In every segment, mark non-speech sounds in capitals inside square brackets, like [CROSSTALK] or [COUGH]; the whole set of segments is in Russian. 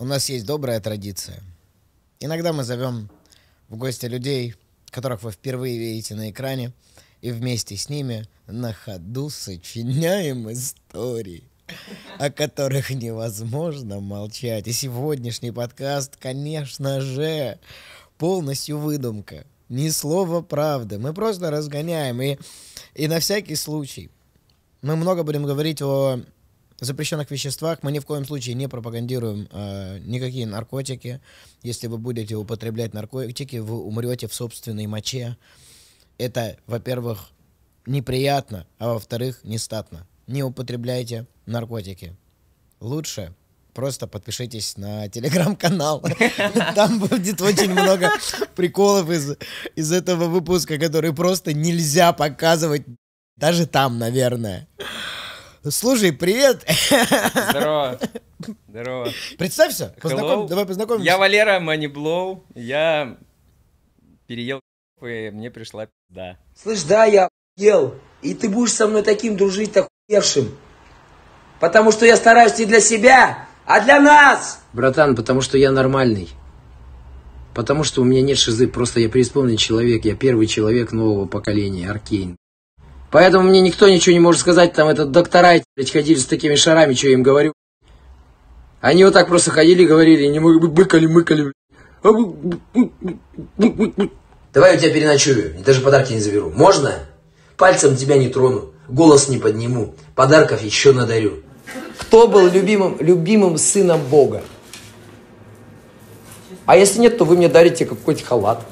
У нас есть добрая традиция. Иногда мы зовем в гости людей, которых вы впервые видите на экране, и вместе с ними на ходу сочиняем истории, о которых невозможно молчать. И сегодняшний подкаст, конечно же, полностью выдумка. Ни слова правды. Мы просто разгоняем. И, и на всякий случай мы много будем говорить о запрещенных веществах. Мы ни в коем случае не пропагандируем э, никакие наркотики. Если вы будете употреблять наркотики, вы умрете в собственной моче. Это, во-первых, неприятно, а во-вторых, нестатно. Не употребляйте наркотики. Лучше просто подпишитесь на телеграм-канал. [LAUGHS] Там будет очень много приколов из, из этого выпуска, которые просто нельзя показывать даже там, наверное. Слушай, привет! Здорово! Здорово! Представься, познакомь, давай познакомимся. Я Валера Маниблоу. я переел и мне пришла да. Слышь, да, я ел, и ты будешь со мной таким дружить, охуевшим. Потому что я стараюсь не для себя, а для нас! Братан, потому что я нормальный. Потому что у меня нет шизы, просто я преисполненный человек, я первый человек нового поколения, Аркейн. Поэтому мне никто ничего не может сказать, там этот доктора блядь, ходили с такими шарами, что я им говорю. Они вот так просто ходили говорили, не могли, быкали, мыкали. Давай я тебя переночую, даже подарки не заберу. Можно? Пальцем тебя не трону, голос не подниму, подарков еще надарю. Кто был любимым, любимым сыном Бога? А если нет, то вы мне дарите какой-то халат.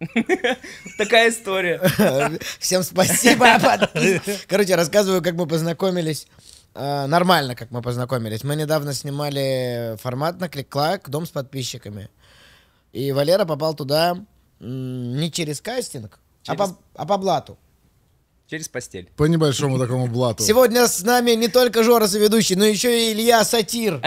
[LAUGHS] Такая история. [LAUGHS] Всем спасибо. [LAUGHS] Короче, рассказываю, как мы познакомились. А, нормально, как мы познакомились. Мы недавно снимали формат на клик-клак «Дом с подписчиками». И Валера попал туда не через кастинг, А, по, а по блату. Через постель. По небольшому такому блату. Сегодня с нами не только Жора соведущий, но еще и Илья Сатир.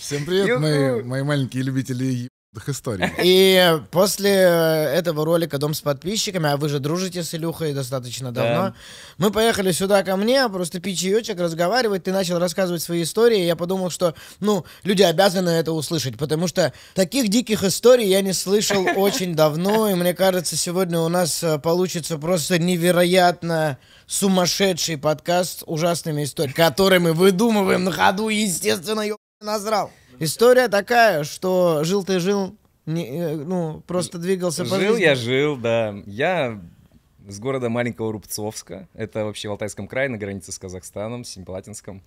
Всем привет, мои, мои маленькие любители Истории. И после э, этого ролика «Дом с подписчиками», а вы же дружите с Илюхой достаточно давно, да. мы поехали сюда ко мне, просто пить чаечек, разговаривать, ты начал рассказывать свои истории, я подумал, что, ну, люди обязаны это услышать, потому что таких диких историй я не слышал [LAUGHS] очень давно, и мне кажется, сегодня у нас э, получится просто невероятно сумасшедший подкаст ужасными историями, которые мы выдумываем на ходу, естественно, ё... насрал. История такая, что жил ты жил, не, э, ну, просто двигался жил по жизни. Жил я жил, да. Я с города маленького Рубцовска. Это вообще в Алтайском крае, на границе с Казахстаном, с Семипалатинском.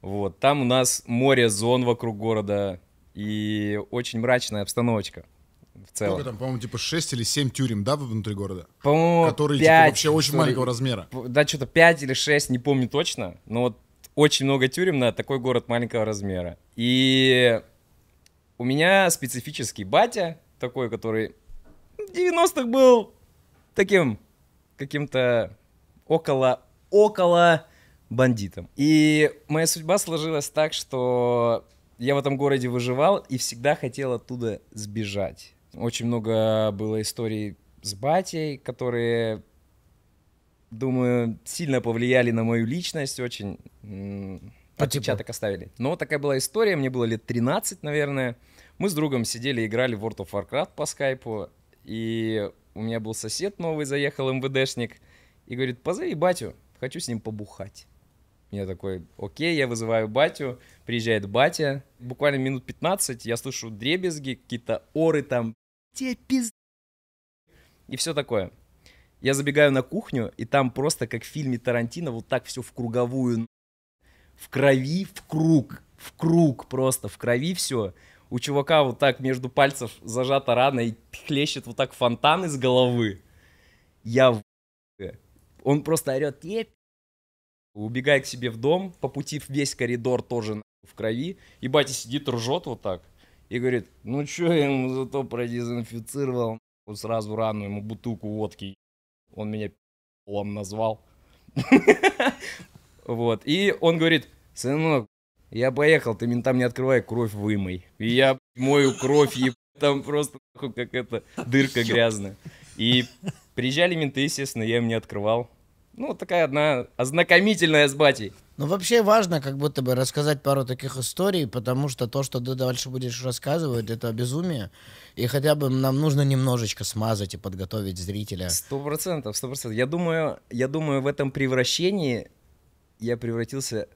Вот, там у нас море зон вокруг города и очень мрачная обстановочка в целом. Сколько там, по-моему, типа 6 или 7 тюрем, да, внутри города? По-моему, Которые 5, типа, вообще очень что маленького размера. Да, что-то 5 или 6, не помню точно, но вот очень много тюрем на такой город маленького размера. И у меня специфический батя, такой, который в 90-х был таким каким-то около, около бандитом. И моя судьба сложилась так, что я в этом городе выживал и всегда хотел оттуда сбежать. Очень много было историй с батей, которые думаю, сильно повлияли на мою личность, очень а типа? оставили. Но такая была история, мне было лет 13, наверное. Мы с другом сидели, играли в World of Warcraft по скайпу, и у меня был сосед новый, заехал МВДшник, и говорит, позови батю, хочу с ним побухать. Я такой, окей, я вызываю батю, приезжает батя. Буквально минут 15 я слышу дребезги, какие-то оры там. Тебе пиз... И все такое. Я забегаю на кухню, и там просто, как в фильме Тарантино, вот так все в круговую, в крови, в круг, в круг просто, в крови все. У чувака вот так между пальцев зажата рана и хлещет вот так фонтан из головы. Я в... Он просто орет, е убегай к себе в дом, по пути весь коридор тоже в крови, и батя сидит, ржет вот так, и говорит, ну чё я ему зато продезинфицировал, вот сразу рану ему бутылку водки он меня он назвал. [LAUGHS] Вот. И он говорит, сынок, я поехал, ты ментам не открывай, кровь вымой. И я мою кровь, и там просто как это дырка грязная. И приезжали менты, естественно, я им не открывал. Ну, такая одна ознакомительная с батей. Ну, вообще важно как будто бы рассказать пару таких историй, потому что то, что ты дальше будешь рассказывать, это безумие. И хотя бы нам нужно немножечко смазать и подготовить зрителя. Сто процентов, сто процентов. Я думаю, я думаю, в этом превращении я превратился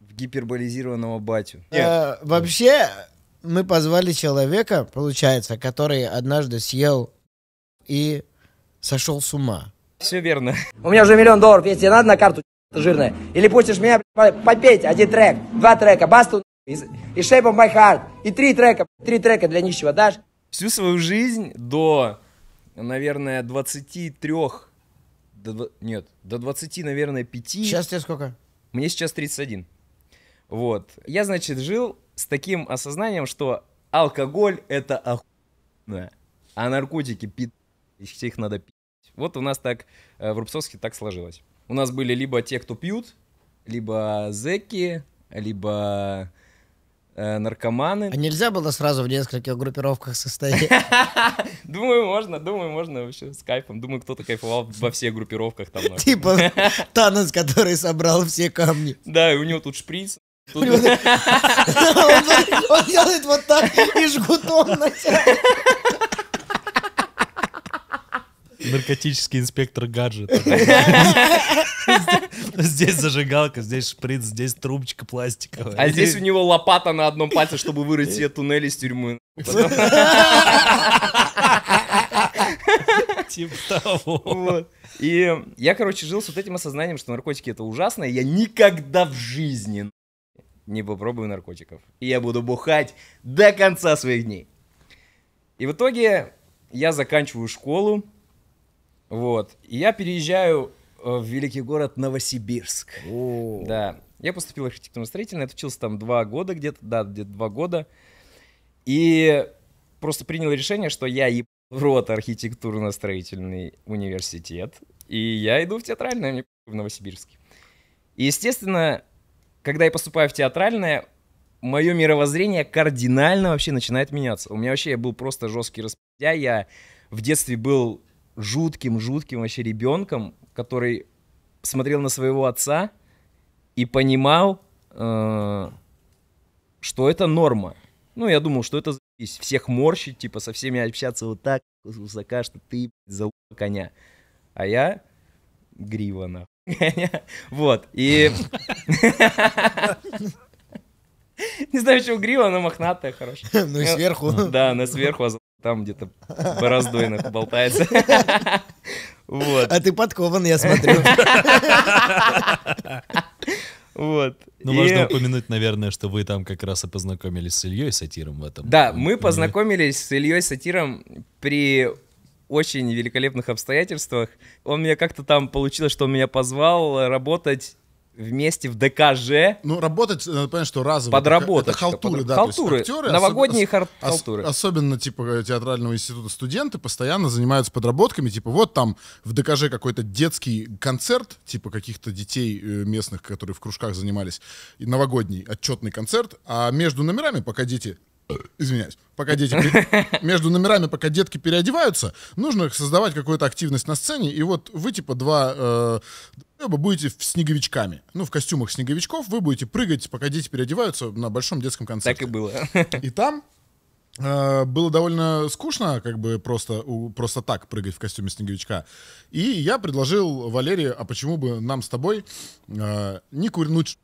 в гиперболизированного батю. Э, вообще, мы позвали человека, получается, который однажды съел и сошел с ума. Все верно. У меня уже миллион долларов есть, тебе надо на карту жирная? Или пустишь меня попеть один трек, два трека, басту и Shape of My Heart, и три трека, три трека для нищего дашь? Всю свою жизнь до, наверное, 23, до, нет, до 20, наверное, 5. Сейчас тебе сколько? Мне сейчас 31. Вот. Я, значит, жил с таким осознанием, что алкоголь это охуенно, а наркотики пи... их надо пить есть. Вот у нас так э, в Рубцовске так сложилось. У нас были либо те, кто пьют, либо зеки, либо э, наркоманы. А нельзя было сразу в нескольких группировках состоять? [LAUGHS] Думаю, можно, думаю, можно вообще с кайфом. Думаю, кто-то кайфовал во всех группировках там. Типа Танос, который собрал все камни. Да, и у него тут шприц. [LAUGHS] Он делает вот так и жгутом натягивает наркотический инспектор гаджет. [LAUGHS] Здесь зажигалка, здесь шприц, здесь трубочка пластиковая. А здесь у него лопата на одном пальце, чтобы вырыть все туннели из тюрьмы. [LAUGHS] Типа того. И я, короче, жил с вот этим осознанием, что наркотики это ужасно, и я никогда в жизни не попробую наркотиков. И я буду бухать до конца своих дней. И в итоге я заканчиваю школу, вот. И я переезжаю э, в великий город Новосибирск. О. Да. Я поступил в архитектурно строительный отучился там два года где-то, да, где-то два года. И просто принял решение, что я в рот архитектурно-строительный университет, и я иду в театральное, мне в Новосибирске. И, естественно, когда я поступаю в театральное, мое мировоззрение кардинально вообще начинает меняться. У меня вообще я был просто жесткий распределя, я в детстве был жутким-жутким вообще ребенком, который смотрел на своего отца и понимал, э, что это норма. Ну, я думал, что это всех морщить, типа, со всеми общаться вот так, высока, что ты за коня. А я грива, нахуй. [LAUGHS] Вот, и... [LAUGHS] Не знаю, что грива, но мохнатая хорошая. [LAUGHS] Ну и сверху. Да, на сверху а там где-то бороздой болтается. Вот. А ты подкован, я смотрю. Вот. Ну, и... важно упомянуть, наверное, что вы там как раз и познакомились с Ильей Сатиром в этом. Да, мы познакомились с Ильей Сатиром при очень великолепных обстоятельствах. Он меня как-то там получилось, что он меня позвал работать вместе в ДКЖ. Ну, работать, надо э, понять, что разово. Э, Подработать. Это халтуры, под... да. Халтуры. актеры, новогодние особ... халтуры. Ос... Особенно, типа, театрального института студенты постоянно занимаются подработками. Типа, вот там в ДКЖ какой-то детский концерт, типа, каких-то детей э, местных, которые в кружках занимались. И новогодний отчетный концерт. А между номерами, пока дети извиняюсь, пока дети [LAUGHS] между номерами, пока детки переодеваются, нужно создавать какую-то активность на сцене. И вот вы типа два вы будете в снеговичками. Ну, в костюмах снеговичков вы будете прыгать, пока дети переодеваются на большом детском концерте. Так и было. И там э, было довольно скучно, как бы просто, у, просто так прыгать в костюме снеговичка. И я предложил Валерии, а почему бы нам с тобой э, не курнуть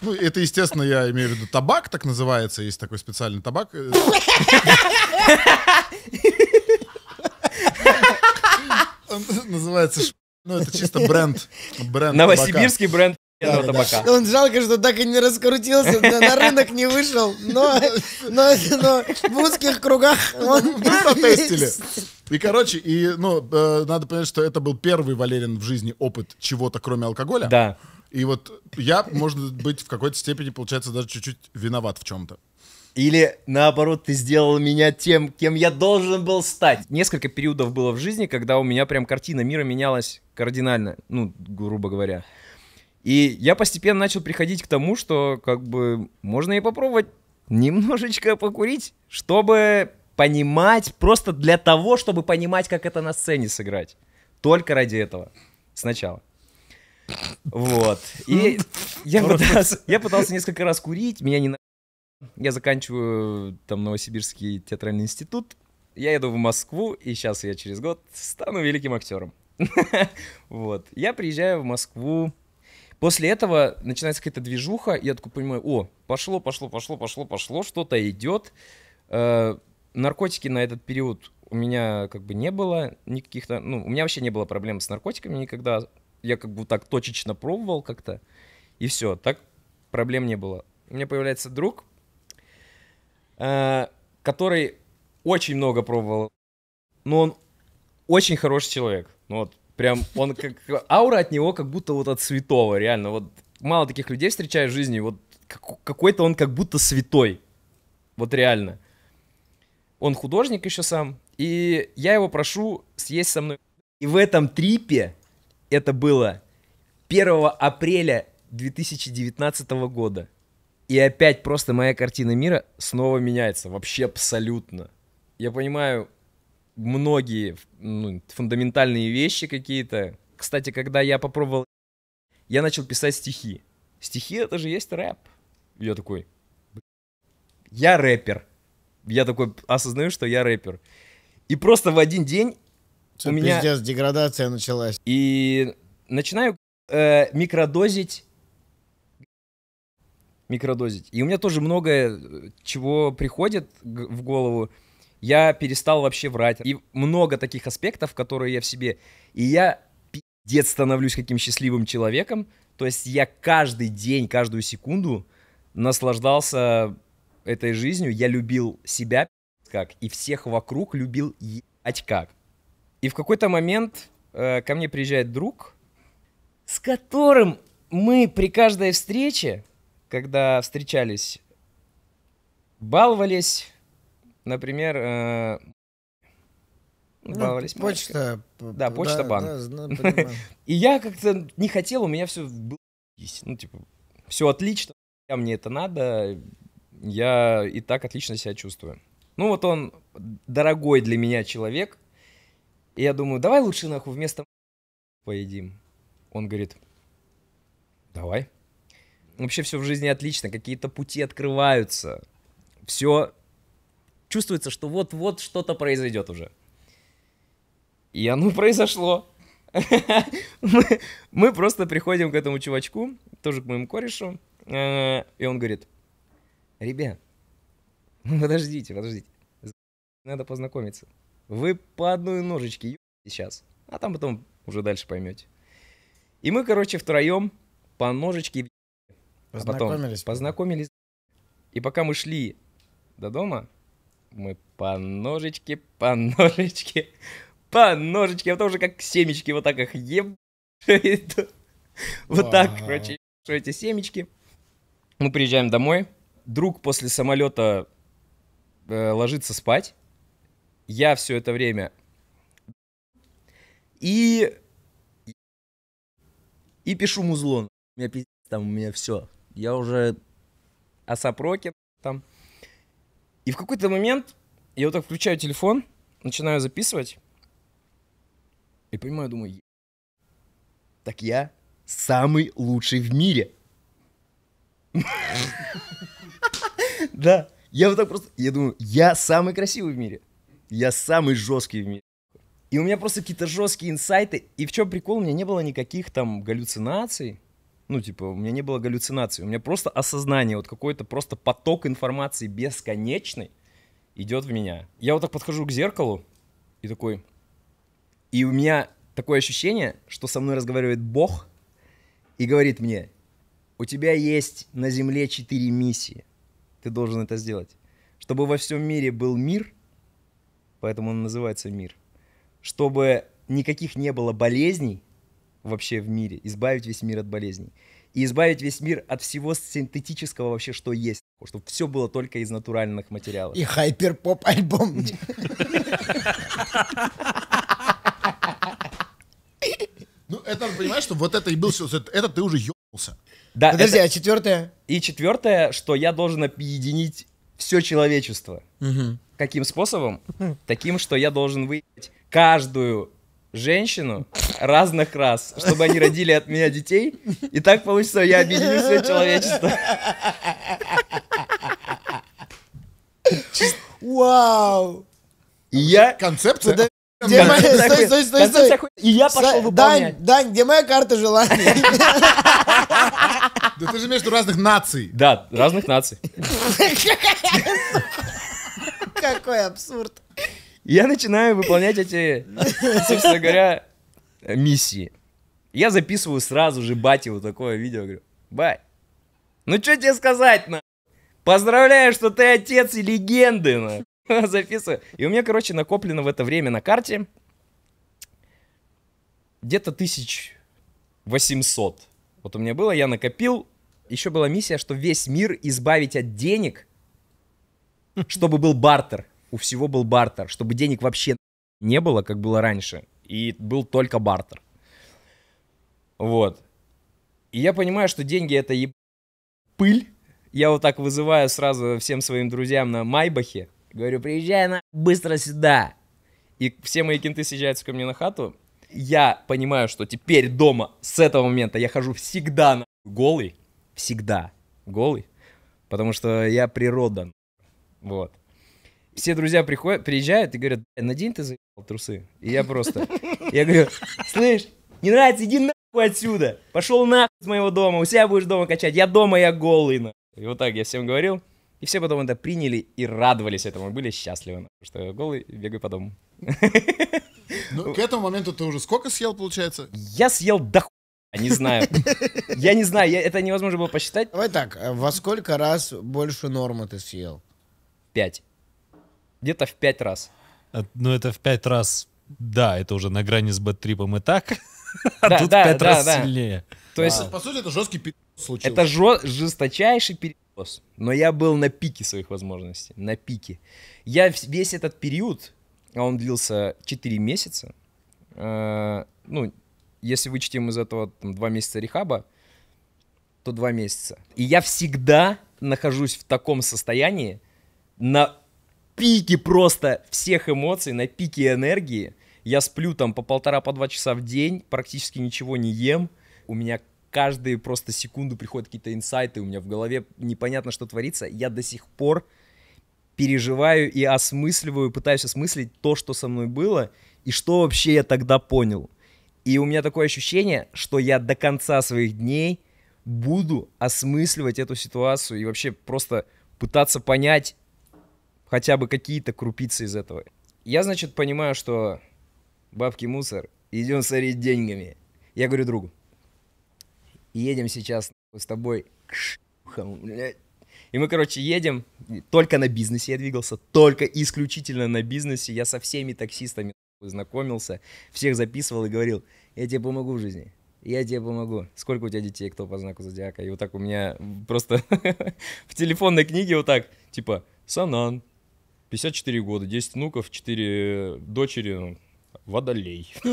ну, это, естественно, я имею в виду табак, так называется. Есть такой специальный табак. Он [LAUGHS] называется ну, это чисто бренд. бренд Новосибирский табака. бренд да, табака. Да. Он жалко, что так и не раскрутился, на, на рынок не вышел, но, но, но в узких кругах он протестили. И, короче, и, ну, э, надо понять, что это был первый, Валерин, в жизни опыт чего-то, кроме алкоголя. Да. И вот я, может быть, в какой-то степени, получается, даже чуть-чуть виноват в чем-то. Или наоборот, ты сделал меня тем, кем я должен был стать. Несколько периодов было в жизни, когда у меня прям картина мира менялась кардинально, ну, грубо говоря. И я постепенно начал приходить к тому, что как бы можно и попробовать немножечко покурить, чтобы понимать, просто для того, чтобы понимать, как это на сцене сыграть. Только ради этого. Сначала. Вот. И я пытался, я пытался несколько раз курить, меня не... Я заканчиваю там Новосибирский театральный институт, я еду в Москву, и сейчас я через год стану великим актером. [LAUGHS] Вот. Я приезжаю в Москву. После этого начинается какая-то движуха, и я такой понимаю, о, пошло, пошло, пошло, пошло, пошло, что-то идет. Э, наркотики на этот период у меня как бы не было никаких, ну, у меня вообще не было проблем с наркотиками никогда, я как бы так точечно пробовал как-то, и все, так проблем не было. У меня появляется друг, э, который очень много пробовал, но он очень хороший человек. Ну вот, прям он как... Аура от него как будто вот от святого, реально. Вот мало таких людей встречаю в жизни, вот какой-то он как будто святой. Вот реально. Он художник еще сам, и я его прошу съесть со мной. И в этом трипе это было 1 апреля 2019 года. И опять просто моя картина мира снова меняется. Вообще абсолютно. Я понимаю многие ну, фундаментальные вещи какие-то. Кстати, когда я попробовал, я начал писать стихи. Стихи это же есть рэп. Я такой, я рэпер. Я такой осознаю, что я рэпер. И просто в один день все, у меня... Пиздец, деградация началась. И начинаю э, микродозить. Микродозить. И у меня тоже многое э, чего приходит в голову. Я перестал вообще врать. И много таких аспектов, которые я в себе... И я пиздец становлюсь каким счастливым человеком. То есть я каждый день, каждую секунду наслаждался этой жизнью. Я любил себя как. И всех вокруг любил ебать как. И в какой-то момент э, ко мне приезжает друг, с которым мы при каждой встрече, когда встречались, баловались, например, э, ну, баловались. Ну, почта. Да, почта да, бан. Да, да, [LAUGHS] и я как-то не хотел, у меня все было ну типа все отлично, а мне это надо, я и так отлично себя чувствую. Ну вот он дорогой для меня человек, и я думаю, давай лучше нахуй вместо поедим. Он говорит, давай. Вообще все в жизни отлично, какие-то пути открываются. Все чувствуется, что вот-вот что-то произойдет уже. И оно [LAUGHS] произошло. мы, просто приходим к этому чувачку, тоже к моему корешу, э, и он говорит, ребят, ну подождите, подождите, надо познакомиться. Вы по одной ножечке сейчас. А там потом уже дальше поймете. И мы, короче, втроем по ножечке а познакомились. А потом познакомились. И пока мы шли до дома, мы по ножечке, по ножечке, по ножечке, а потом уже как семечки вот так их еб... [LAUGHS] Вот так, короче, эти семечки. Мы приезжаем домой. Друг после самолета э, ложится спать я все это время. И... И пишу музлон. У меня пиздец, там у меня все. Я уже о сопроке там. И в какой-то момент я вот так включаю телефон, начинаю записывать. И понимаю, думаю, так я самый лучший в мире. [LAUGHS] Да, я вот так просто, я думаю, я самый красивый в мире. Я самый жесткий в мире. И у меня просто какие-то жесткие инсайты. И в чем прикол, у меня не было никаких там галлюцинаций. Ну, типа, у меня не было галлюцинаций. У меня просто осознание, вот какой-то просто поток информации бесконечный идет в меня. Я вот так подхожу к зеркалу и такой... И у меня такое ощущение, что со мной разговаривает Бог и говорит мне, у тебя есть на Земле четыре миссии. Ты должен это сделать. Чтобы во всем мире был мир — поэтому он называется мир. Чтобы никаких не было болезней вообще в мире, избавить весь мир от болезней. И избавить весь мир от всего синтетического вообще, что есть. Чтобы все было только из натуральных материалов. И хайпер поп альбом. Ну, это, понимаешь, что вот это и был, все это ты уже ебнулся. Да, Подожди, а четвертое? И четвертое, что я должен объединить все человечество. Угу. Каким способом? Таким, что я должен выявить каждую женщину разных рас, чтобы они родили от меня детей, и так получится, я объединю все человечество. Вау! я... Концепция? Где моя... Стой, стой, стой, стой. И я пошел выполнять. Дань, Дань, где моя карта желаний? Да ты же между разных наций. Да, разных наций. Какой абсурд. Я начинаю выполнять эти, собственно говоря, миссии. Я записываю сразу же бате вот такое видео, говорю, бать, ну что тебе сказать, на? Поздравляю, что ты отец и легенды, на. [LAUGHS] записываю. И у меня, короче, накоплено в это время на карте где-то 1800. Вот у меня было, я накопил. Еще была миссия, что весь мир избавить от денег, [LAUGHS] чтобы был бартер. У всего был бартер, чтобы денег вообще не было, как было раньше. И был только бартер. Вот. И я понимаю, что деньги это еб... пыль. Я вот так вызываю сразу всем своим друзьям на Майбахе. Говорю, приезжай на быстро сюда. И все мои кенты съезжаются ко мне на хату. Я понимаю, что теперь дома с этого момента я хожу всегда на голый. Всегда голый. Потому что я природа. Вот. Все друзья приходят, приезжают и говорят, «Э, надень ты заебал трусы. И я просто... Я говорю, слышь, не нравится, иди нахуй отсюда. Пошел нахуй с моего дома, у себя будешь дома качать. Я дома, я голый. И вот так я всем говорил. И все потом это приняли и радовались этому, были счастливы, что голый, бегаю по дому. Ну, к этому моменту ты уже сколько съел, получается? Я съел до ху... Не знаю. Я не знаю, это невозможно было посчитать. Давай так, а во сколько раз больше нормы ты съел? Пять. Где-то в пять раз. Э, ну, это в пять раз, да, это уже на грани с бэт-трипом и так, [LAUGHS] а да, тут да, в пять да, раз сильнее. То есть, а, по сути, это жесткий пи*** случился. Это жесточайший пи*** но я был на пике своих возможностей, на пике. Я весь этот период, а он длился 4 месяца, э, ну, если вычтем из этого там, 2 месяца рехаба, то 2 месяца. И я всегда нахожусь в таком состоянии, на пике просто всех эмоций, на пике энергии. Я сплю там по полтора-по два часа в день, практически ничего не ем. У меня каждые просто секунду приходят какие-то инсайты, у меня в голове непонятно, что творится. Я до сих пор переживаю и осмысливаю, пытаюсь осмыслить то, что со мной было, и что вообще я тогда понял. И у меня такое ощущение, что я до конца своих дней буду осмысливать эту ситуацию и вообще просто пытаться понять хотя бы какие-то крупицы из этого. Я, значит, понимаю, что бабки мусор, идем сорить деньгами. Я говорю другу, едем сейчас с тобой к И мы, короче, едем, только на бизнесе я двигался, только исключительно на бизнесе. Я со всеми таксистами знакомился, всех записывал и говорил, я тебе помогу в жизни, я тебе помогу. Сколько у тебя детей, кто по знаку зодиака? И вот так у меня просто [LAUGHS] в телефонной книге вот так, типа, Санан, 54 года, 10 внуков, 4 дочери, ну, водолей. [LAUGHS]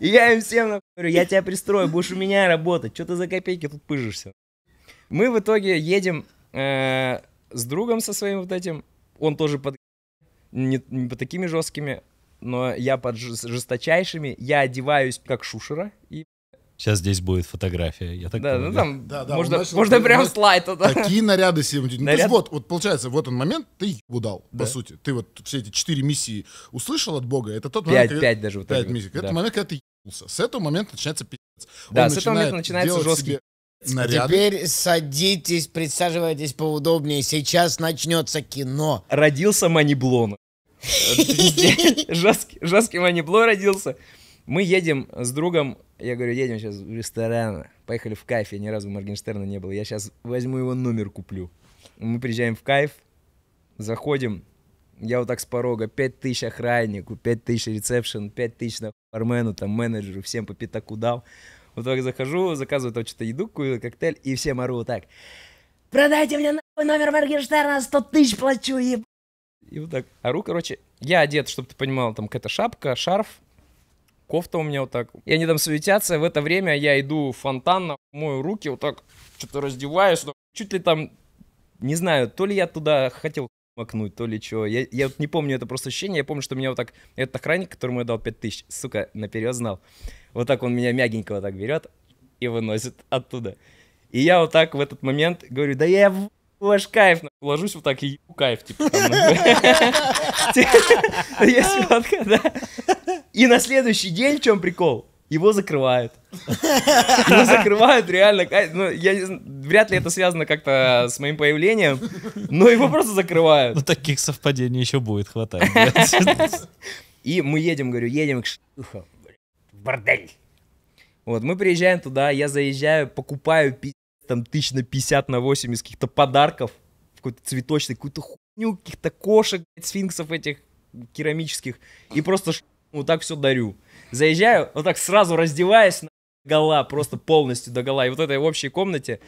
Я им всем говорю, я тебя пристрою, будешь у меня работать, что ты за копейки тут пыжишься. Мы в итоге едем э, с другом со своим вот этим, он тоже под не, не такими жесткими, но я под жесточайшими, я одеваюсь как шушера и Сейчас здесь будет фотография. Я так да, ну там да, да, можно, нас, можно прям слайд туда. Такие наряды сегодня. Ну, Наряд... Ну, вот, вот получается, вот этот момент, ты удал, да. по сути. Ты вот все эти четыре миссии услышал от Бога. Это тот 5, момент. Пять, пять даже. Вот пять миссий. Да. Это момент, когда ты ебнулся. С этого момента начинается пиздец. Да, он с этого момента начинается жесткий. А наряды. Теперь садитесь, присаживайтесь поудобнее. Сейчас начнется кино. Родился Маниблон. [LAUGHS] Жесткий Маниблон родился. Мы едем с другом, я говорю, едем сейчас в ресторан, поехали в кайф, я ни разу Моргенштерна не был, я сейчас возьму его номер куплю. Мы приезжаем в кайф, заходим, я вот так с порога, 5 тысяч охраннику, 5 тысяч ресепшн, 5 тысяч на бармену, там, менеджеру, всем по пятаку дал. Вот так захожу, заказываю там что-то еду, какую-то коктейль, и всем ору так. Продайте мне нахуй номер Моргенштерна, 100 тысяч плачу, еб... И вот так ору, короче. Я одет, чтобы ты понимал, там какая-то шапка, шарф, кофта у меня вот так. И они там суетятся, в это время я иду в фонтан, мою руки вот так, что-то раздеваюсь, чуть ли там, не знаю, то ли я туда хотел макнуть, то ли что. Я, я вот не помню это просто ощущение, я помню, что меня вот так, этот охранник, которому я дал 5000, сука, наперед знал, вот так он меня мягенько вот так берет и выносит оттуда. И я вот так в этот момент говорю, да я в Ваш ну, кайф. Ну, ложусь вот так и кайф, типа. Ну, [LAUGHS] [LAUGHS] и на следующий день, в чем прикол? Его закрывают. Его закрывают реально. Ну, я, вряд ли это связано как-то с моим появлением, но его просто закрывают. Ну, таких совпадений еще будет хватать. [LAUGHS] И мы едем, говорю, едем к бордель. Вот, мы приезжаем туда, я заезжаю, покупаю пи*** там тысяч на 50 на 8 из каких-то подарков, какой-то цветочный, какую-то хуйню, каких-то кошек, сфинксов этих керамических, и просто вот так все дарю. Заезжаю, вот так сразу раздеваясь на гола, просто полностью до гола. И вот этой общей комнате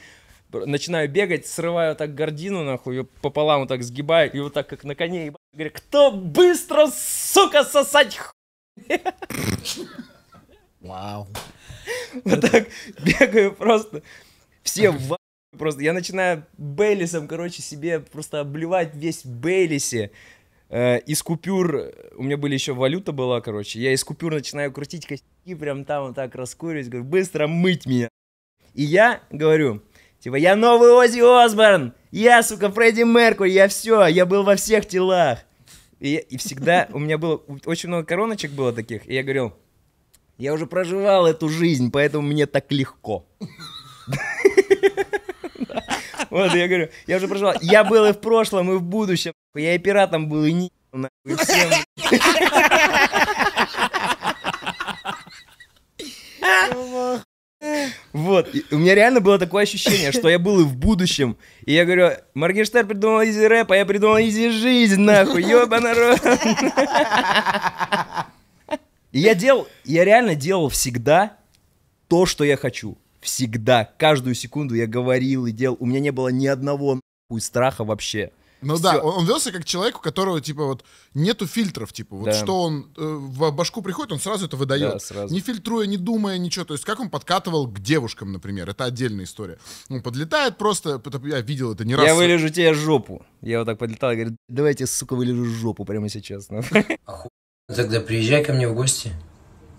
начинаю бегать, срываю так гордину, нахуй, ее пополам вот так сгибаю, и вот так как на коне, ебать, говорю, кто быстро, сука, сосать хуй? Вау. Вот так бегаю просто. Все в просто. Я начинаю Бейлисом, короче, себе просто обливать весь Бейлисе. Э, из купюр, э, у меня были еще валюта была, короче, я из купюр начинаю крутить косяки, прям там вот так раскуривать, говорю, быстро мыть меня. И я говорю, типа, я новый Ози Осборн, я, сука, Фредди Меркури, я все, я был во всех телах. И, и всегда у меня было, очень много короночек было таких, и я говорил, я уже проживал эту жизнь, поэтому мне так легко. Вот, я говорю, я уже проживал. Я был и в прошлом, и в будущем. Я и пиратом был, и не... Вот, у меня реально было такое ощущение, что я был и в будущем. И я говорю, Моргенштерн придумал изи рэп, а я придумал изи жизнь, нахуй, ёба народ. И я делал, я реально делал всегда то, что я хочу. Всегда, каждую секунду я говорил и делал. У меня не было ни одного нахуй страха вообще. Ну Все. да, он, он велся как человек, у которого, типа, вот нету фильтров, типа, вот да. что он э, в башку приходит, он сразу это выдает. Да, сразу. Не фильтруя, не думая, ничего. То есть, как он подкатывал к девушкам, например, это отдельная история. Он подлетает просто, я видел это не раз. Я вылежу тебе жопу. Я вот так подлетал и говорю, давайте, сука, вылежу жопу прямо сейчас. Охуенно. Тогда приезжай ко мне в гости,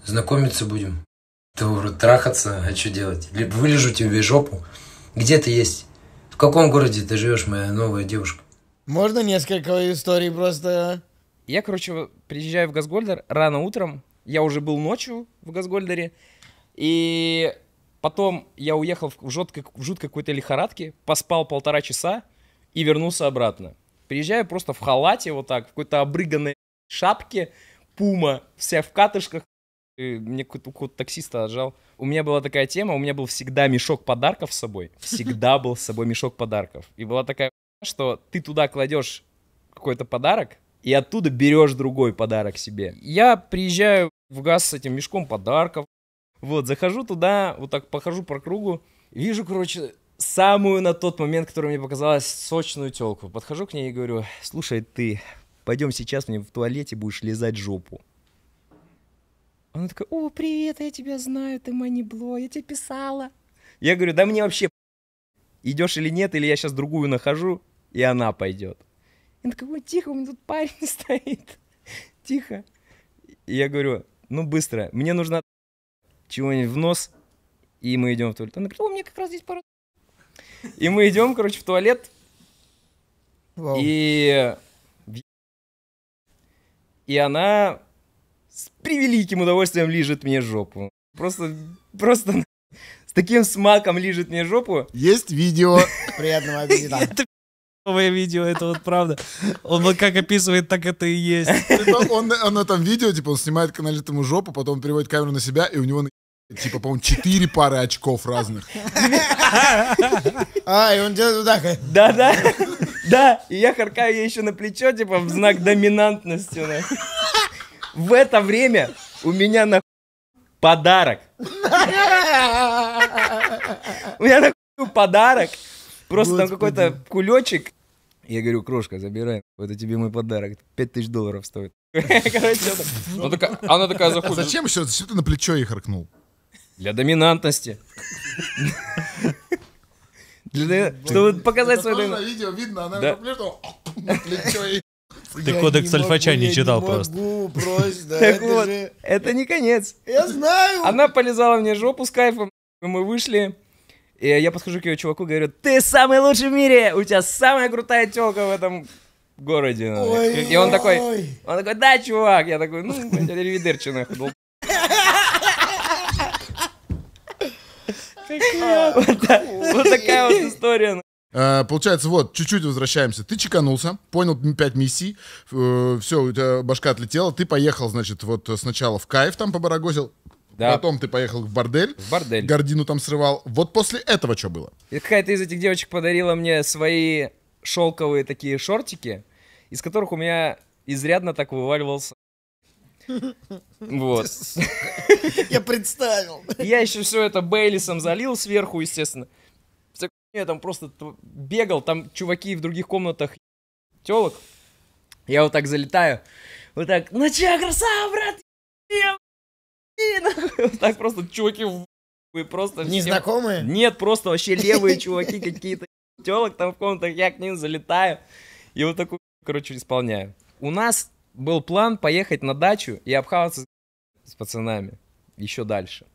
знакомиться будем. Ты уже трахаться, а что делать? Вылежу тебе жопу. Где ты есть? В каком городе ты живешь, моя новая девушка? Можно несколько историй просто? Я, короче, приезжаю в Газгольдер рано утром. Я уже был ночью в Газгольдере. И потом я уехал в жуткой, в жуткой какой-то лихорадке, поспал полтора часа и вернулся обратно. Приезжаю просто в халате вот так, в какой-то обрыганной шапке, пума, вся в катышках, мне какого-то таксиста отжал. У меня была такая тема, у меня был всегда мешок подарков с собой. Всегда был с собой мешок подарков. И была такая, [LAUGHS] что ты туда кладешь какой-то подарок, и оттуда берешь другой подарок себе. Я приезжаю в ГАЗ с этим мешком подарков. Вот, захожу туда, вот так похожу по кругу, вижу, короче, самую на тот момент, которая мне показалась, сочную телку. Подхожу к ней и говорю, слушай, ты, пойдем сейчас мне в туалете будешь лизать жопу. Она такая, о, привет, я тебя знаю, ты Манибло, я тебе писала. Я говорю, да мне вообще идешь или нет, или я сейчас другую нахожу, и она пойдет. И она такая, тихо, у меня тут парень [LAUGHS] стоит, тихо. я говорю, ну быстро, мне нужно чего-нибудь в нос, и мы идем в туалет. Она говорит, у меня как раз здесь пара... [LAUGHS] И мы идем, короче, в туалет, Вау. и... И она с превеликим удовольствием лижет мне жопу. Просто, просто с таким смаком лижет мне жопу. Есть видео. Приятного [LAUGHS] аппетита. Это новое видео, это вот правда. Он вот как описывает, так это и есть. Типа он, он на этом видео, типа, он снимает каналит ему жопу, потом переводит камеру на себя, и у него Типа, по-моему, четыре пары очков разных. А, и он делает вот так. Да-да. Да, и я харкаю ей еще на плечо, типа, в знак доминантности. В это время у меня на подарок. У меня на подарок. Просто там какой-то кулечек. Я говорю, крошка, забирай. Это тебе мой подарок. 5000 долларов стоит. [LAUGHS] она такая а заходит. Зачем еще? Зачем ты на плечо ей харкнул? Для доминантности. [LAUGHS] Для, чтобы показать свою. видео видно, она на плечо ты я кодекс не альфача не читал не просто. Могу, брось, да, так это вот, же... это не конец. Я знаю. Она полезала мне жопу с кайфом, мы вышли. И я подхожу к ее чуваку и говорю, ты самый лучший в мире, у тебя самая крутая телка в этом городе. Ой, и он ой. такой, он такой, да, чувак. Я такой, ну, ревидерчи нахуй. [LAUGHS] Вот такая вот история. Э, получается, вот, чуть-чуть возвращаемся. Ты чеканулся, понял 5 миссий, э, все, у тебя башка отлетела, ты поехал, значит, вот э, сначала в кайф там побарагозил, да. Потом ты поехал в бордель. В бордель. Гордину там срывал. Вот после этого что было? И какая-то из этих девочек подарила мне свои шелковые такие шортики, из которых у меня изрядно так вываливался. [LAUGHS] Вот. Я представил. Я еще все это Бейлисом залил сверху, естественно. Я там просто бегал, там чуваки в других комнатах телок. Я вот так залетаю, вот так, ну че, красава, брат, [LAUGHS] так просто чуваки в... просто... Незнакомые? Нет, просто вообще левые [LAUGHS] чуваки какие-то телок там в комнатах, я к ним залетаю и вот такую, короче, исполняю. У нас был план поехать на дачу и обхаваться с пацанами еще дальше.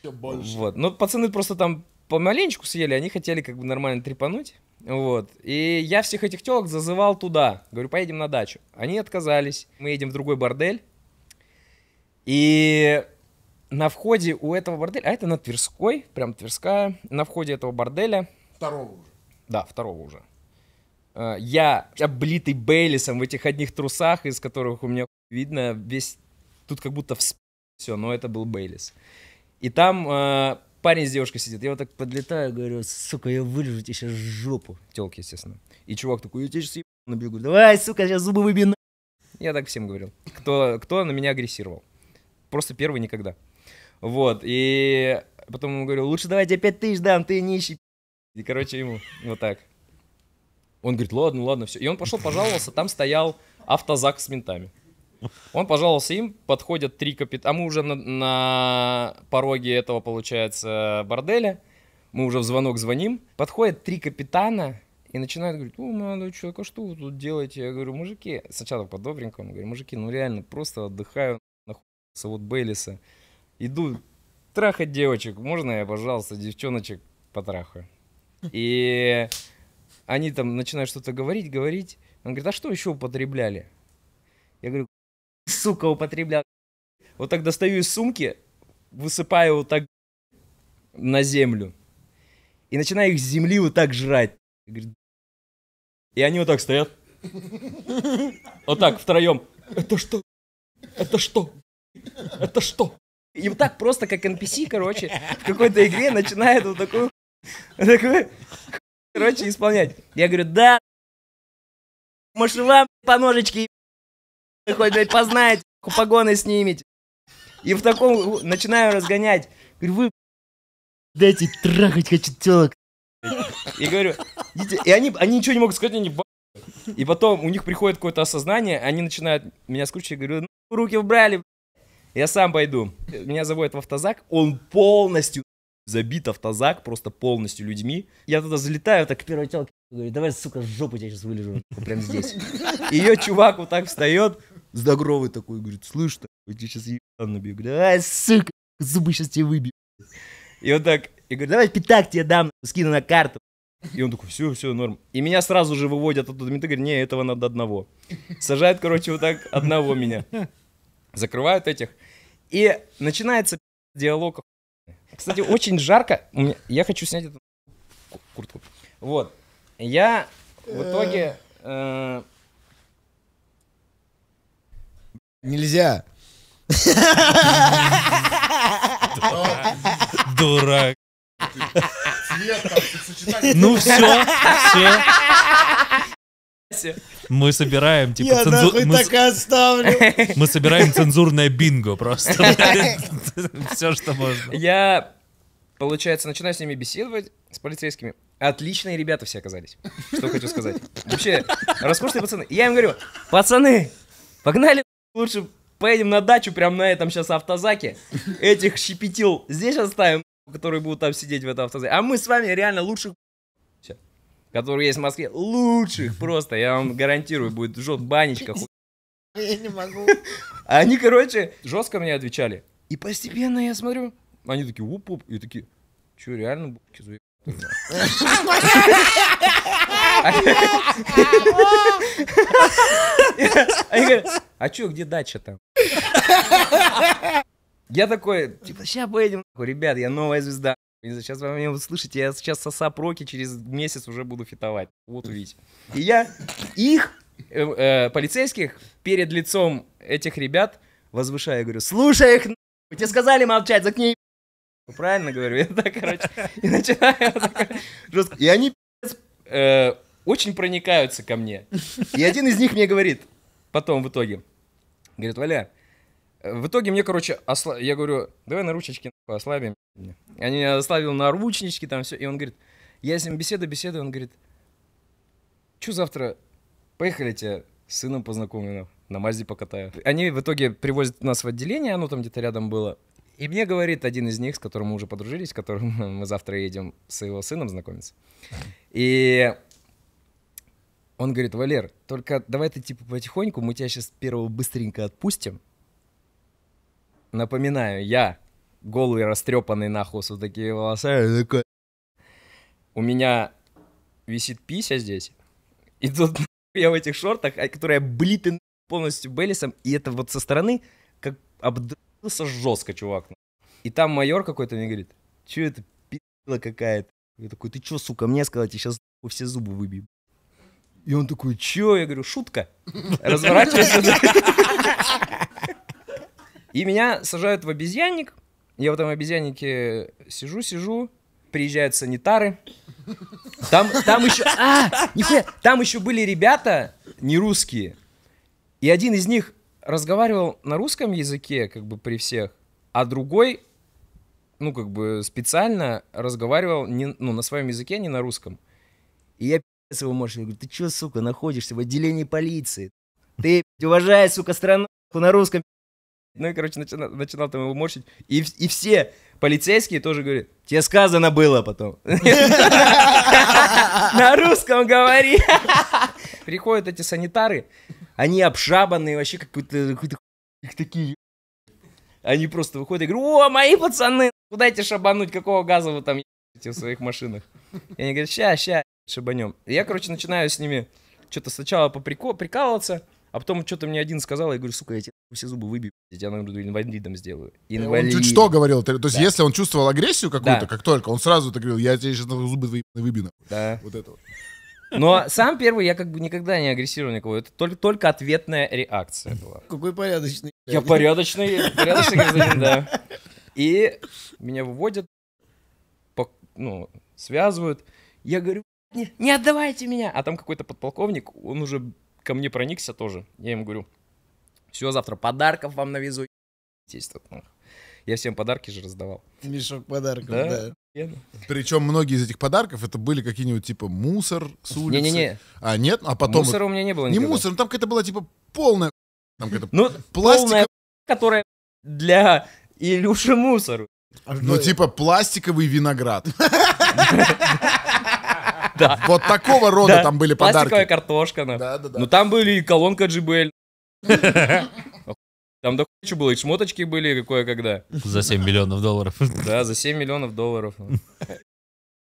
Еще больше. Вот. Но ну, пацаны просто там помаленечку съели, они хотели как бы нормально трепануть. Вот. И я всех этих телок зазывал туда. Говорю, поедем на дачу. Они отказались. Мы едем в другой бордель. И на входе у этого борделя, а это на Тверской, прям Тверская, на входе этого борделя... Второго уже. Да, второго уже. А, я облитый Бейлисом в этих одних трусах, из которых у меня видно весь... Тут как будто все, но это был Бейлис. И там а, парень с девушкой сидит. Я вот так подлетаю, говорю, сука, я вырежу тебе сейчас жопу. Телки, естественно. И чувак такой, я тебе сейчас бегу, Давай, сука, сейчас зубы выбью. Я так всем говорил. Кто, кто на меня агрессировал? Просто первый никогда. Вот, и потом ему говорю, лучше давайте опять тысяч дам, ты нищий. И, короче, ему вот так. Он говорит, ладно, ладно, все. И он пошел, пожаловался, там стоял автозак с ментами. Он пожаловался им, подходят три капитана, а мы уже на, на пороге этого, получается, борделя, мы уже в звонок звоним, подходят три капитана и начинают говорить, о, молодой человек, а что вы тут делаете? Я говорю, мужики, сначала по-добренькому, говорю, мужики, ну реально, просто отдыхаю, нахуй, вот Бейлиса, иду трахать девочек, можно я, пожалуйста, девчоночек потрахаю? И они там начинают что-то говорить, говорить. Он говорит, а что еще употребляли? Я говорю, сука, употреблял. Вот так достаю из сумки, высыпаю вот так на землю. И начинаю их с земли вот так жрать. И они вот так стоят. Вот так, втроем. Это что? Это что? Это что? И вот так просто, как NPC, короче, в какой-то игре начинает вот такую, короче, исполнять. Я говорю, да, Машева по ножичке хоть, блядь, познаете, погоны снимите. И в таком начинаю разгонять. Говорю, вы, дайте трахать хочу телок. И говорю, и они, они ничего не могут сказать, они б... И потом у них приходит какое-то осознание, они начинают меня скручивать, говорю, ну, руки убрали, я сам пойду. Меня заводят в автозак, он полностью забит автозак, просто полностью людьми. Я туда залетаю, так к первой телке, говорю, давай, сука, жопу тебя сейчас вылежу, прям здесь. Ее чувак вот так встает, здоровый такой говорит, слышь, я сейчас ебан набью. Говорю, ай, сука, зубы сейчас тебе выбью. И вот так, и говорит давай пятак тебе дам, скину на карту. И он такой, все, все, норм. И меня сразу же выводят оттуда менты, говорят, не, этого надо одного. Сажают, короче, вот так одного меня. Закрывают этих. И начинается диалог. Кстати, очень жарко. Я хочу снять эту куртку. Вот. Я в итоге... Э Нельзя. Дурак. Ну все, все. Мы собираем, типа, Я цензу... нахуй мы... так оставлю. Мы собираем цензурное бинго просто. Все, что можно. Я, получается, начинаю с ними беседовать, с полицейскими. Отличные ребята все оказались. Что хочу сказать. Вообще, роскошные пацаны. Я им говорю, пацаны, погнали Лучше поедем на дачу, прям на этом сейчас автозаке. Этих щепетил здесь оставим, которые будут там сидеть в этом автозаке. А мы с вами реально лучших которые есть в Москве, лучших просто, я вам гарантирую, будет жжет банечка. [LAUGHS] Я не могу. [LAUGHS] Они, короче, жестко мне отвечали. И постепенно я смотрю, они такие, уп-уп, и такие, что, реально, бубки а чё, где дача там? Я такой, типа, сейчас поедем. Ребят, я новая звезда. Сейчас вы меня услышите, я сейчас соса проки через месяц уже буду фитовать. Вот увидите. И я их, э, э, полицейских, перед лицом этих ребят возвышаю и говорю, слушай их, тебе сказали молчать, заткни ну, правильно говорю, я так, короче, [LAUGHS] и начинаю жестко. И они э, очень проникаются ко мне. И один из них мне говорит, потом в итоге, говорит, Валя, э, в итоге мне, короче, я говорю, давай наручнички нахуй, ослабим. Они не ослабил наручнички, там все. И он говорит, я с ним беседа беседу, он говорит, что завтра поехали тебя с сыном познакомлю, на Мазде покатаю. Они в итоге привозят нас в отделение, оно там где-то рядом было. И мне говорит один из них, с которым мы уже подружились, с которым [LAUGHS] мы завтра едем с его сыном знакомиться. И он говорит, Валер, только давай ты типа потихоньку, мы тебя сейчас первого быстренько отпустим. Напоминаю, я голый, растрепанный нахуй, вот такие волосы. Такой... У меня висит пися здесь. И тут [LAUGHS] я в этих шортах, а, которые облиты полностью Беллисом, и это вот со стороны как обдр жестко, чувак. И там майор какой-то мне говорит, что это пи***ла какая-то. Я такой, ты чё, сука, мне сказать, я сейчас все зубы выбью. И он такой, чё? Я говорю, шутка. Разворачивайся. И меня сажают в обезьянник. Я в этом обезьяннике сижу-сижу. Приезжают санитары. Там, там еще... А, нихуя! Там еще были ребята, не русские. И один из них разговаривал на русском языке, как бы при всех, а другой, ну, как бы специально разговаривал не, ну, на своем языке, а не на русском. И я пи***ц его морщил, говорю, ты чё, сука, находишься в отделении полиции? Ты, уважай, сука, страну на русском. Ну и, короче, начинал, начинал там его морщить. И, и все полицейские тоже говорят, тебе сказано было потом. [LAUGHS] На русском говори. [LAUGHS] Приходят эти санитары, они обшабанные, вообще какой-то... Какой такие... Они просто выходят и говорят, о, мои пацаны, куда ну эти шабануть, какого газа вы там ебаете в своих машинах. И они говорят, ща, ща, шабанем. И я, короче, начинаю с ними что-то сначала поприко- прикалываться, а потом что-то мне один сказал, я говорю, сука, я тебе все зубы выбью, я тебя наверное, инвалидом сделаю. Инвалид. Э, он чуть что говорил, то есть да. если он чувствовал агрессию какую-то, да. как только, он сразу так говорил, я тебе сейчас зубы выбью. Да. Вот это вот. Но сам первый я как бы никогда не агрессировал никого. Это только, только ответная реакция была. Какой порядочный. Я порядочный, порядочный [LAUGHS] гражданин, да. И меня выводят, по, ну, связывают. Я говорю, не, не отдавайте меня. А там какой-то подполковник, он уже ко мне проникся тоже. Я ему говорю, все, завтра подарков вам навезу. Здесь тут, нахуй. Я всем подарки же раздавал. Мешок подарков, да. да. Причем многие из этих подарков это были какие-нибудь типа мусор с улицы. Не-не-не. А нет, а потом... Мусора у меня не было Не мусор, но ну, там какая-то была типа полная... Там какая-то ну, пластика... полная, которая для Илюши мусор. А ну типа пластиковый виноград. [LAUGHS] Да. Вот такого рода да. там были Пластиковая подарки. Пластиковая картошка. Да, да, да. Ну там были и колонка JBL. [LAUGHS] Там до что было, и шмоточки были какое когда За 7 миллионов долларов. Да, за 7 миллионов долларов.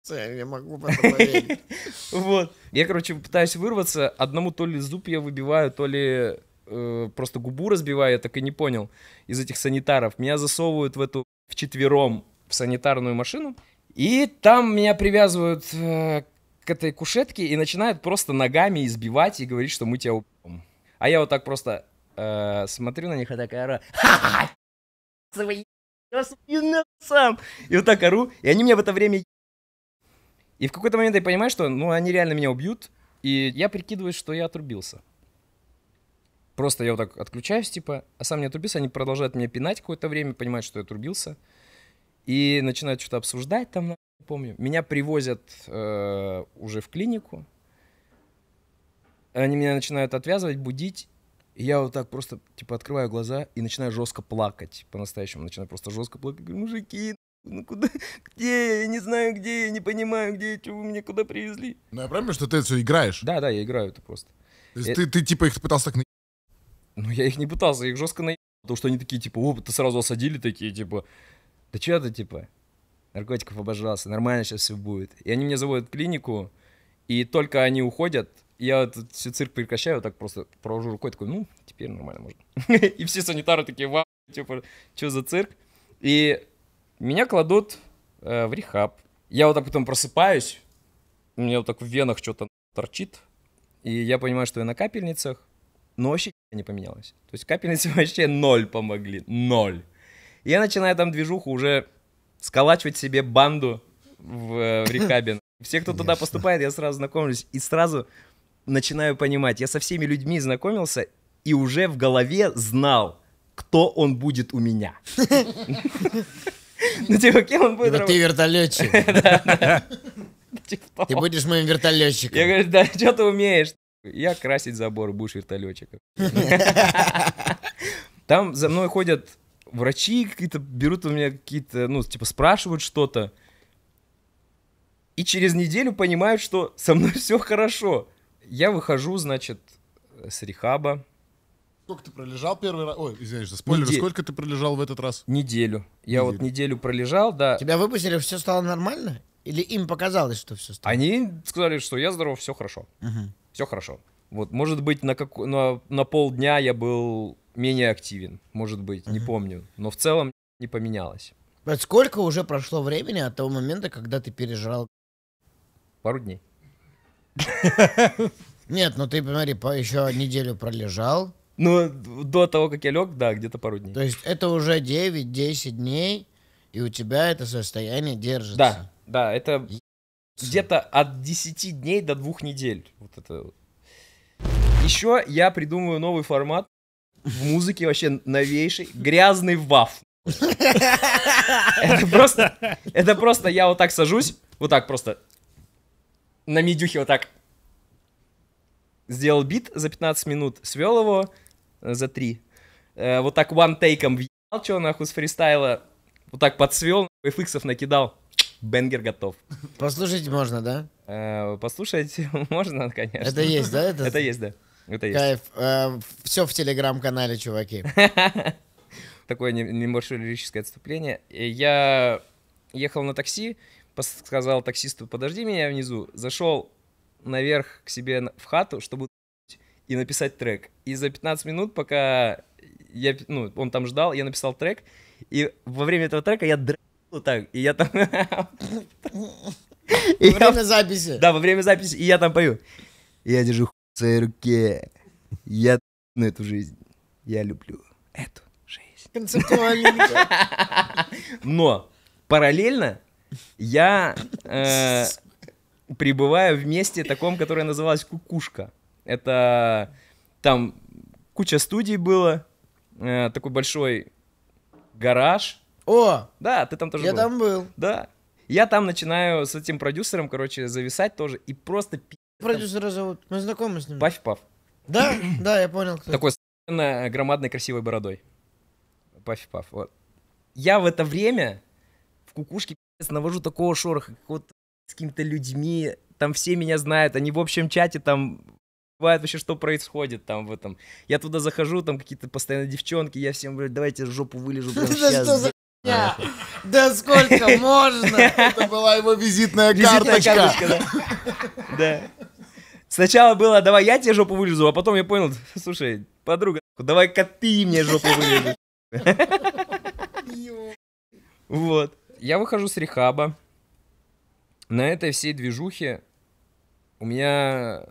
Я не могу поверить. Вот. Я, короче, пытаюсь вырваться. Одному то ли зуб я выбиваю, то ли э, просто губу разбиваю, я так и не понял, из этих санитаров. Меня засовывают в эту, в четвером в санитарную машину. И там меня привязывают э, к этой кушетке и начинают просто ногами избивать и говорить, что мы тебя убьем. А я вот так просто э, смотрю на них и так ору. Ха-ха! сам! И вот так ору, и они меня в это время И в какой-то момент я понимаю, что ну они реально меня убьют, и я прикидываю, что я отрубился. Просто я вот так отключаюсь, типа, а сам не отрубился, они продолжают меня пинать какое-то время, понимают, что я отрубился. И начинают что-то обсуждать там, помню. Меня привозят э, уже в клинику. Они меня начинают отвязывать, будить. И я вот так просто, типа, открываю глаза и начинаю жестко плакать. По-настоящему начинаю просто жестко плакать. Говорю, мужики, ну куда, [LAUGHS] где, я не знаю где, я не понимаю где, чего вы меня куда привезли. Ну я правильно, что ты это все играешь? Да, да, я играю это просто. То есть я... Э, ты, ты типа их пытался так на... [LAUGHS] Ну я их не пытался, их жестко на... [LAUGHS] Потому что они такие, типа, о, ты сразу осадили такие, типа, да что это, типа, наркотиков обожрался, нормально сейчас все будет. И они мне заводят в клинику, и только они уходят, я этот все цирк прекращаю, так просто провожу рукой, такой, ну, теперь нормально можно. [LAUGHS] И все санитары такие, вау, типа, что за цирк? И меня кладут э, в рехаб. Я вот так потом просыпаюсь, у меня вот так в венах что-то торчит, и я понимаю, что я на капельницах, но вообще не поменялось. То есть капельницы [LAUGHS] вообще ноль помогли, ноль. И я начинаю там движуху уже сколачивать себе банду в, э, в рехабе. Все, кто Конечно. туда поступает, я сразу знакомлюсь. И сразу начинаю понимать, я со всеми людьми знакомился и уже в голове знал, кто он будет у меня. Ну, типа, кем он будет типа, работать? Ты вертолетчик. [LAUGHS] Типа ты будешь моим вертолетчиком. Я говорю, да, что ты умеешь? Я красить забор, будешь вертолетчиком. Там за мной ходят врачи какие-то, берут у меня какие-то, ну, типа, спрашивают что-то. И через неделю понимают, что со мной все хорошо. Я выхожу, значит, с рехаба. Сколько ты пролежал первый раз? Ой, извини, что спойлер. Недель... Сколько ты пролежал в этот раз? Неделю. Я неделю. вот неделю пролежал, да. Тебя выпустили, все стало нормально? Или им показалось, что все стало? Они сказали, что я здоров, все хорошо. Угу. Все хорошо. Вот, может быть, на, как... на, на полдня я был менее активен. Может быть, угу. не помню. Но в целом не поменялось. сколько уже прошло времени от того момента, когда ты пережрал? Пару дней. [LAUGHS] Нет, ну ты посмотри, по еще неделю пролежал. Ну, до того, как я лег, да, где-то пару дней. То есть это уже 9-10 дней, и у тебя это состояние держится. Да, да, это где-то от 10 дней до двух недель. Вот это Еще я придумываю новый формат в музыке, вообще новейший. Грязный ваф. [LAUGHS] Это просто, это просто я вот так сажусь, вот так просто на медюхе вот так сделал бит за 15 минут, свел его э, за 3. Э, вот так one-тейком въебал, что нахуй с фристайла. Вот так подсвел, фиксов накидал. Бенгер готов. Послушать можно, да? Э, послушать [LAUGHS] можно, конечно. Это есть, да? Это, это есть, да. Это есть. Кайф. Э, все в телеграм-канале, чуваки. [LAUGHS] Такое небольшое лирическое отступление. Э, я ехал на такси, сказал таксисту, подожди меня внизу, зашел наверх к себе в хату, чтобы и написать трек. И за 15 минут, пока я, ну, он там ждал, я написал трек, и во время этого трека я драл вот так, и я там... [LAUGHS] и Во время записи. Да, во время записи, и я там пою. Я держу хуй в своей руке. Я на эту жизнь. Я люблю эту жизнь. Концептуально. [LAUGHS] Но параллельно я э, пребываю в месте таком, которое называлось Кукушка. Это там куча студий было, э, такой большой гараж. О! Да, ты там тоже я был. Я там был. Да. Я там начинаю с этим продюсером, короче, зависать тоже и просто... Продюсера зовут, мы знакомы с ним. Пафь Паф. Да, да, я понял. Кто. Такой с громадной красивой бородой. Пафи Паф, вот. Я в это время в кукушке навожу такого шороха, как с какими-то людьми, там все меня знают, они в общем чате там бывает вообще, что происходит там в этом. Я туда захожу, там какие-то постоянно девчонки, я всем говорю, давайте жопу вылежу прямо сейчас. Да сколько можно? Это была его визитная карточка. Да. Сначала было, давай я тебе жопу вылезу, а потом я понял, слушай, подруга, давай-ка ты мне жопу вылезу. Вот я выхожу с рехаба. На этой всей движухе у меня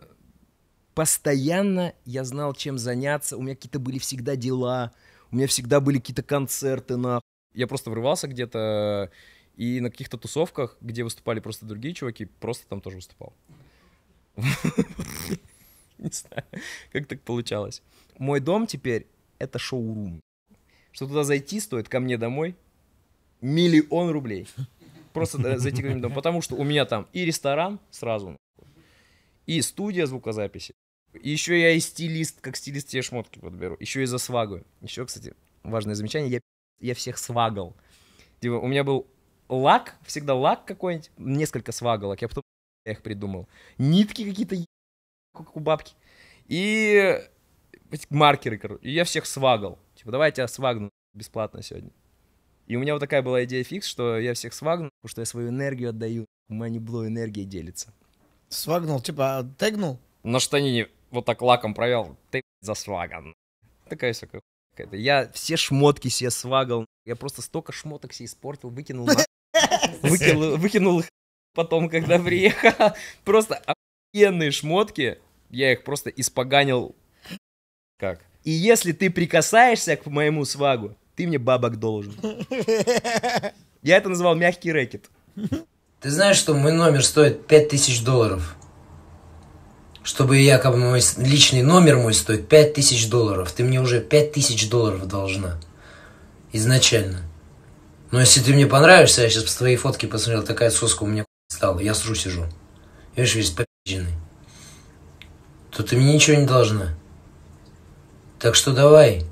постоянно я знал, чем заняться. У меня какие-то были всегда дела. У меня всегда были какие-то концерты, на. Я просто врывался где-то э, и на каких-то тусовках, где выступали просто другие чуваки, просто там тоже выступал. [LAUGHS] Не знаю, как так получалось. Мой дом теперь — это шоу-рум. Что туда зайти стоит ко мне домой — миллион рублей. Просто э, за эти дом. Потому что у меня там и ресторан сразу, и студия звукозаписи. Еще я и стилист, как стилист тебе шмотки подберу. Еще и за свагу. Еще, кстати, важное замечание. Я, я всех свагал. Типа, у меня был лак, всегда лак какой-нибудь, несколько свагалок. Я потом я их придумал. Нитки какие-то, как у бабки. И э, маркеры, короче. И я всех свагал. Типа, давай я тебя свагну бесплатно сегодня. И у меня вот такая была идея фикс, что я всех свагну, потому что я свою энергию отдаю. У Манибло энергия делится. Свагнул, типа, а, тегнул? На штанине вот так лаком провел. Ты за сваган. Такая всякая Я все шмотки себе свагал. Я просто столько шмоток себе испортил, выкинул. [LAUGHS] Выкинул, выкинул их потом, когда приехал. [LAUGHS] Просто охуенные шмотки. Я их просто испоганил. Как? И если ты прикасаешься к моему свагу, ты мне бабок должен. Я это называл мягкий рэкет. Ты знаешь, что мой номер стоит 5000 долларов? Чтобы якобы мой личный номер мой стоит 5000 долларов. Ты мне уже 5000 долларов должна. Изначально. Но если ты мне понравишься, я сейчас по твоей фотке посмотрел, такая соска у меня стала, я сру сижу. Видишь, весь попидженный. То ты мне ничего не должна. Так что давай,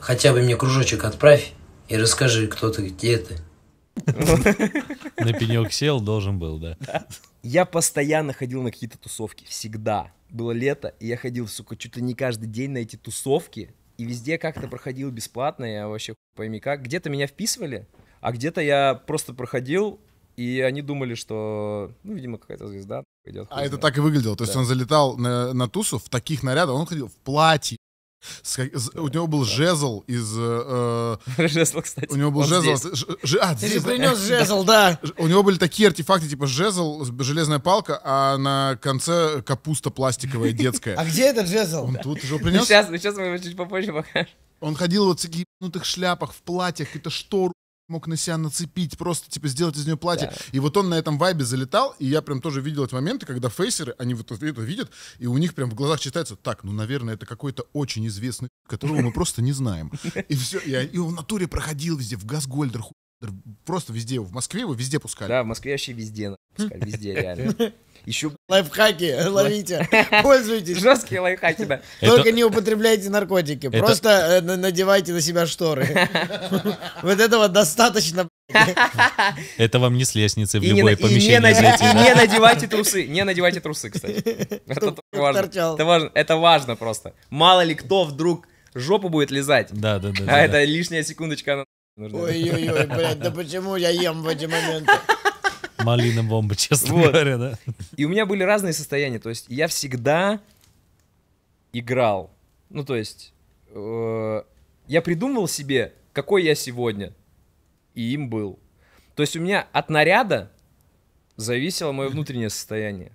хотя бы мне кружочек отправь и расскажи, кто ты, где ты. [LAUGHS] На пенек сел, должен был, да. Я постоянно ходил на какие-то тусовки, всегда. Было лето, и я ходил, сука, чуть ли не каждый день на эти тусовки, и везде как-то проходил бесплатно, я вообще пойми как. Где-то меня вписывали, а где-то я просто проходил, и они думали, что, ну, видимо, какая-то звезда идет. А это так и выглядело. То есть он залетал на, на тусу в таких нарядах, он ходил в платье, у него был жезл из... Э, э, жезл, кстати. У него был жезл... Ж, а, Ты же принес жезл, да. У него были такие артефакты, типа жезл, железная палка, а на конце капуста пластиковая детская. [LAUGHS] А где этот жезл? Он тут уже ну, принес? Сейчас, ну, сейчас мы его чуть попозже покажем. Он ходил вот в таких шляпах, в платьях, это штору мог на себя нацепить, просто, типа, сделать из нее платье. Да. И вот он на этом вайбе залетал, и я прям тоже видел эти моменты, когда фейсеры, они вот это видят, и у них прям в глазах читается, так, ну, наверное, это какой-то очень известный, которого мы просто не знаем. [LAUGHS] И все, и он в натуре проходил везде, в Газгольдер, Просто везде В Москве его везде пускали. Да, в Москве вообще везде пускали. Везде, реально. [LAUGHS] Еще... Лайфхаки ловите, [LAUGHS] пользуйтесь. Жесткие лайфхаки, да. [LAUGHS] Только не употребляйте наркотики, просто э, надевайте на себя шторы. Вот этого достаточно. Это вам не с лестницы в любое помещение Не надевайте трусы, не надевайте трусы, кстати. Это важно. Это важно просто. Мало ли кто вдруг жопу будет лизать. Да, да, да. А это лишняя секундочка Ой-ой-ой, блядь, да почему я ем в эти моменты? Малина бомба, честно вот. говоря, да. И у меня были разные состояния. То есть я всегда играл. Ну, то есть э, я придумывал себе, какой я сегодня. И им был. То есть у меня от наряда зависело мое внутреннее состояние.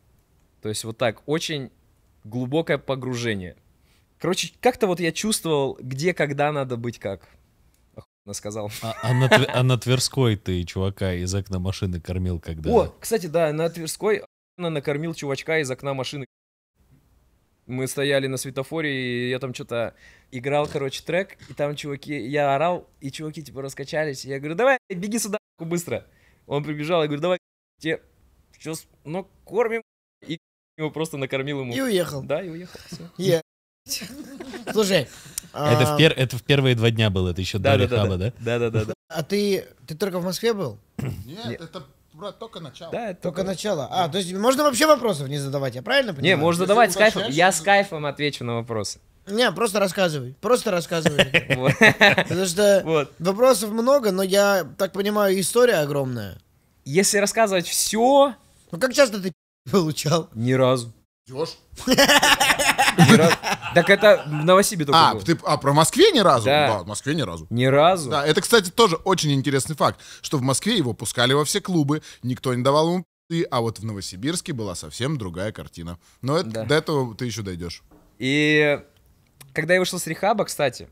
То есть вот так, очень глубокое погружение. Короче, как-то вот я чувствовал, где, когда надо быть как сказал. А, а, на, а на Тверской ты чувака из окна машины кормил когда? О, кстати, да, на Тверской она накормил чувачка из окна машины. Мы стояли на светофоре, и я там что-то играл, короче, трек, и там чуваки, я орал, и чуваки, типа, раскачались. Я говорю, давай, беги сюда, быстро. Он прибежал, я говорю, давай, тебе, сейчас, ну, кормим. И его просто накормил ему. И уехал. Да, и уехал. Все. Yeah. Слушай, это, в а, пер... это в первые два дня было, это еще да, до да, рехаба, да? Да, да, да. да. А ты, ты только в Москве был? Нет, это брат, только начало. Да, только, только начало. А, то есть можно вообще вопросов не задавать, я правильно понимаю? Не, можно задавать с кайфом. Я с кайфом отвечу на вопросы. Не, просто рассказывай. Просто рассказывай. [LAUGHS] Потому что вопросов много, но я так понимаю, история огромная. Если рассказывать все... Ну как часто ты [LAUGHS] получал? Ни разу. Идешь? Так это в Новосибе только а, было. ты, а, про Москве ни разу? Да. да, в Москве ни разу. Ни разу? Да, это, кстати, тоже очень интересный факт, что в Москве его пускали во все клубы, никто не давал ему пи***, а вот в Новосибирске была совсем другая картина. Но это, Да. до этого ты еще дойдешь. И когда я вышел с рехаба, кстати,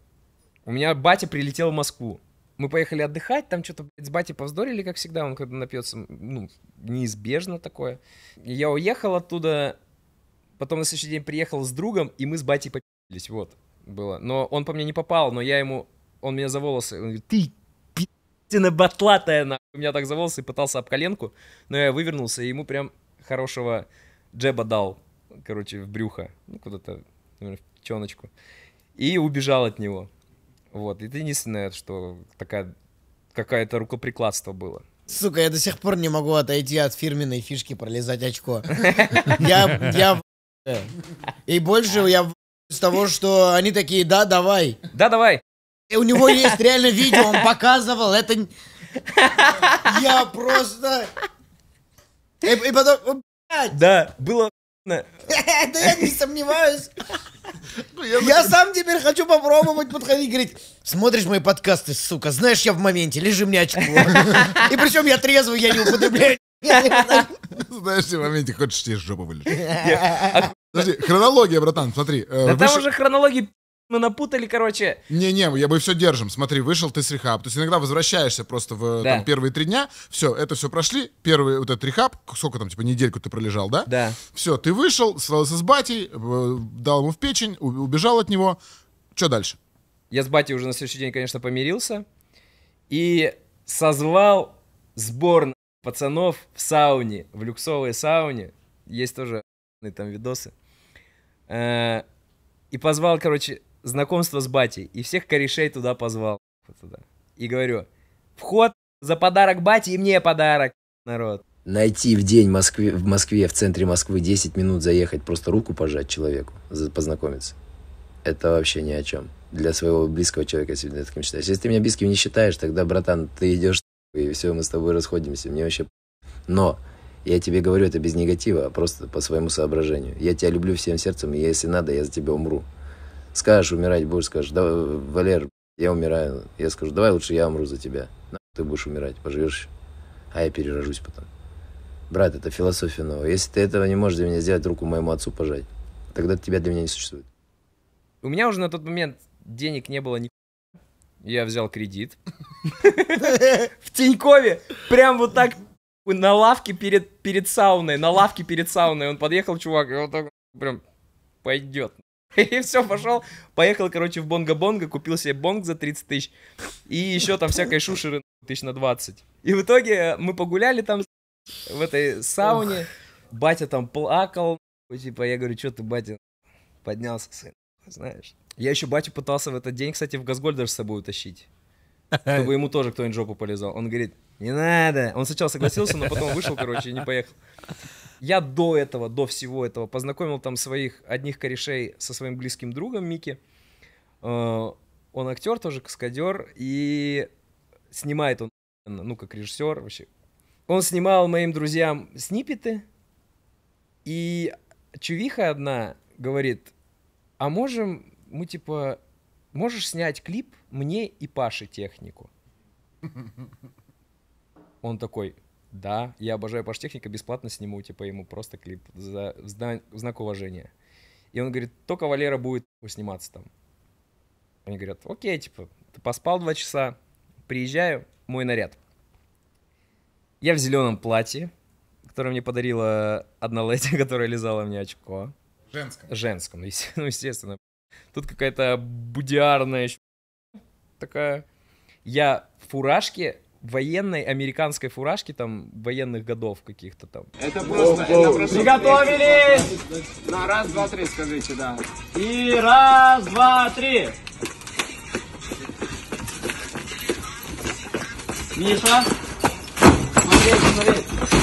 у меня батя прилетел в Москву. Мы поехали отдыхать, там что-то с батей повздорили, как всегда, он когда напьется, ну, неизбежно такое. Я уехал оттуда, Потом на следующий день приехал с другом, и мы с батей попились, вот, было. Но он по мне не попал, но я ему, он меня за волосы, он говорит, ты пи***тина батлатая, на... У меня так за волосы, пытался об коленку, но я вывернулся, и ему прям хорошего джеба дал, короче, в брюхо, ну, куда-то, наверное, в печеночку. И убежал от него. Вот, это единственное, что такая, какое-то рукоприкладство было. Сука, я до сих пор не могу отойти от фирменной фишки пролезать очко. [LAUGHS] Я, я и больше я с того, что они такие, да, давай. Да, давай. И у него есть реально видео, он показывал, это... Я просто... И, и потом... Да, было... [LAUGHS] Да я не сомневаюсь. Ну, я сам теперь хочу попробовать подходить, говорить, смотришь мои подкасты, сука, знаешь, я в моменте, лежи мне очко. И причем я трезвый, я не употребляю [LAUGHS] Знаешь, в моменте хочешь тебе жопу вылежать. А Подожди, хронология, братан, смотри. Э, да там уже хронологии мы напутали, короче. Не-не, я бы все держим. Смотри, вышел ты с рехаб. То есть иногда возвращаешься просто в да. там, первые три дня. Все, это все прошли. Первый вот этот рехаб, сколько там, типа, недельку ты пролежал, да? Да. Все, ты вышел, свалился с батей, э, дал ему в печень, убежал от него. Что дальше? Я с батей уже на следующий день, конечно, помирился. И созвал сбор пацанов в сауне, в люксовой сауне. Есть тоже там видосы. Э, и позвал, короче, знакомство с батей. И всех корешей туда позвал. И говорю, вход за подарок бате и мне подарок, народ. Найти в день Москве, в Москве, в центре Москвы 10 минут заехать, просто руку пожать человеку, познакомиться. Это вообще ни о чем. Для своего близкого человека, если ты таким считаешь. Если ты меня близким не считаешь, тогда, братан, ты идешь и все, мы с тобой расходимся, мне вообще... Но я тебе говорю это без негатива, а просто по своему соображению. Я тебя люблю всем сердцем, и если надо, я за тебя умру. Скажешь, умирать будешь, скажешь, да, Валер, я умираю. Я скажу, давай лучше я умру за тебя. Но ты будешь умирать, поживешь, а я перерожусь потом. Брат, это философия новая. Если ты этого не можешь для меня сделать, руку моему отцу пожать, тогда тебя для меня не существует. У меня уже на тот момент денег не было ни я взял кредит. В Тинькове. Прям вот так на лавке перед, перед сауной. На лавке перед сауной. Он подъехал, чувак, и вот так прям пойдет. И все, пошел. Поехал, короче, в Бонго-Бонго, купил себе бонг за 30 тысяч. И еще там всякой шушеры тысяч на 20. И в итоге мы погуляли там в этой сауне. Батя там плакал. Типа, я говорю, что ты, батя, поднялся, сын, знаешь. Я еще батю пытался в этот день, кстати, в Газгольдер с собой утащить. [LAUGHS] Чтобы ему тоже кто-нибудь жопу полезал. Он говорит, не надо. Он сначала согласился, но потом вышел, короче, и не поехал. Я до этого, до всего этого познакомил там своих одних корешей со своим близким другом Мики. Э, он актер тоже, каскадер, и снимает он, ну, как режиссер вообще. Он снимал моим друзьям снипеты, и чувиха одна говорит, а можем мы типа, можешь снять клип мне и Паше технику? [LAUGHS] Он такой, да, я обожаю Паш техника, бесплатно сниму, типа, ему просто клип за, в, знак уважения. И он говорит, только Валера будет сниматься там. Они говорят, окей, типа, ты поспал два часа, приезжаю, мой наряд. Я в зеленом платье, которое мне подарила одна леди, [LAUGHS] которая лизала мне очко. Женском. Женском, ну, естественно. Тут какая-то будиарная такая. Я в фуражке, военной американской фуражке, там, военных годов каких-то там. Это просто... Воу, это просто... Приготовились! На раз, два, три скажите, да. И раз, два, три! Миша! Смотреть, смотреть!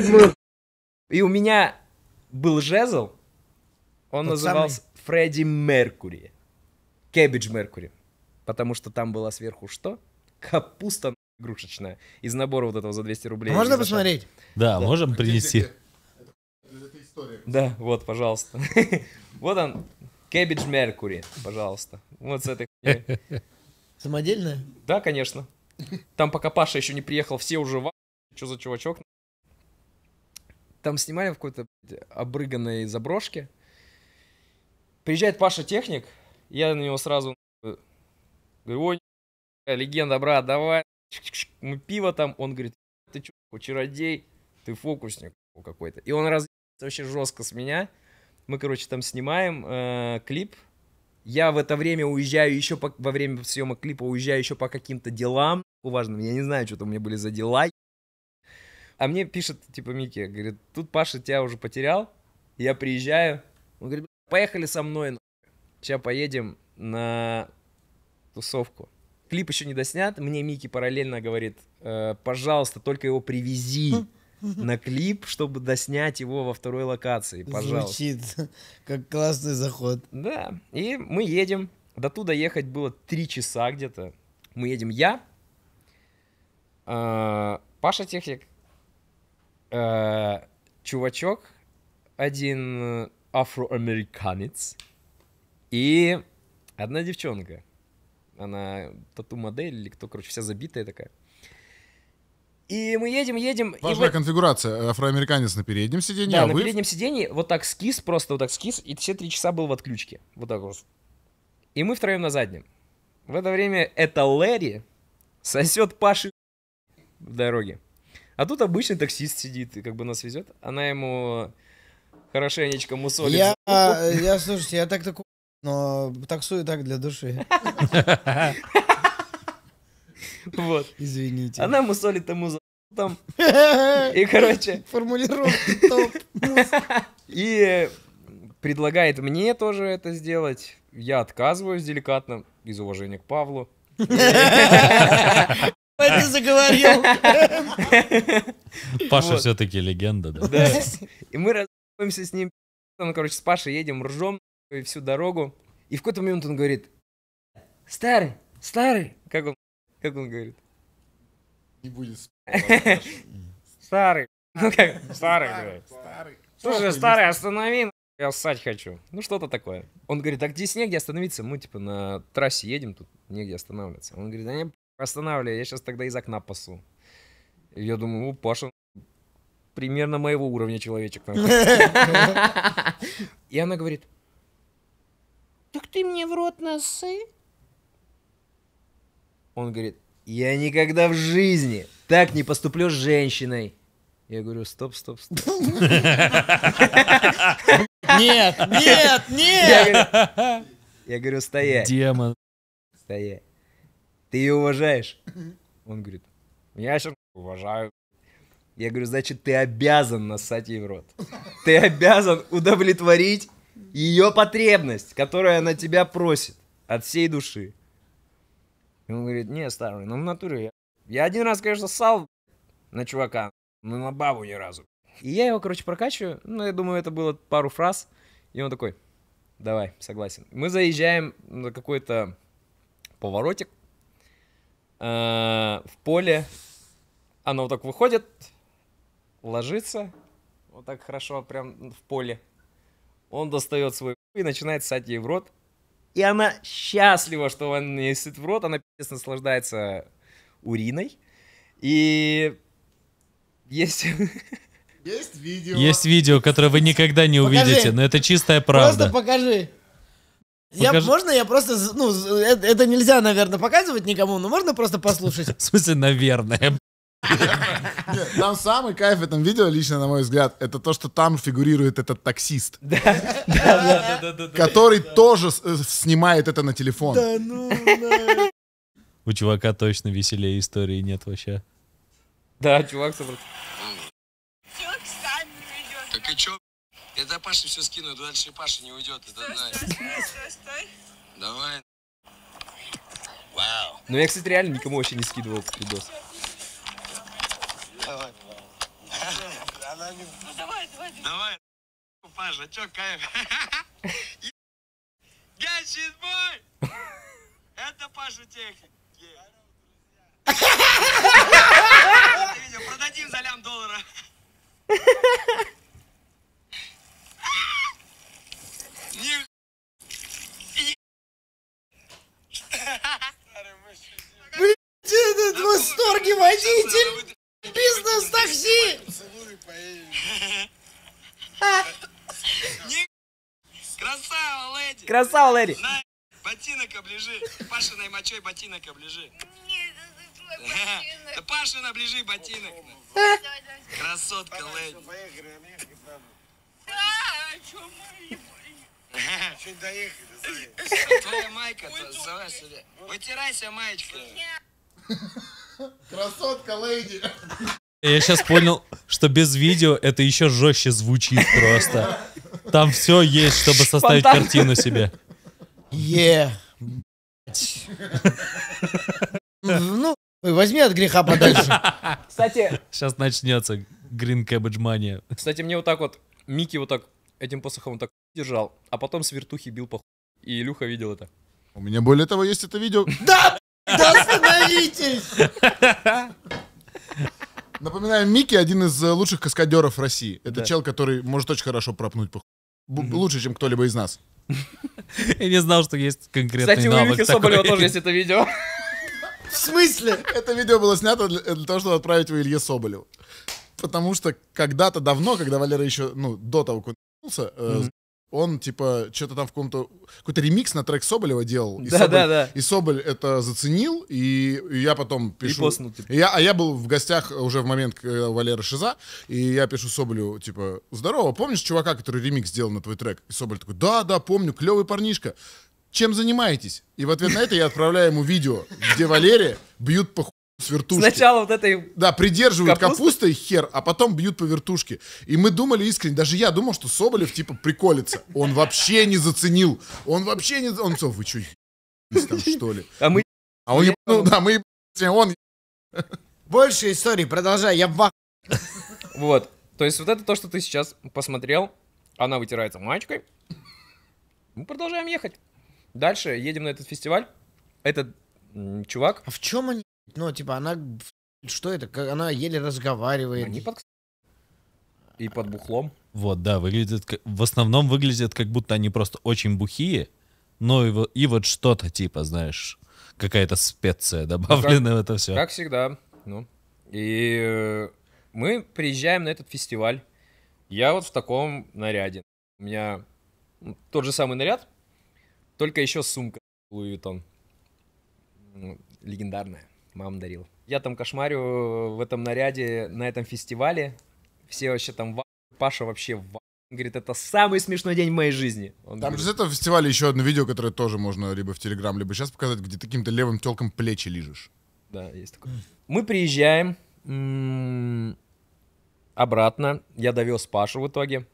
возьму. И у меня был жезл, он Тот назывался самый? Фредди Меркури. Кэббидж Меркури. Потому что там была сверху что? Капуста игрушечная. Из набора вот этого за 200 рублей. можно посмотреть? Да, да, можем принести. Да, вот, пожалуйста. [LAUGHS] вот он, Кэббидж Меркури, пожалуйста. Вот с этой Самодельная? Да, конечно. Там пока Паша еще не приехал, все уже в... Что за чувачок? Там снимали в какой-то обрыганной заброшке. Приезжает Паша Техник, я на него сразу э, говорю, ой, легенда, брат, давай, мы пиво там. Он говорит, ты чё, чародей, ты фокусник какой-то. И он раз вообще жестко с меня. Мы, короче, там снимаем э, клип. Я в это время уезжаю еще по, во время съемок клипа, уезжаю еще по каким-то делам важным. Я не знаю, что-то у меня были за дела. А мне пишет, типа, Микки, говорит, тут Паша тебя уже потерял, я приезжаю. Он говорит, поехали со мной, сейчас поедем на тусовку. Клип еще не доснят, мне Микки параллельно говорит, э, пожалуйста, только его привези [LAUGHS] на клип, чтобы доснять его во второй локации, пожалуйста. Звучит [LAUGHS] как классный заход. Да, и мы едем. До туда ехать было три часа где-то. Мы едем я, э, Паша Техник, э, чувачок, один э, афроамериканец и одна девчонка. Она тату-модель или кто, короче, вся забитая такая. И мы едем, едем. Важная и... конфигурация. Афроамериканец на переднем сиденье. Да, а на вы... переднем сиденье вот так скис, просто вот так скис, и все три часа был в отключке. Вот так вот. И мы втроем на заднем. В это время это Лэри сосет Паши в дороге. А тут обычный таксист сидит и как бы нас везет. Она ему хорошенечко мусолит. Я, э, я слушайте, я так такой, но таксую так для души. Вот. Извините. Она мусолит ему за там. [LAUGHS] И, короче... Формулировки топ. [LAUGHS] И предлагает мне тоже это сделать. Я отказываюсь деликатно из уважения к Павлу. [LAUGHS] Ты [LAUGHS] заговорил. [LAUGHS] Паша все-таки легенда, да? да. [LAUGHS] И мы разговариваемся с ним. Ну, короче, с Пашей едем, ржем всю дорогу. И в какой-то момент он говорит, старый, старый. Как он, как он говорит? Не будет Старый. Ну как, старый, говорит. старый. Слушай, старый, останови, я ссать хочу. Ну, что-то такое. Он говорит, а где снег, где остановиться? Мы, типа, на трассе едем, тут негде останавливаться. Он говорит, да не, Останавливай, я сейчас тогда из окна пасу. И я думаю, у, Паша примерно моего уровня человечек. И она говорит, так ты мне в рот носы? Он говорит, я никогда в жизни так не поступлю с женщиной. Я говорю, стоп, стоп, стоп. Нет, нет, нет! Я говорю, стоять. Демон. Стоять. Ты ее уважаешь? Он говорит, я сейчас уважаю. Я говорю, значит, ты обязан нассать ей в рот. Ты обязан удовлетворить ее потребность, которую она тебя просит от всей души. И он говорит, не, старый, ну в натуре я... Я один раз, конечно, сал на чувака, но на бабу ни разу. И я его, короче, прокачиваю. Ну, я думаю, это было пару фраз. И он такой, давай, согласен. Мы заезжаем на какой-то поворотик. Э, в поле. Оно вот так выходит, ложится, вот так хорошо, прям в поле. Он достает свой [LAUGHS] и начинает ссать ей в рот. И она счастлива, что он не сит в рот, она пи***ц наслаждается уриной. И есть... [LAUGHS] Есть видео. Есть видео, которое вы никогда не покажи. увидите, но это чистая правда. Просто покажи. Я, можно я просто, ну, это, э, это нельзя, наверное, показывать никому, но можно просто послушать. [LAUGHS] В смысле, наверное? [LAUGHS] Нет, там самый кайф в этом видео, лично на мой взгляд, это то, что там фигурирует этот таксист. [LAUGHS] Который тоже э, снимает это на телефон. Да ну У чувака точно веселее истории нет вообще. Да, чувак собрался. Так и чё? Я до Паши все скину, дальше Паша не уйдет. Стой, стой, стой, стой, Давай. Вау. Ну я, кстати, реально никому вообще не скидывал этот видос. Давай. Ну давай, давай. Давай. Паша, чё, кайф? Гачит [LAUGHS] бой! Это Паша техник. Продадим за лям доллара. [LAUGHS] водитель бизнес-такси. Красава, леди. Красава, леди. ботинок оближи. Пашиной мочой ботинок оближи. Нет, Да Пашина оближи ботинок. Красотка, леди. Чуть доехали. Твоя майка, давай сюда. Вытирайся маечкой. Красотка, леди. Я сейчас понял, что без видео это еще жестче звучит просто. Там все есть, чтобы составить Спонтан. картину себе. Е. Ну, возьми от греха подальше. Кстати... Сейчас начнется Green Cabbage Mania. Кстати, мне вот так вот, Микки вот так этим посохом вот так держал, а потом с вертухи бил по И Илюха видел это. У меня более того есть это видео. Да! Да остановитесь! Напоминаю, Микки один из э, лучших каскадеров России. Это да. чел, который может очень хорошо пропнуть пох. mm Лучше, чем кто-либо из нас. Я не знал, что есть конкретный Кстати, навык у Мики Соболева тоже есть это видео. В смысле? Это видео было снято э, для, того, чтобы отправить его Илье Соболеву. Потому что когда-то давно, когда Валера еще, ну, до того, как он э, он, типа, что-то там в каком-то... Какой-то ремикс на трек Соболева делал. И да, Соболь, да, да. И Соболь это заценил, и, и я потом пишу... И постнул, типа. и я, а я был в гостях уже в момент когда Валера Шиза, и я пишу Соболю, типа, «Здорово, помнишь чувака, который ремикс сделал на твой трек?» И Соболь такой, «Да, да, помню, клевый парнишка. Чем занимаетесь?» И в ответ на это я отправляю ему видео, где Валерия бьют по с вертушки. Сначала вот этой Да, придерживают капусты? капустой хер, а потом бьют по вертушке. И мы думали искренне, даже я думал, что Соболев типа приколится. Он вообще не заценил. Он вообще не... Он что? вы что, там что ли? А мы... А он ну ебанул, да, мы он Больше историй, продолжай, я бах. Вот, то есть вот это то, что ты сейчас посмотрел, она вытирается мачкой. Мы продолжаем ехать. Дальше едем на этот фестиваль. Этот чувак... А в чем они ну, типа, она... Что это? Она еле разговаривает. Они под... И под бухлом. Вот, да, выглядит... В основном выглядит, как будто они просто очень бухие. но и, вот, и вот что-то типа, знаешь, какая-то специя добавлена ну, как, в это все. Как всегда. Ну. И э, мы приезжаем на этот фестиваль. Я вот в таком наряде. У меня ну, тот же самый наряд, только еще сумка Луи Витон. Ну, легендарная. Мам дарил. Я там кошмарю в этом наряде на этом фестивале. Все вообще там ва... Паша вообще ва... Говорит, это самый смешной день в моей жизни. Он Там говорит, же с этого фестиваля еще одно видео, которое тоже можно либо в Телеграм, либо сейчас показать, где ты каким-то левым телком плечи лижешь. Да, есть такое. Мы приезжаем обратно. Я довез Пашу в итоге.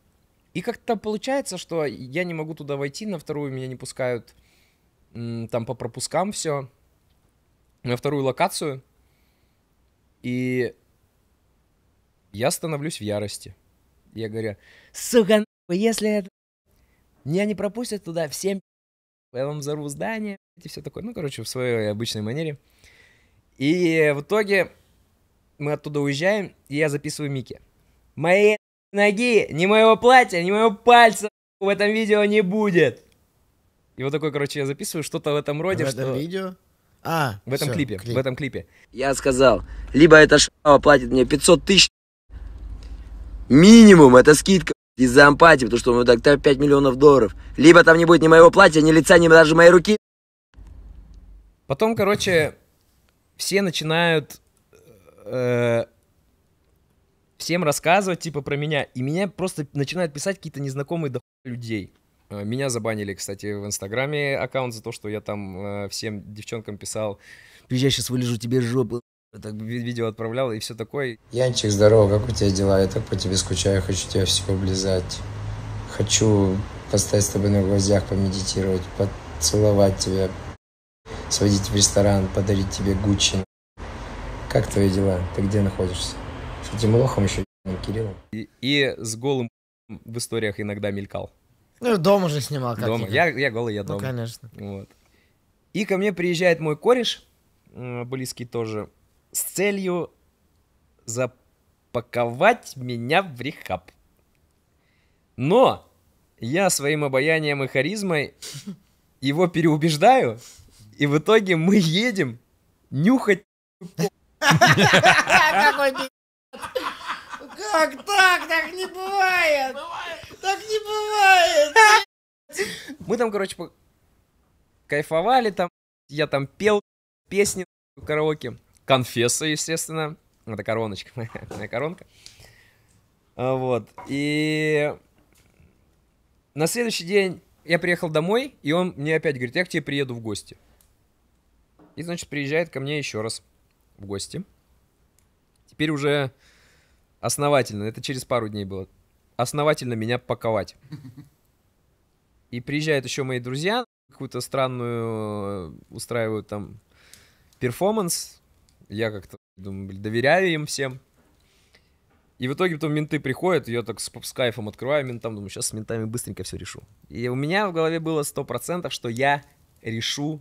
И как-то получается, что я не могу туда войти, на вторую меня не пускают. там по пропускам все на вторую локацию, и я становлюсь в ярости. Я говорю, сука, если это... Меня не пропустят туда, всем я вам взорву здание, и все такое. Ну, короче, в своей обычной манере. И в итоге мы оттуда уезжаем, и я записываю мики Мои ноги, не моего платья, не моего пальца в этом видео не будет. И вот такой, короче, я записываю что-то в этом роде. В этом что... видео? А, в этом все, клипе, клип. в этом клипе. Я сказал, либо эта шава платит мне 500 тысяч, минимум, это скидка из-за ампати, потому что ну, так 5 миллионов долларов. Либо там не будет ни моего платья, ни лица, ни даже моей руки. Потом, короче, все начинают э, всем рассказывать, типа, про меня. И меня просто начинают писать какие-то незнакомые до людей. Э, меня забанили, кстати, в Инстаграме аккаунт за то, что я там э, всем девчонкам писал «Приезжай, сейчас вылежу тебе жопу». Так видео отправлял и все такое. Янчик, здорово, как у тебя дела? Я так по тебе скучаю, хочу тебя всего облизать. Хочу поставить с тобой на гвоздях, помедитировать, поцеловать тебя, сводить в ресторан, подарить тебе Гуччи. Как твои дела? Ты где находишься? С этим лохом еще, Кириллом. И, и с голым в историях иногда мелькал. Ну, дома же снимал как Дома. Я, я голый, я ну, дома. Ну, конечно. Вот. И ко мне приезжает мой кореш, э, близкий тоже, с целью запаковать меня в рехаб. Но я своим обаянием и харизмой его переубеждаю, и в итоге мы едем нюхать. Как так? Так не бывает! Так не бывает! Мы там, короче, кайфовали там. Я там пел песни в караоке. Конфесса, естественно. Это короночка моя [LAUGHS] коронка. А, вот. И на следующий день я приехал домой, и он мне опять говорит, я к тебе приеду в гости. И, значит, приезжает ко мне еще раз в гости. Теперь уже основательно. Это через пару дней было основательно меня паковать. И приезжают еще мои друзья, какую-то странную э, устраивают там перформанс. Я как-то думаю, блин, доверяю им всем. И в итоге потом менты приходят, я так с, с кайфом открываю ментам, думаю, сейчас с ментами быстренько все решу. И у меня в голове было 100%, что я решу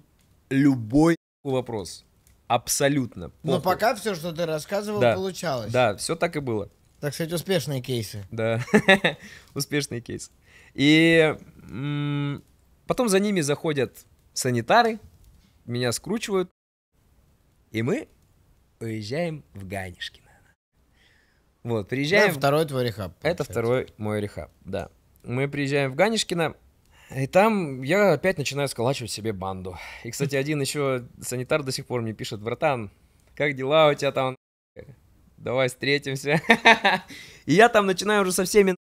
любой [LAUGHS] вопрос. Абсолютно. Но пока все, что ты рассказывал, да, получалось. Да, все так и было. Так сказать, успешные кейсы. Да, [LAUGHS] успешные кейсы. И потом за ними заходят санитары, меня скручивают, и мы уезжаем в Ганишкино. Вот, приезжаем... Это второй твой рехаб. Это второй мой рехаб, да. Мы приезжаем в Ганишкино, и там я опять начинаю сколачивать себе банду. И, кстати, один еще санитар до сих пор мне пишет, братан, как дела у тебя там? давай встретимся. [LAUGHS] И я там начинаю уже со всеми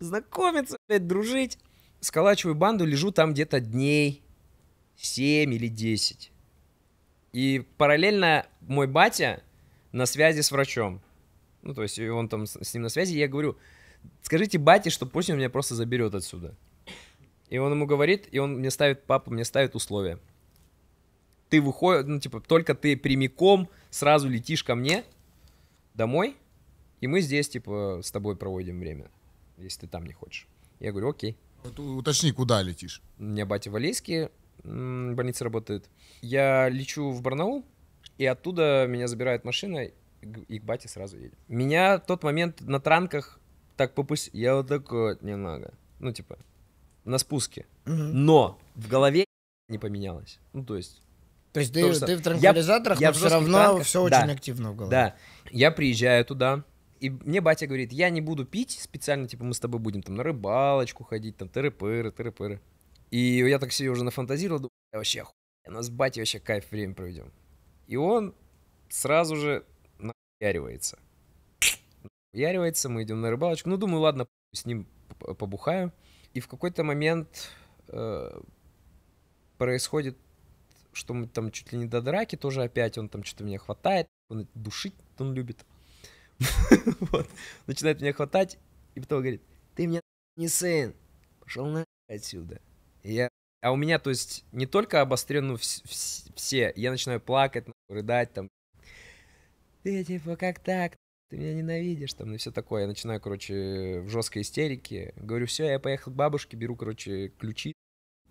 знакомиться, блядь, дружить. Сколачиваю банду, лежу там где-то дней 7 или 10. И параллельно мой батя на связи с врачом. Ну, то есть он там с, ним на связи, и я говорю, скажите бате, что пусть он меня просто заберет отсюда. И он ему говорит, и он мне ставит, папа мне ставит условия. Ты выходишь, ну, типа, только ты прямиком сразу летишь ко мне, домой, и мы здесь, типа, с тобой проводим время, если ты там не хочешь. Я говорю, окей. Уточни, куда летишь? У меня батя в Алейске, больнице работает. Я лечу в Барнаул, и оттуда меня забирает машина, и к бате сразу едет. Меня тот момент на транках так попусть, Я вот такой вот немного. Ну, типа, на спуске. Угу. Но в голове не поменялось. Ну, то есть, то есть ты, то, что... ты в транквилизаторах, я, но я все равно танках, все очень да, активно в голове. Да, я приезжаю туда, и мне батя говорит, я не буду пить специально, типа мы с тобой будем там на рыбалочку ходить, там тыры-пыры, тыры-пыры. И я так себе уже нафантазировал, думаю, вообще нас с батей вообще кайф время проведем. И он сразу же нахуяривается. Нахуяривается, мы идем на рыбалочку. Ну, думаю, ладно, с ним побухаю. И в какой-то момент э, происходит что мы там чуть ли не до драки тоже опять, он там что-то меня хватает, он душить он любит. [LAUGHS] вот. Начинает меня хватать, и потом говорит, ты мне не сын, пошел на отсюда. я... А у меня, то есть, не только обостренно вс- все, я начинаю плакать, рыдать, там, ты типа как так, ты меня ненавидишь, там, и все такое. Я начинаю, короче, в жесткой истерике. Говорю, все, я поехал к бабушке, беру, короче, ключи.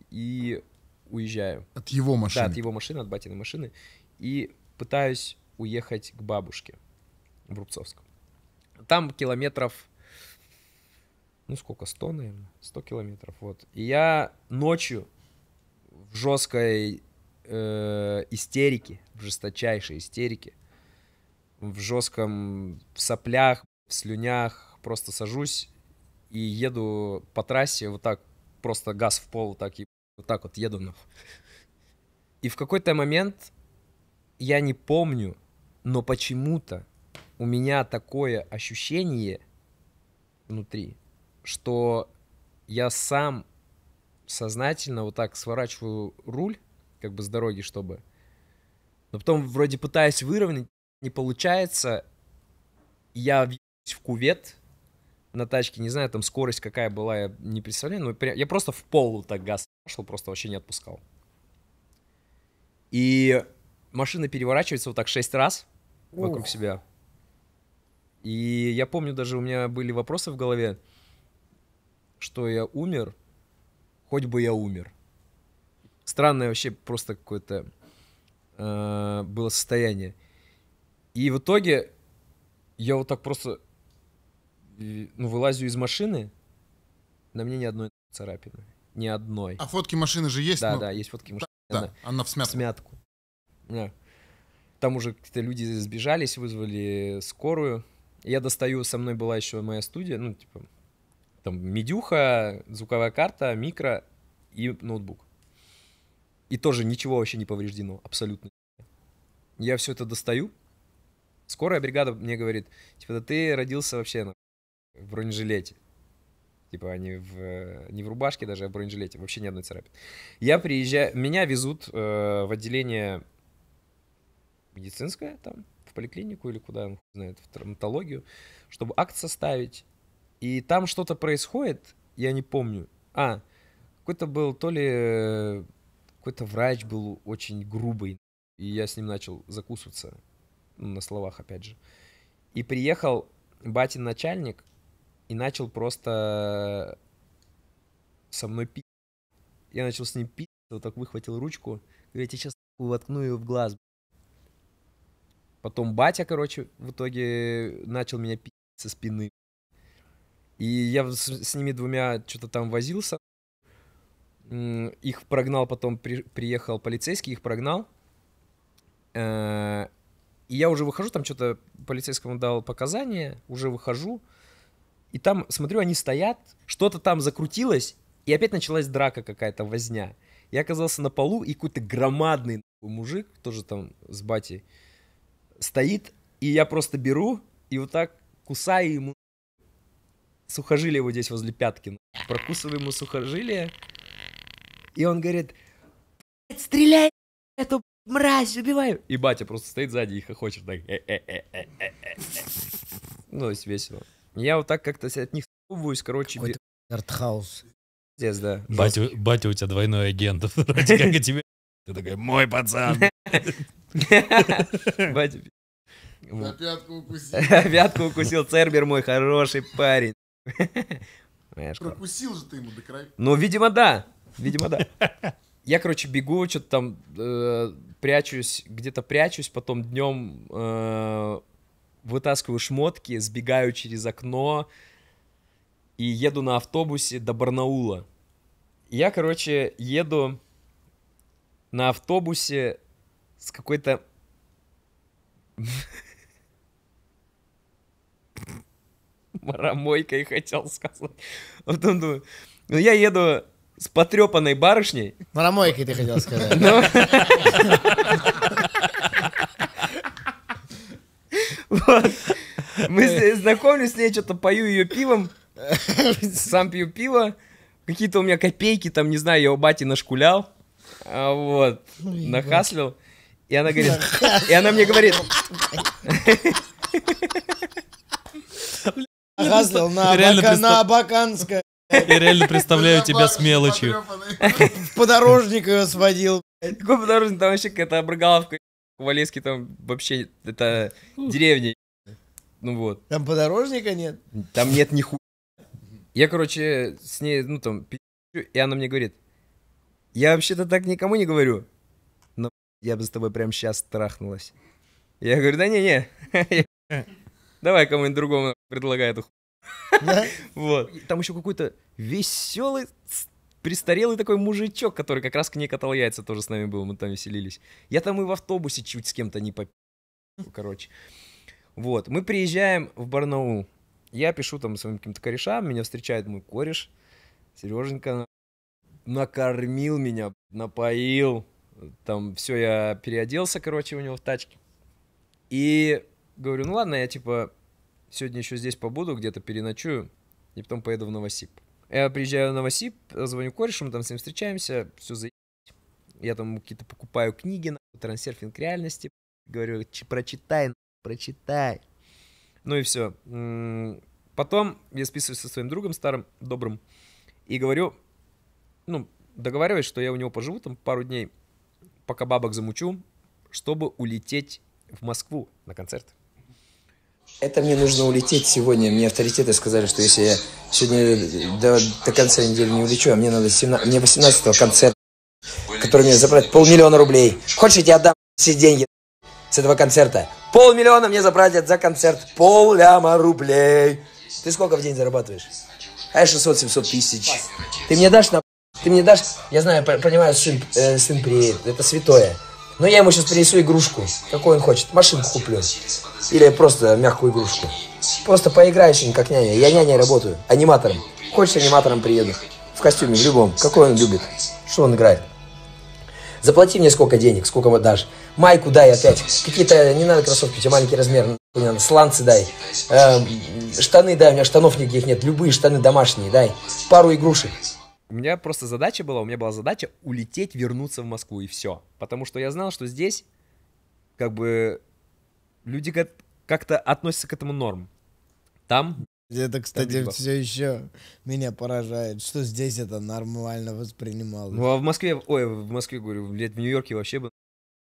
И уезжаю. От его машины? Да, от его машины, от батиной машины. И пытаюсь уехать к бабушке в Рубцовск. Там километров, ну сколько, 100, наверное, 100 километров, вот. И я ночью в жесткой э, истерике, в жесточайшей истерике, в жестком в соплях, в слюнях, просто сажусь и еду по трассе вот так, просто газ в пол так и вот так вот еду. нахуй. И в какой-то момент, я не помню, но почему-то у меня такое ощущение внутри, что я сам сознательно вот так сворачиваю руль, как бы с дороги, чтобы... Но потом вроде пытаюсь выровнять, не получается. Я в кувет на тачке, не знаю, там скорость какая была, я не представляю, но я просто в пол вот так газ Шел просто вообще не отпускал. И машина переворачивается вот так шесть раз Ух. вокруг себя. И я помню, даже у меня были вопросы в голове, что я умер, хоть бы я умер. Странное вообще просто какое-то э, было состояние. И в итоге я вот так просто ну, вылазю из машины, на мне ни одной царапины ни одной. А фотки машины же есть? Да, но... Ну, да, есть фотки машины. Да, она, в смятку. В смятку. Да. Там уже какие-то люди сбежались, вызвали скорую. Я достаю, со мной была еще моя студия, ну, типа, там, медюха, звуковая карта, микро и ноутбук. И тоже ничего вообще не повреждено, абсолютно. Я все это достаю. Скорая бригада мне говорит, типа, да ты родился вообще на... в бронежилете типа они в, э, не в рубашке даже, а в бронежилете, вообще ни одной царапины. Я приезжаю, меня везут э, в отделение медицинское там, в поликлинику или куда, он ну, знает, в травматологию, чтобы акт составить. И там что-то происходит, я не помню. А, какой-то был то ли какой-то врач был очень грубый, и я с ним начал закусываться, ну, на словах опять же. И приехал батин начальник, и начал просто со мной пить. Я начал с ним пить, вот так выхватил ручку, говорю, я сейчас воткну ее в глаз. Потом батя, короче, в итоге начал меня пить со спины. И я с, с ними двумя что-то там возился. Их прогнал, потом при, приехал полицейский, их прогнал. Э, и я уже выхожу, там что-то полицейскому дал показания, уже выхожу. И там, смотрю, они стоят, что-то там закрутилось, и опять началась драка какая-то, возня. Я оказался на полу, и какой-то громадный мужик, тоже там с Батей стоит, и я просто беру и вот так кусаю ему сухожилие вот здесь возле пятки. Прокусываю ему сухожилие, и он говорит, стреляй эту мразь, убиваю. И батя просто стоит сзади и хохочет так. «Э, э, э, ну, весь есть весело. Я вот так как-то от них сковываюсь, короче. Какой-то артхаус. Здесь, да. Батя, батя у тебя двойной агент. [LAUGHS] как и тебе. Ты такой, мой пацан. [LAUGHS] Батя. На пятку укусил. [LAUGHS] Пятку укусил, Цербер мой хороший парень. Прокусил же ты ему до края. Ну, видимо, да. Видимо, да. Я, короче, бегу, что-то там э, прячусь, где-то прячусь, потом днем э, вытаскиваю шмотки, сбегаю через окно и еду на автобусе до Барнаула. Я, короче, еду на автобусе с какой-то... [LAUGHS] Марамойкой хотел сказать. Потом думаю, ну я еду с потрепанной барышней. Марамойкой ты хотел сказать. [LAUGHS] Ну, Вот. Мы э. знакомлюсь с ней, что-то пою ее пивом, сам пью пиво. Какие-то у меня копейки, там, не знаю, я у бати нашкулял, а, вот, ну, нахаслил. И она говорит, и она мне говорит... нахаслил на, Абака, на Абаканское. Я реально представляю тебя с мелочью. В подорожник ее сводил. Какой подорожник? Там вообще какая-то обрыгаловка Валески там вообще, это деревня. Ну вот. Там подорожника нет? Там нет ни ху... Я, короче, с ней, ну там, и она мне говорит, я вообще-то так никому не говорю, но я бы с тобой прям сейчас трахнулась. Я говорю, да не-не, [LAUGHS] давай кому-нибудь другому предлагаю эту хуйню. [LAUGHS] Вот. Там еще какой-то веселый престарелый такой мужичок, который как раз к ней катал яйца, тоже с нами был, мы там веселились. Я там и в автобусе чуть с кем-то не попил, короче. Вот, мы приезжаем в Барнаул. Я пишу там своим каким-то корешам, меня встречает мой кореш, Сереженька, накормил меня, напоил, там все, я переоделся, короче, у него в тачке. И говорю, ну ладно, я типа сегодня еще здесь побуду, где-то переночую, и потом поеду в Новосиб. Я приезжаю на Новосиб, звоню корешу, мы там с ним встречаемся, все за... Я там какие-то покупаю книги на трансерфинг реальности. Говорю, прочитай, прочитай. Ну и все. М-м, потом я списываюсь со своим другом старым, добрым, и говорю, ну, договариваюсь, что я у него поживу там пару дней, пока бабок замучу, чтобы улететь в Москву на концерт это мне нужно улететь сегодня. Мне авторитеты сказали, что если я сегодня до, до конца недели не улечу, а мне надо 17, мне 18-го концерт, который мне забрать полмиллиона рублей. Хочешь, я тебе отдам все деньги с этого концерта? Полмиллиона мне забрать за концерт, полляма рублей. Ты сколько в день зарабатываешь? А я 600-700 тысяч. Ты мне дашь на... Ты мне дашь... Я знаю, понимаю, сын, э, сын приедет. Это святое. Но ну, я ему сейчас принесу игрушку, какой он хочет. Машинку куплю. Или просто мягкую игрушку. Просто поиграй еще не как няня. Я няней работаю, аниматором. Хочешь, аниматором приеду. В костюме, в любом. Какой он любит. Что он играет. Заплати мне сколько денег, сколько вот дашь. Майку дай опять. Какие-то, не надо кроссовки, у тебя маленький размер. Сланцы дай. Эм, штаны дай, у меня штанов никаких нет. Любые штаны домашние дай. Пару игрушек у меня просто задача была, у меня была задача улететь, вернуться в Москву и все. Потому что я знал, что здесь как бы люди как-то относятся к этому норм. Там... Это, кстати, там все еще меня поражает, что здесь это нормально воспринималось. Ну, а в Москве, ой, в Москве, говорю, блядь, в Нью-Йорке вообще бы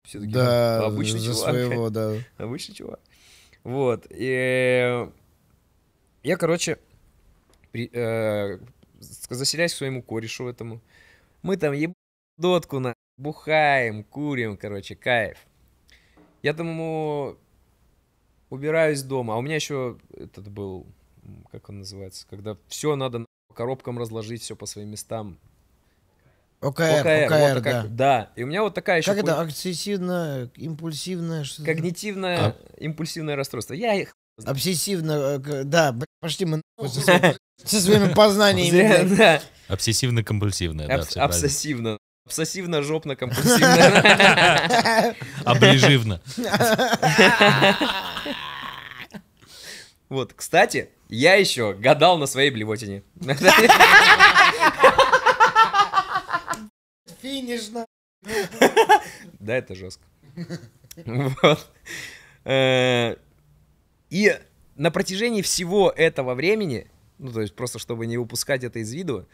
все-таки да, [LAUGHS] обычный за чувак. своего, да. [LAUGHS] обычный чувак. Вот, и я, короче, при, э, заселяюсь к своему корешу этому. Мы там еб... дотку на... бухаем, курим, короче, кайф. Я там ему убираюсь дома, а у меня еще этот был, как он называется, когда все надо по коробкам разложить, все по своим местам. ОКР, ОКР, ОКР вот такая, да. Да, и у меня вот такая еще... Как это, акцессивно, импульсивное... Что Когнитивное, а? импульсивное расстройство. Я их Обсессивно, э, да, пошли мы [LAUGHS] со своими познаниями. Обсессивно-компульсивное, да, Обсессивно. Обсессивно, жопно, компульсивно. [LAUGHS] Оближивно. [LAUGHS] Вот, кстати, я еще гадал на своей блевотине. Финишно. Да, это жестко. Вот. Э, и на протяжении всего этого времени, ну то есть просто чтобы не выпускать это из виду,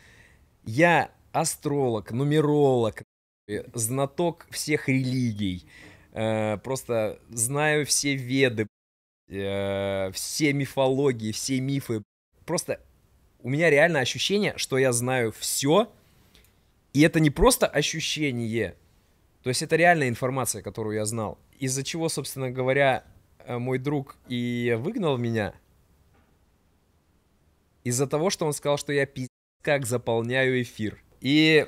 я астролог, нумеролог, э, знаток всех религий, э, просто знаю все веды, э, все мифологии, все мифы. Просто у меня реально ощущение, что я знаю все, и это не просто ощущение, то есть это реальная информация, которую я знал. Из-за чего, собственно говоря, Э, мой друг и выгнал меня из-за того, что он сказал, что я пиздец как заполняю эфир. И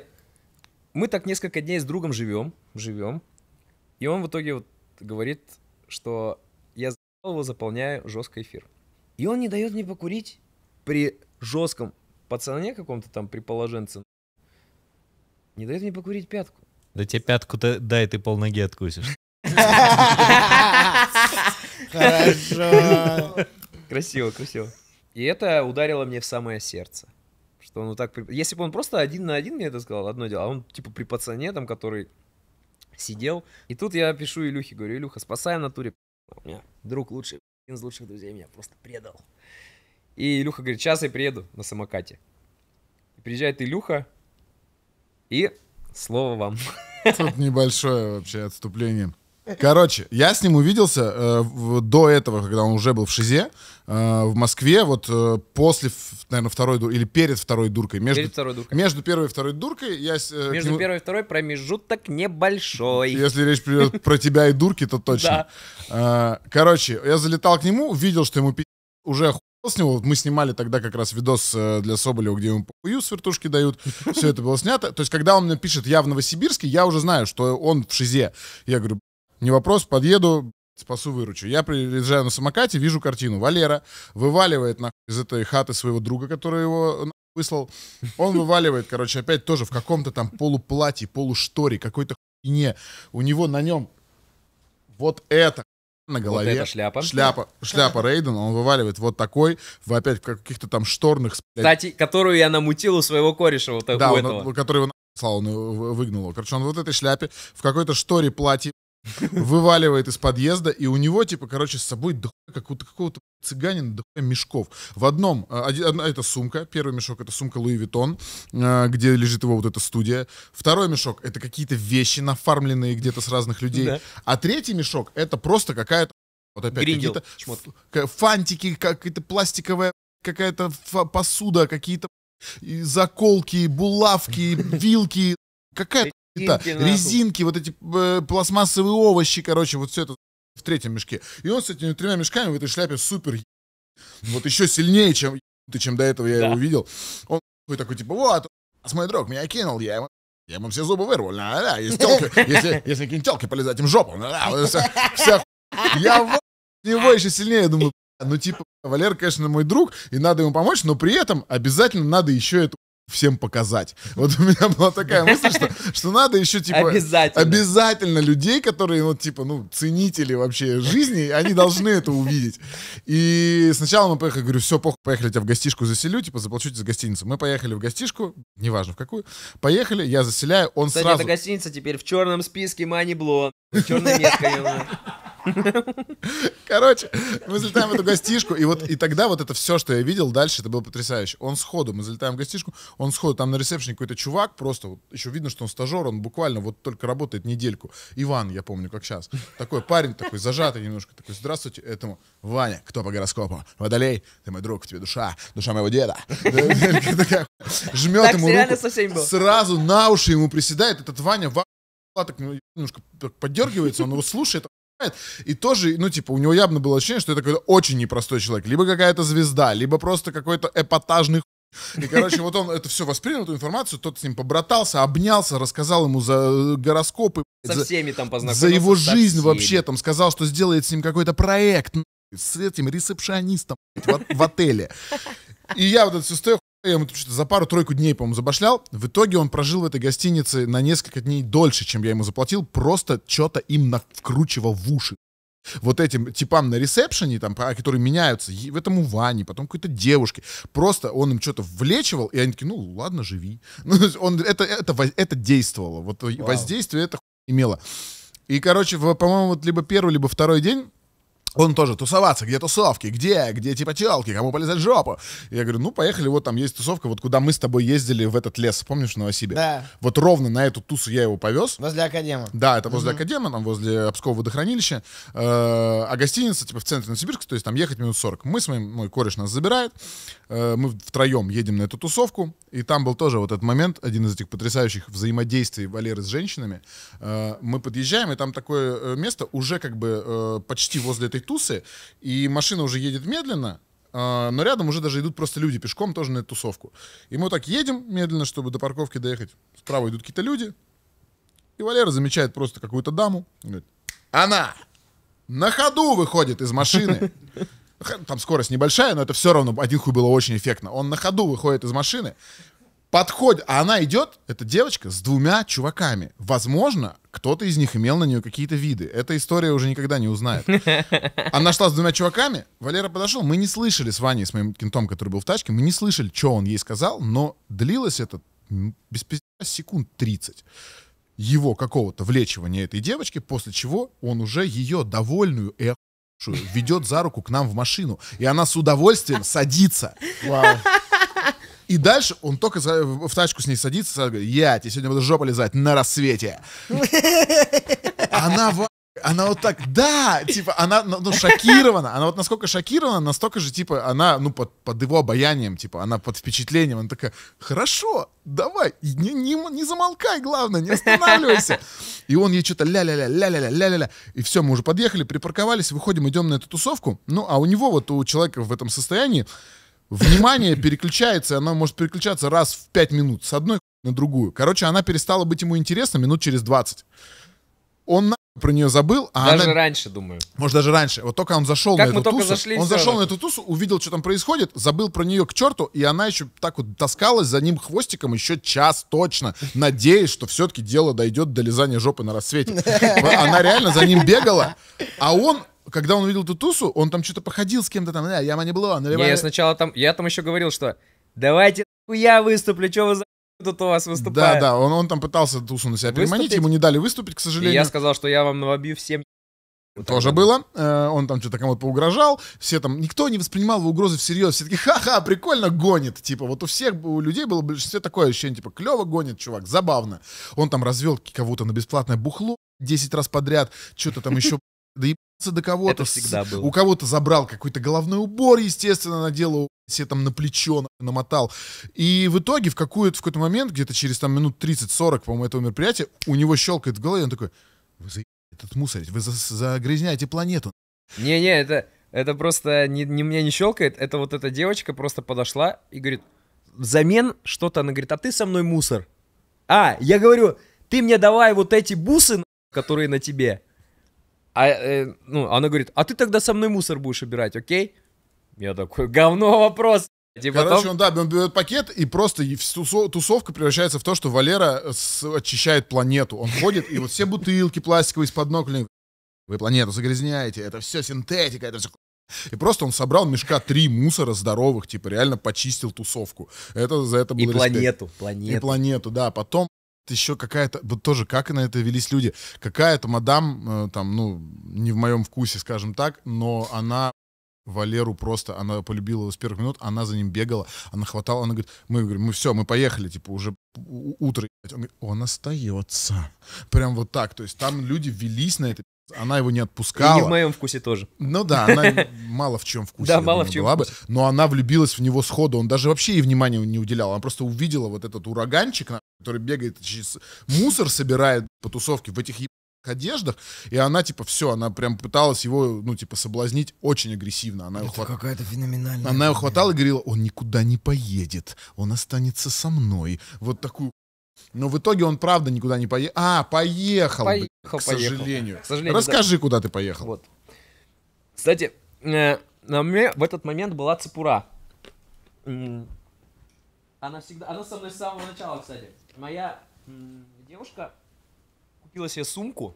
мы так несколько дней с другом живем, живем. И он в итоге вот говорит, что я его заполняю жесткий эфир. И он не дает мне покурить при жестком пацане каком-то там, при положенце. Не дает мне покурить пятку. Да тебе пятку-то дай, ты полноги откусишь. [LAUGHS] [LAUGHS] Хорошо. Красиво, красиво. И это ударило мне в самое сердце. Что он вот так... Если бы он просто один на один мне это сказал, одно дело. А он типа при пацане там, который сидел. И тут я пишу Илюхе, говорю, Илюха, спасай в натуре. У меня друг лучший, один из лучших друзей меня просто предал. И Илюха говорит, сейчас я приеду на самокате. И приезжает Илюха, и слово вам. Тут небольшое вообще отступление. Короче, я с ним увиделся э, до этого, когда он уже был в Шизе, э, в Москве, вот э, после, наверное, второй дур или перед второй дуркой. Между, перед второй дуркой. Между первой и второй дуркой я... Э, между нему... первой и второй промежуток небольшой. Если речь придет [LAUGHS] про тебя и дурки, то точно. Да. Э, короче, я залетал к нему, увидел, что ему уже с него. Мы снимали тогда как раз видос э, для Соболева, где ему похую с вертушки дают. [LAUGHS] Все это было снято. То есть, когда он мне пишет «я в Новосибирске», я уже знаю, что он в Шизе. Я говорю, не вопрос, подъеду, спасу, выручу. Я приезжаю на самокате, вижу картину. Валера вываливает на из этой хаты своего друга, который его э, выслал. Он вываливает, короче, опять тоже в каком-то там полуплатье, полушторе, какой-то хуйне. У него на нем вот это на голове. Вот это шляпа. Шляпа, шляпа Рейден, он вываливает вот такой, в опять каких-то там шторных... Кстати, которую я намутил у своего кореша вот такого. Да, он, этого. который его слал, выгнал Короче, он вот этой шляпе, в какой-то шторе платье, вываливает из подъезда, и у него, типа, короче, с собой дохуя какого-то какого цыганина, дохуя мешков. В одном, э, одна, это сумка, первый мешок, это сумка Луи витон э, где лежит его вот эта студия. Второй мешок, это какие-то вещи, нафармленные где-то с разных людей. Да. А третий мешок, это просто какая-то вот опять какие-то фантики, какая-то пластиковая какая-то посуда, какие-то заколки, булавки, [LAUGHS] вилки, какая-то да, резинки, вот эти э, пластмассовые овощи, короче, вот все это в третьем мешке. И он с этими тремя мешками в этой шляпе супер вот еще сильнее, чем ты, чем до этого я его видел. Он такой, типа, вот, с мой друг меня кинул, я ему я ему все зубы вырвал, да, да, есть телки, [LAUGHS] если, если какие-нибудь телки полезать им в жопу, да, да, вся, вся Я его еще сильнее думаю, ну типа, Валер, конечно, мой друг, и надо ему помочь, но при этом обязательно надо еще это всем показать. Вот у меня была такая мысль, что, что надо еще, типа... Обязательно. Обязательно людей, которые, вот, ну, типа, ну, ценители вообще жизни, они должны это увидеть. И сначала мы поехали, говорю, все, похуй, поехали, тебя в гостишку заселю, типа, заплачу за гостиницу. Мы поехали в гостишку, неважно в какую, поехали, я заселяю, он Кстати, сразу... эта гостиница теперь в черном списке Маннибло, черной [LAUGHS] Короче, мы залетаем в эту гостишку, и вот и тогда вот это все, что я видел дальше, это было потрясающе. Он сходу, мы залетаем в гостишку, он сходу, там на ресепшене какой-то чувак, просто вот, еще видно, что он стажер, он буквально вот только работает недельку. Иван, я помню, как сейчас. Такой парень, такой зажатый немножко, такой, здравствуйте, этому, Ваня, кто по гороскопу? Водолей, ты мой друг, тебе душа, душа моего деда. [LAUGHS] Жмет ему руку, сразу на уши ему приседает, этот Ваня, так немножко поддергивается, он его слушает, и тоже, ну, типа, у него явно было ощущение, что это какой-то очень непростой человек. Либо какая-то звезда, либо просто какой-то эпатажный и, короче, вот он это все воспринял, эту информацию, тот с ним побратался, обнялся, рассказал ему за э, гороскопы. Со за, всеми там познакомился. За его жизнь всеми. вообще, там, сказал, что сделает с ним какой-то проект с этим ресепшионистом в, в отеле. И я вот это все стою, я ему что-то за пару-тройку дней, по-моему, забашлял. В итоге он прожил в этой гостинице на несколько дней дольше, чем я ему заплатил. Просто что-то им вкручивал в уши. Вот этим типам на ресепшене, там, а, которые меняются, в этом Ване, потом какой-то девушке. Просто он им что-то влечивал, и они такие, ну ладно, живи. [LAUGHS] Ну, он, это, это, это действовало. Вот Вау. воздействие это имело. И, короче, по-моему, вот либо первый, либо второй день он тоже тусоваться, где тусовки, где, где типа телки, кому полезать в жопу. Я говорю, ну поехали, вот там есть тусовка, вот куда мы с тобой ездили в этот лес, помнишь, в Новосибирск? Да. Вот ровно на эту тусу я его повез. Возле Академа. Да, это возле угу. Академа, там возле обского водохранилища. Э, а гостиница типа в центре Новосибирска, то есть там ехать минут 40. Мы с моим, мой кореш нас забирает, э, мы втроем едем на эту тусовку, и там был тоже вот этот момент, один из этих потрясающих взаимодействий Валеры с женщинами. Э, мы подъезжаем, и там такое место уже как бы почти возле этой тусы, и машина уже едет медленно, а, но рядом уже даже идут просто люди пешком тоже на эту тусовку. И мы так едем медленно, чтобы до парковки доехать. Справа идут какие-то люди. И Валера замечает просто какую-то даму. Говорит, она на ходу выходит из машины. [LAUGHS] Там скорость небольшая, но это все равно один хуй было очень эффектно. Он на ходу выходит из машины, подходит, а она идет, эта девочка, с двумя чуваками. Возможно, кто-то из них имел на нее какие-то виды. Эта история уже никогда не узнает. [LAUGHS] Она шла с двумя чуваками, Валера подошел, мы не слышали с Ваней, с моим кентом, который был в тачке, мы не слышали, что он ей сказал, но длилось это без пизда секунд 30 его какого-то влечивания этой девочки, после чего он уже ее довольную и ведет за руку к нам в машину. И она с удовольствием садится. Вау. И дальше он только в, тачку с ней садится, сразу говорит, я тебе сегодня буду жопу лизать на рассвете. Она в... Она вот так, да, типа, она ну, ну, шокирована. Она вот насколько шокирована, настолько же, типа, она, ну, под, под его обаянием, типа, она под впечатлением. Она такая, хорошо, давай, не, не, не замолкай, главное, не останавливайся. И он ей что-то ля-ля-ля, ля-ля-ля, ля-ля-ля. И все, мы уже подъехали, припарковались, выходим, идем на эту тусовку. Ну, а у него вот, у человека в этом состоянии, внимание переключается, оно может переключаться раз в 5 минут с одной на другую. Короче, она перестала быть ему интересна минут через 20. Он про нее забыл, а даже она... раньше, думаю. Может, даже раньше. Вот только он зашел как на эту тусу, зашли, он зашел на эту тусу, увидел, что там происходит, забыл про нее к черту, и она еще так вот таскалась за ним хвостиком еще час точно, надеясь, что все-таки дело дойдет до лизания жопы на рассвете. [LAUGHS] Она реально за ним бегала, а он когда он увидел эту тусу, он там что-то походил с кем-то там, да, яма не было, наливали... Я сначала там, я там еще говорил, что давайте я выступлю, что вы за тут у вас выступает. Да, да, он, он там пытался тусу на себя выступить. переманить, ему не дали выступить, к сожалению. И я сказал, что я вам набью всем [LAUGHS] вот Тоже там. было. Э, он там что-то кому-то поугрожал. Все там... Никто не воспринимал его угрозы всерьез. Все такие, ха-ха, прикольно гонит. Типа, вот у всех у людей было в такое ощущение, типа, клево гонит, чувак, забавно. Он там развел кого-то на бесплатное бухло 10 раз подряд. Что-то там еще... [LAUGHS] Да и до кого-то. С... У кого-то забрал какой-то головной убор, естественно, наделал себе там на плечо намотал. И в итоге в, какую-то, в какой-то момент, где-то через там минут 30-40, по-моему, этого мероприятия, у него щелкает в голове, он такой, вы за... этот мусор, вы за... загрязняете планету. Не-не, это, это просто не, не меня не щелкает, это вот эта девочка просто подошла и говорит, взамен что-то, она говорит, а ты со мной мусор. А, я говорю, ты мне давай вот эти бусы, которые на тебе а, э, ну, она говорит, а ты тогда со мной мусор будешь убирать, окей? Я такой, говно вопрос. Типа Короче, потом... он, да, он берет пакет, и просто тусовка превращается в то, что Валера очищает планету. Он ходит, и вот все бутылки пластиковые из-под ног, вы планету загрязняете, это все синтетика, это все... И просто он собрал мешка три мусора здоровых, типа реально почистил тусовку. Это за это было. И респект. планету, планету. И планету, да. Потом еще какая-то, вот тоже как на это велись люди, какая-то мадам, э, там, ну, не в моем вкусе, скажем так, но она Валеру просто, она полюбила его с первых минут, она за ним бегала, она хватала, она говорит, мы говорим, мы все, мы поехали, типа, уже утро. Он говорит, он остается. Прям вот так, то есть там люди велись на это, она его не отпускала. И не в моем вкусе тоже. Ну да, она [LAUGHS] мало в чем вкусе. Да, мало в чем была бы, Но она влюбилась в него сходу. Он даже вообще ей внимания не уделял. Она просто увидела вот этот ураганчик, который бегает мусор, собирает по тусовке в этих одеждах, и она, типа, все, она прям пыталась его, ну, типа, соблазнить очень агрессивно. Она Это хват... какая-то феноменальная. Она его хватала и говорила, он никуда не поедет, он останется со мной. Вот такую но в итоге он правда никуда не поехал. А, поехал, поехал, блин, к, поехал. Сожалению. к сожалению. Расскажи, да. куда ты поехал. Вот. Кстати, э, на мне в этот момент была цепура. Она всегда, она со мной с самого начала, кстати моя девушка купила себе сумку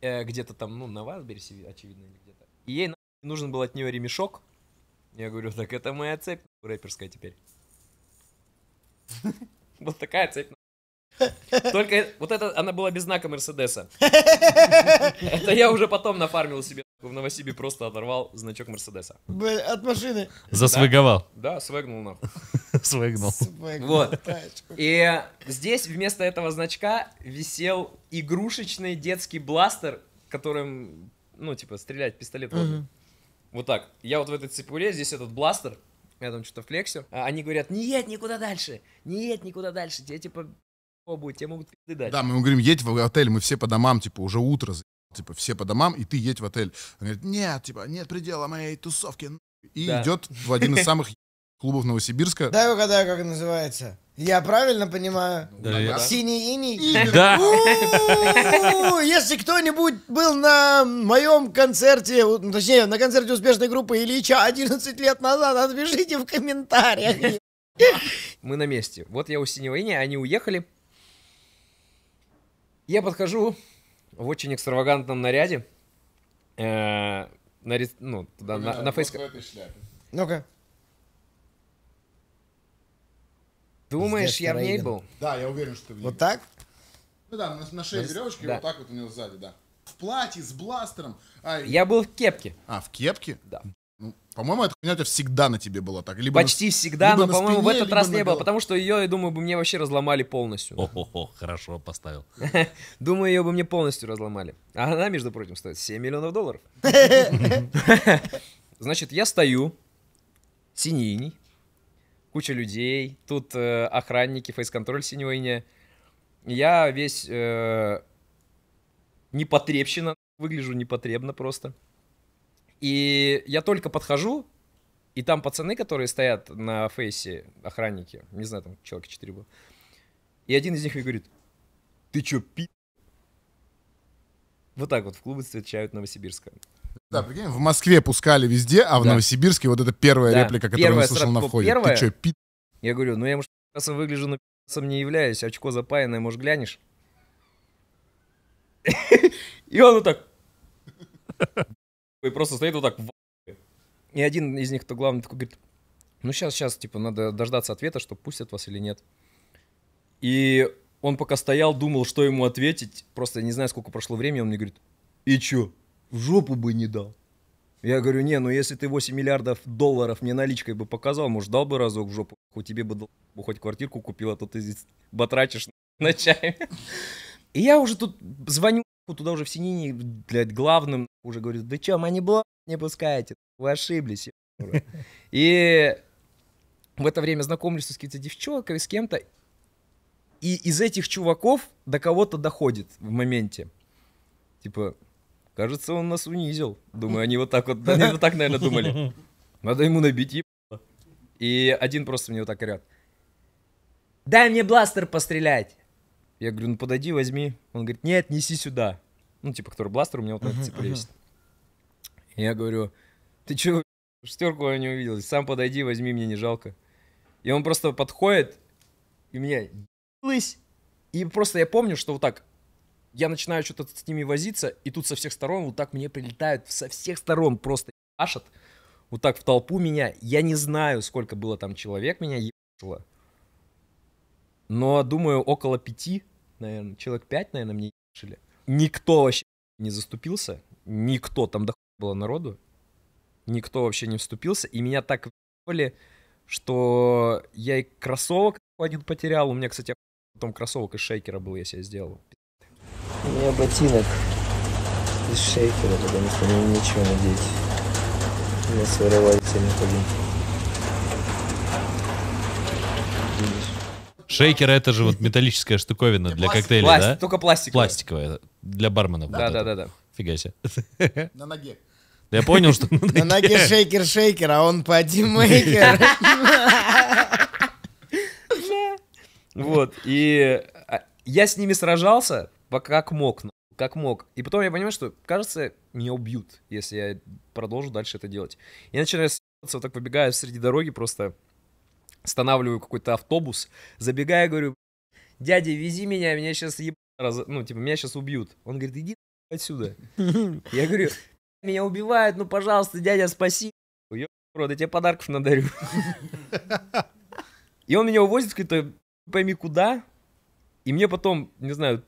э, где-то там, ну, на Вайлдберрисе, очевидно, или где-то. И ей нужен был от нее ремешок. Я говорю, так это моя цепь рэперская теперь. [LAUGHS] Вот такая цепь. Только вот это она была без знака Мерседеса. [LAUGHS] Это я уже потом нафармил себе. В Новосибе просто оторвал значок Мерседеса. Блин, от машины. Засвыговал. Да, свегнул нахуй. [LAUGHS] Свегнул. Вот. И здесь вместо этого значка висел игрушечный детский бластер, которым, ну, типа, стрелять пистолет. Угу. Вот так. Я вот в этой цепуре, здесь этот бластер, я там что-то флексил. А они говорят, не едь никуда дальше, не едь никуда дальше, тебе, типа, будет, тебе могут пизды дать. Да, мы говорим, едь в отель, мы все по домам, типа, уже утро, типа, все по домам, и ты едь в отель. Она говорит, нет, типа, нет предела моей тусовки. И да. идет в один из самых [LAUGHS] клубов Новосибирска. Дай угадаю, как называется. Я правильно понимаю? Да, я... Синий иней? Да. Если кто-нибудь был на моем концерте, ну, точнее, на концерте успешной группы Ильича 11 лет назад, отпишите в комментариях. Мы на месте. Вот я у синего иния, они уехали. Я подхожу в очень экстравагантном наряде. Э, на, ну, туда, на, на фейс... Ну-ка. Думаешь, я в ней был? Да, я уверен, что в ней. Вот так? Ну да, на, на шее на... веревочки, да. вот так вот у него сзади, да. В платье, с бластером. А, я был в кепке. А, в кепке? Да. Ну, по-моему, эта хуйня всегда на тебе была так. Либо Почти на, всегда, либо но, по-моему, в этот раз не было, потому что ее, я думаю, бы мне вообще разломали полностью. о хо хорошо поставил. [LAUGHS] Думаю, ее бы мне полностью разломали. А она, между прочим, стоит 7 миллионов долларов. [LAUGHS] Значит, я стою, синий, куча людей, тут э, охранники, фейс-контроль синего ине. Я весь э, непотребщина, выгляжу непотребно просто. И я только подхожу, и там пацаны, которые стоят на фейсе, охранники, не знаю, там человек 4 было. И один из них мне говорит, ты чё, пи... Вот так вот в клубы встречают Новосибирска. Да, прикинь, в Москве пускали везде, а в да. Новосибирске вот это первая да. реплика, которую первая, я слышал на входе. Первая... Ты чё, пи... Я говорю, ну я, может, выгляжу, но пи***цем не являюсь, очко запаянное, может, глянешь? [LAUGHS] И он вот так... И просто стоит вот так в... И один из них, кто главный, такой говорит, ну сейчас, сейчас, типа, надо дождаться ответа, что пустят вас или нет. И он пока стоял, думал, что ему ответить. Просто не знаю, сколько прошло времени, он мне говорит, и чё, в жопу бы не дал. Я говорю, не, ну если ты 8 миллиардов долларов мне наличкой бы показал, может, дал бы разок в жопу, у тебе бы, дал, хоть квартирку купила, а то ты здесь батрачишь на И я уже тут звоню ну, туда уже в синине, блядь, главным уже говорит, да чё, манибо не пускаете, вы ошиблись. И в это время знакомлюсь с какими-то девчонками, с кем-то, и из этих чуваков до кого-то доходит в моменте. Типа, кажется, он нас унизил. Думаю, они вот так вот, они вот так, наверное, думали. Надо ему набить, еб... И один просто мне вот так орёт. Дай мне бластер пострелять. Я говорю, ну подойди, возьми. Он говорит, нет, неси сюда. Ну, типа, который бластер у меня вот на цепи висит. Я говорю, ты чё, шестерку я не увидел, сам подойди, возьми, мне не жалко. И он просто подходит, и меня и просто я помню, что вот так я начинаю что-то с ними возиться, и тут со всех сторон вот так мне прилетают, со всех сторон просто ашат вот так в толпу меня. Я не знаю, сколько было там человек меня ебашило, но, думаю, около пяти, наверное, человек пять наверное, мне ебашили. Никто вообще не заступился, никто, там дохуя было народу, никто вообще не вступился, и меня так ебали, что я и кроссовок один потерял, у меня, кстати, потом кроссовок из шейкера был, я себе сделал. У меня ботинок из шейкера, потому что мне нечего надеть. У меня своровали сегодня ходить. Шейкер это же вот металлическая штуковина для коктейлей, да? Только пластиковая. Пластиковая. Для барменов. Да, да, да, да. Фига себе. [LAUGHS] На ноге. я понял, что на ноге. На ноге шейкер шейкер, а он падимейкер. [LAUGHS] Вот, и а, я с ними сражался, как мог, ну, как мог. И потом я понимаю, что, кажется, меня убьют, если я продолжу дальше это делать. Я начинаю вот так выбегаю среди дороги просто останавливаю какой-то автобус, забегаю, говорю, дядя, вези меня, меня сейчас еб... ну, типа, меня сейчас убьют. Он говорит, иди отсюда. [LAUGHS] Я говорю, меня убивают, ну, пожалуйста, дядя, спаси. Ё, рот, я тебе подарков надарю. [LAUGHS] И он меня увозит в какой-то пойми куда, и мне потом, не знаю,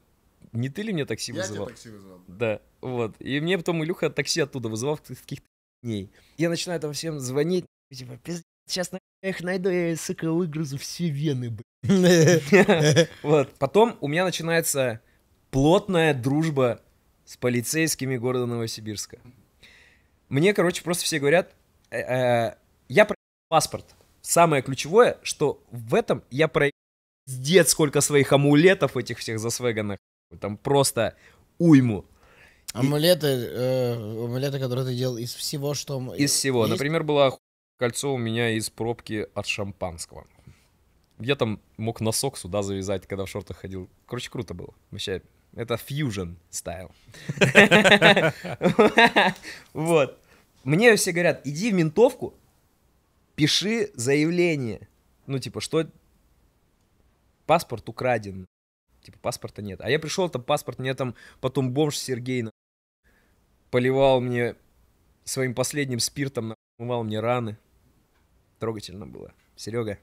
не ты ли мне такси я вызывал? Я такси вызывал. Да, вот. И мне потом Илюха такси оттуда вызывал каких-то дней. Я начинаю там всем звонить, типа, пиздец, Сейчас я их найду, я, сука, выгрызу все вены, блин. [LAUGHS] Вот. Потом у меня начинается плотная дружба с полицейскими города Новосибирска. Мне, короче, просто все говорят, э, э, я про паспорт. Самое ключевое, что в этом я про дед сколько своих амулетов этих всех засвеганных. Там просто уйму. Амулеты, э, амулеты, которые ты делал из всего, что... Из всего. Есть... Например, была кольцо у меня из пробки от шампанского. Я там мог носок сюда завязать, когда в шортах ходил. Короче, круто было. Вообще, это фьюжн стайл. Вот. Мне все говорят, иди в ментовку, пиши заявление. Ну, типа, что... Паспорт украден. Типа, паспорта нет. А я пришел, там паспорт, мне там потом бомж Сергей поливал мне своим последним спиртом, намывал мне раны трогательно было. Серега,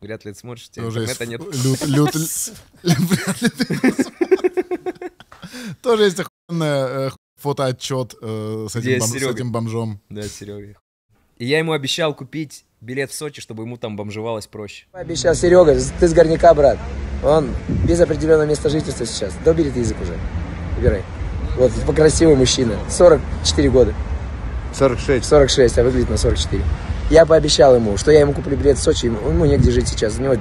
вряд ли ты смотришь, тебя Тоже интернета нет. Лют, лют, вряд ли ты Тоже есть охуенная э, фотоотчет э, с, этим бомжом. Да, Серега. И я ему обещал купить билет в Сочи, чтобы ему там бомжевалось проще. Обещал, Серега, ты с горняка, брат. Он без определенного места жительства сейчас. Да ты язык уже. Убирай. Вот, красивый мужчина. 44 года. 46. 46, а выглядит на 44. Я пообещал ему, что я ему куплю билет в Сочи, ему, негде жить сейчас, у него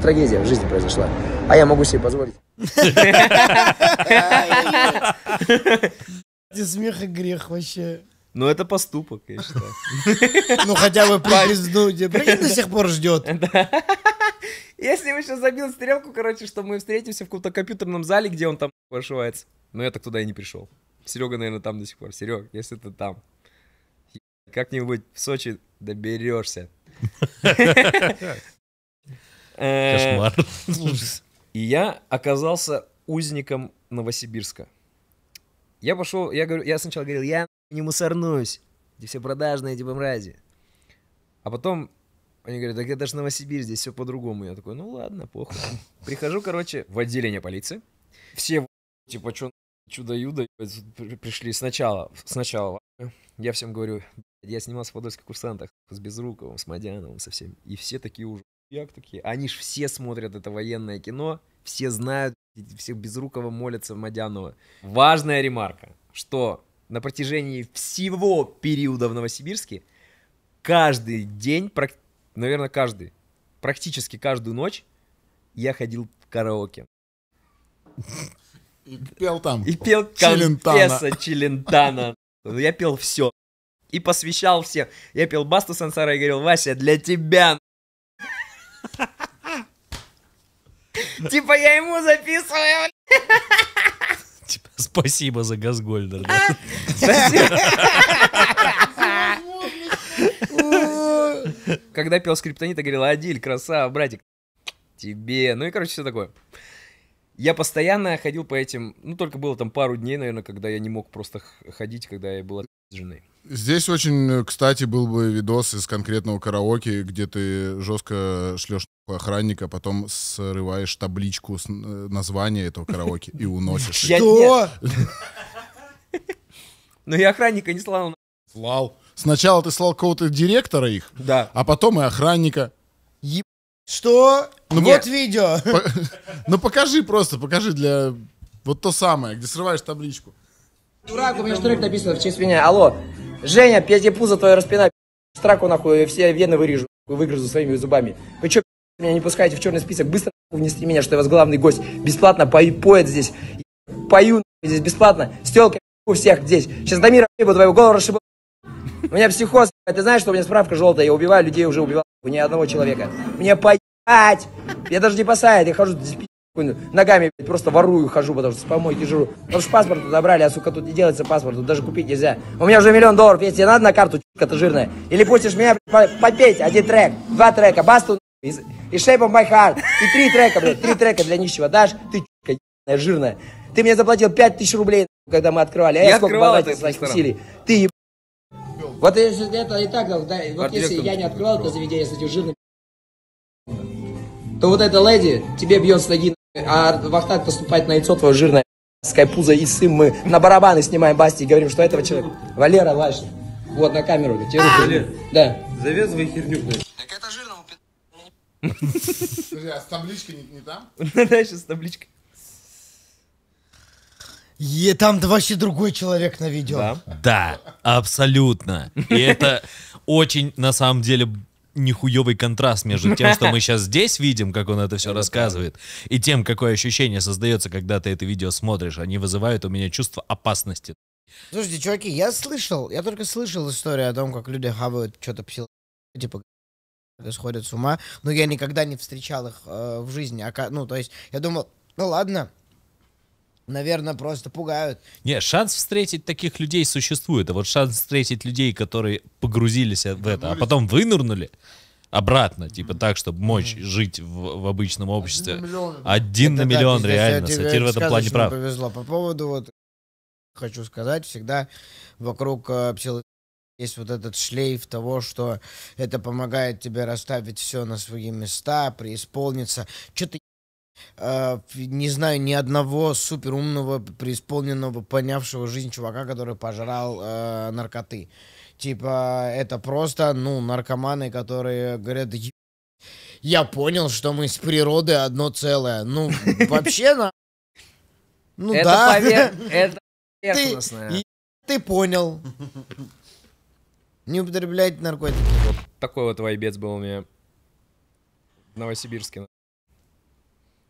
трагедия в жизни произошла, а я могу себе позволить. Смех и грех вообще. Ну, это поступок, я считаю. Ну, хотя бы приплезну. Прикинь, до сих пор ждет. [LAUGHS] Если бы сейчас забил стрелку, короче, что мы встретимся в каком-то компьютерном зале, где он там ошивается. Но я так туда и не пришел. Серега, наверное, там до сих пор. Серег, если ты там. Как-нибудь в Сочи доберешься. Кошмар. Э, И я оказался узником Новосибирска. Я пошел, я говорю, я сначала говорил, я не мусорнусь, где все продажные, типа мрази. А потом они говорят, так это же Новосибирь, здесь все по-другому. Я такой, ну ладно, похуй. Прихожу, короче, в отделение полиции. Все, типа, что чудо-юдо, пришли сначала, сначала. Я всем говорю, я снимался в «Подольских курсантах» с Безруковым, с Мадяновым, со всеми. И все такие уже як такие. Они ж все смотрят это военное кино, все знают, все Безрукова молятся в Мадянова. Важная ремарка, что на протяжении всего периода в Новосибирске каждый день, наверное, каждый, практически каждую ночь я ходил в караоке. И пел там. И пел Челентана. Челентана. Я пел все и посвящал всех. Я пел басту сансара и говорил, Вася, для тебя. [LAUGHS] Типа я ему записываю. Типа, спасибо за Газгольдер. А, [LAUGHS] когда пел скриптонита, говорил, Адиль, красава, братик, тебе. Ну и, короче, все такое. Я постоянно ходил по этим, ну, только было там пару дней, наверное, когда я не мог просто ходить, когда я был с женой. Здесь очень, э, кстати, был бы видос из конкретного караоке, где ты жестко шлешь охранника, а потом срываешь табличку с э, названия этого караоке и уносишь. Что? [LAUGHS] Но ну я охранника не слал. Слал. Сначала ты слал кого-то директора их, да. а потом и охранника. Е... Что? Ну Нет. вот видео. [LAUGHS] По... [LAUGHS] Ну покажи просто, покажи для... Вот то самое, где срываешь табличку. Дурак, у меня что то написано в честь меня. Алло, Женя, я пузо твое распинаю, страку нахуй, все вены вырежу, выгрызу своими зубами. Вы че, меня не пускаете в черный список, быстро внести меня, что я вас главный гость, бесплатно пою, поет здесь, пою здесь бесплатно, стелка у всех здесь. Сейчас до мира буду твою голову расшибу. У меня психоз, ты знаешь, что у меня справка желтая, я убиваю людей, уже убивал, у ни одного человека. Мне поебать, я даже не пасает, я хожу Ногами просто ворую хожу, потому что с помойки жру. Потому что паспорт забрали, а сука, тут не делается паспорт, тут даже купить нельзя. У меня уже миллион долларов есть, тебе надо на карту, чутка ты жирная? Или пустишь меня блядь, попеть один трек, два трека, басту, и, и Shape of My Heart, и три трека, блядь, три трека для нищего дашь, ты чутка жирная. Ты мне заплатил пять тысяч рублей, когда мы открывали, а я, я сколько потратил своих усилий. Ты еб... Вот если это и так, ну, да, вот если я не открывал это заведение с этим жирным, то вот эта леди тебе бьет с ноги а вахтанг поступает на яйцо твое жирное скайпуза и сын мы на барабаны снимаем басти и говорим, что этого человека. Валера Лашин. Вот на камеру. Тебе руку. А, Валер, да. завязывай херню. Так это жирному Подожди, а с табличкой не, не там? [LAUGHS] Да, сейчас с табличкой. Е, там вообще другой человек на видео. Да. Да, абсолютно. И это очень, на самом деле, нехуевый контраст между тем, что мы сейчас [LAUGHS] здесь видим, как он это все рассказывает, и тем, какое ощущение создается, когда ты это видео смотришь. Они вызывают у меня чувство опасности. Слушайте, чуваки, я слышал, я только слышал историю о том, как люди хавают что-то псил, типа сходят с ума, но я никогда не встречал их э, в жизни. А, ну, то есть, я думал, ну ладно, Наверное, просто пугают. Не, шанс встретить таких людей существует. А вот шанс встретить людей, которые погрузились в это, а потом вынырнули обратно, типа так, чтобы мочь жить в, в обычном обществе. Один на миллион, Один это, на миллион да, реально. Сатир в этом плане прав. повезло. По поводу вот, хочу сказать, всегда вокруг э, псил есть вот этот шлейф того, что это помогает тебе расставить все на свои места, преисполниться. Что-то а, не знаю ни одного суперумного, преисполненного, понявшего жизнь чувака, который пожрал э, наркоты. Типа, это просто, ну, наркоманы, которые говорят, я понял, что мы с природы одно целое. Ну, [LAUGHS] вообще, на... Ну, это да. [LAUGHS] Это поверхностное. Ты, понял. Не употреблять наркотики. Вот такой вот вайбец был у меня в Новосибирске.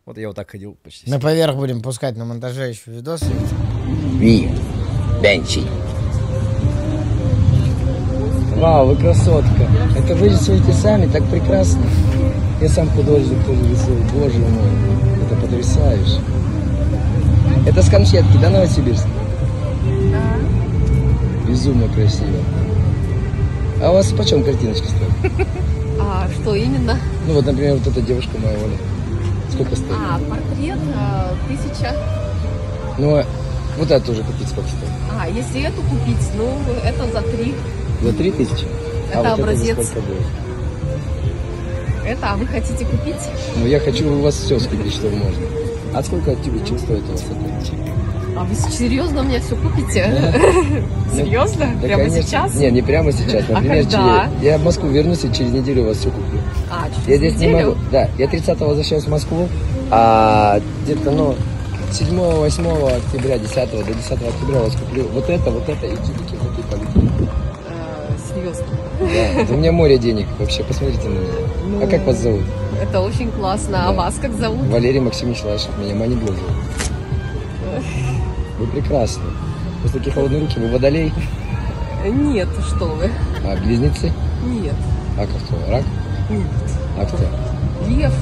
Вот я вот так ходил почти. На поверх будем пускать на монтаже еще видосы. Ви, Бенчи. Вау, вы красотка. Это вы рисуете сами, так прекрасно. Я сам художник тоже рисую. Боже мой, это потрясающе. Это с конфетки, да, Новосибирск? Да. Безумно красиво. А у вас почем картиночки стоят? [LAUGHS] А что именно? Ну вот, например, вот эта девушка моя Оля. Сколько стоит? А, портрет а, тысяча. Ну, а, вот эту уже купить сколько стоит? А, если эту купить, ну, это за три. За три тысячи? А это а вот образец. Это будет? Это, а вы хотите купить? Ну, я хочу у вас все скупить, что можно. А сколько тебе, чем стоит у вас это? А вы серьезно мне все купите? [LAUGHS] Ну, серьезно? прямо сейчас? Не, не прямо сейчас. А Например, а Я в Москву вернусь и через неделю вас все куплю. А, через Я здесь неделю? не могу. Да, я 30-го возвращаюсь в Москву, а где-то, ну, 7, 8 октября, 10 до 10 октября вас куплю вот это, вот это и кидики вот и полетели. Э, серьезно? Да, да у меня море денег вообще, посмотрите на меня. А ну, а как вас зовут? Это очень классно. А да. А вас как зовут? Валерий Максимович Лашев, меня Манибл зовут. [LAUGHS] Вы прекрасны. Вы такие руки вы водолей? Э, нет, что вы. А близнецы? Нет. А кто? Рак? Нет. А кто? Лев.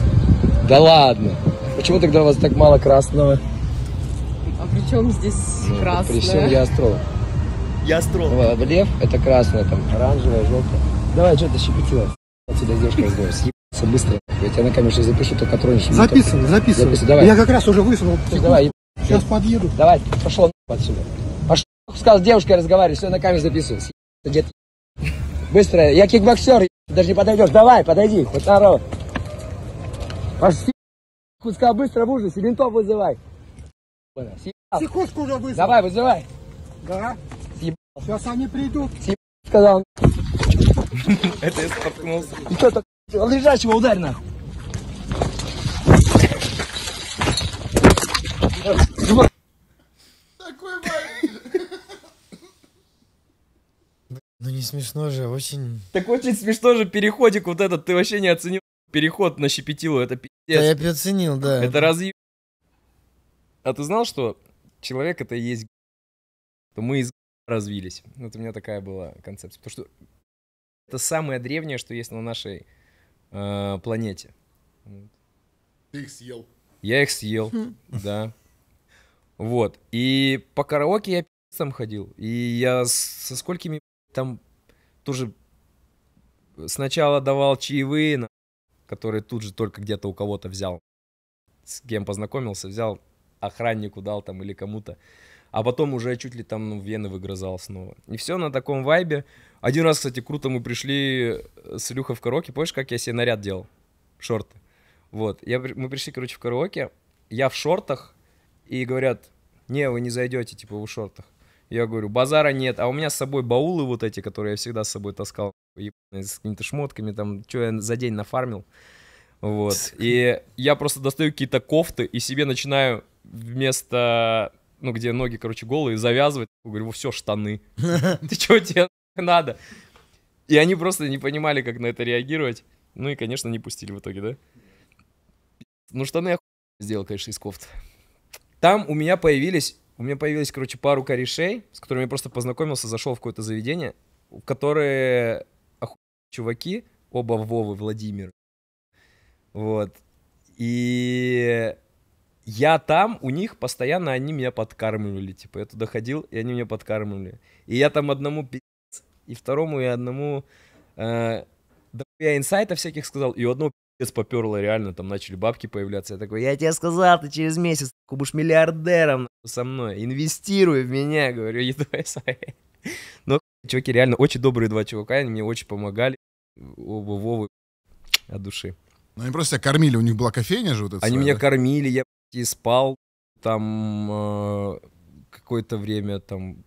Да ладно. Почему тогда у вас так мало красного? А при чем здесь ну, красное? При всем я астролог. Я астролог. Ну, а лев это красное, там оранжевое, желтое. Давай, что то ты щепетила? Тебя девушка разговор. Съебаться быстро. Я тебя на камеру сейчас запишу, только тронешь. Записано, только... записано. Записывай. Давай. Я как раз уже высунул. Давай, Сейчас подъеду. Давай, пошел отсюда. Пошел, сказал, с девушкой разговаривай, все на камеру записывайся. Дед, быстро, я кикбоксер, даже не подойдешь. Давай, подойди, хоть здорово. Пошли, сказал, быстро в ужасе, ментов вызывай. Психушку уже вызывай. Давай, вызывай. Да. Съебал. Сейчас они придут. Съебал, сказал. Это я споткнулся. что кто-то лежачего ударь нахуй. [LAUGHS] Ну не смешно же, очень... Так очень смешно же переходик вот этот, ты вообще не оценил переход на щепетилу, это пиздец. Да я переоценил, да. Это разъ... А ты знал, что человек это и есть то мы из развились. Вот у меня такая была концепция. Потому что это самое древнее, что есть на нашей э, планете. Ты их съел. Я их съел, хм. да. Вот. И по караоке я сам ходил. И я со сколькими там тоже сначала давал чаевые, на... которые тут же только где-то у кого-то взял. С кем познакомился, взял, охраннику дал там или кому-то. А потом уже чуть ли там ну, вены выгрызал снова. И все на таком вайбе. Один раз, кстати, круто мы пришли э, с Илюхой в караоке. Помнишь, как я себе наряд делал? Шорты. Вот. Я, мы пришли, короче, в караоке. Я в шортах, и говорят, не, вы не зайдете, типа, в шортах. Я говорю, базара нет, а у меня с собой баулы вот эти, которые я всегда с собой таскал, с какими-то шмотками, там, что я за день нафармил. Вот. И я просто достаю какие-то кофты и себе начинаю вместо, ну, где ноги, короче, голые, завязывать. Говорю, все, штаны. [LAUGHS] Ты чего тебе [LAUGHS] надо? И они просто не понимали, как на это реагировать. Ну и, конечно, не пустили в итоге, да? Ну, штаны я сделал, конечно, из кофт. Там у меня появились, у меня появились, короче, пару корешей, с которыми я просто познакомился, зашел в какое-то заведение, в которые оху... чуваки, оба Вовы, Владимир. Вот. И я там, у них постоянно они меня подкармливали. Типа, я туда ходил, и они меня подкармливали. И я там одному пи***ц, и второму, и одному... Э, да я инсайта всяких сказал, и у одного поперло реально, там начали бабки появляться. Я такой, я тебе сказал, ты через месяц ты будешь миллиардером со мной, инвестируй в меня, [LAUGHS] говорю, едва Но [LAUGHS] чуваки реально очень добрые два чувака, они мне очень помогали, оба Вовы от души. Ну, они просто тебя кормили, у них была кофейня же вот эта Они своя, меня да? кормили, я и спал там э, какое-то время, там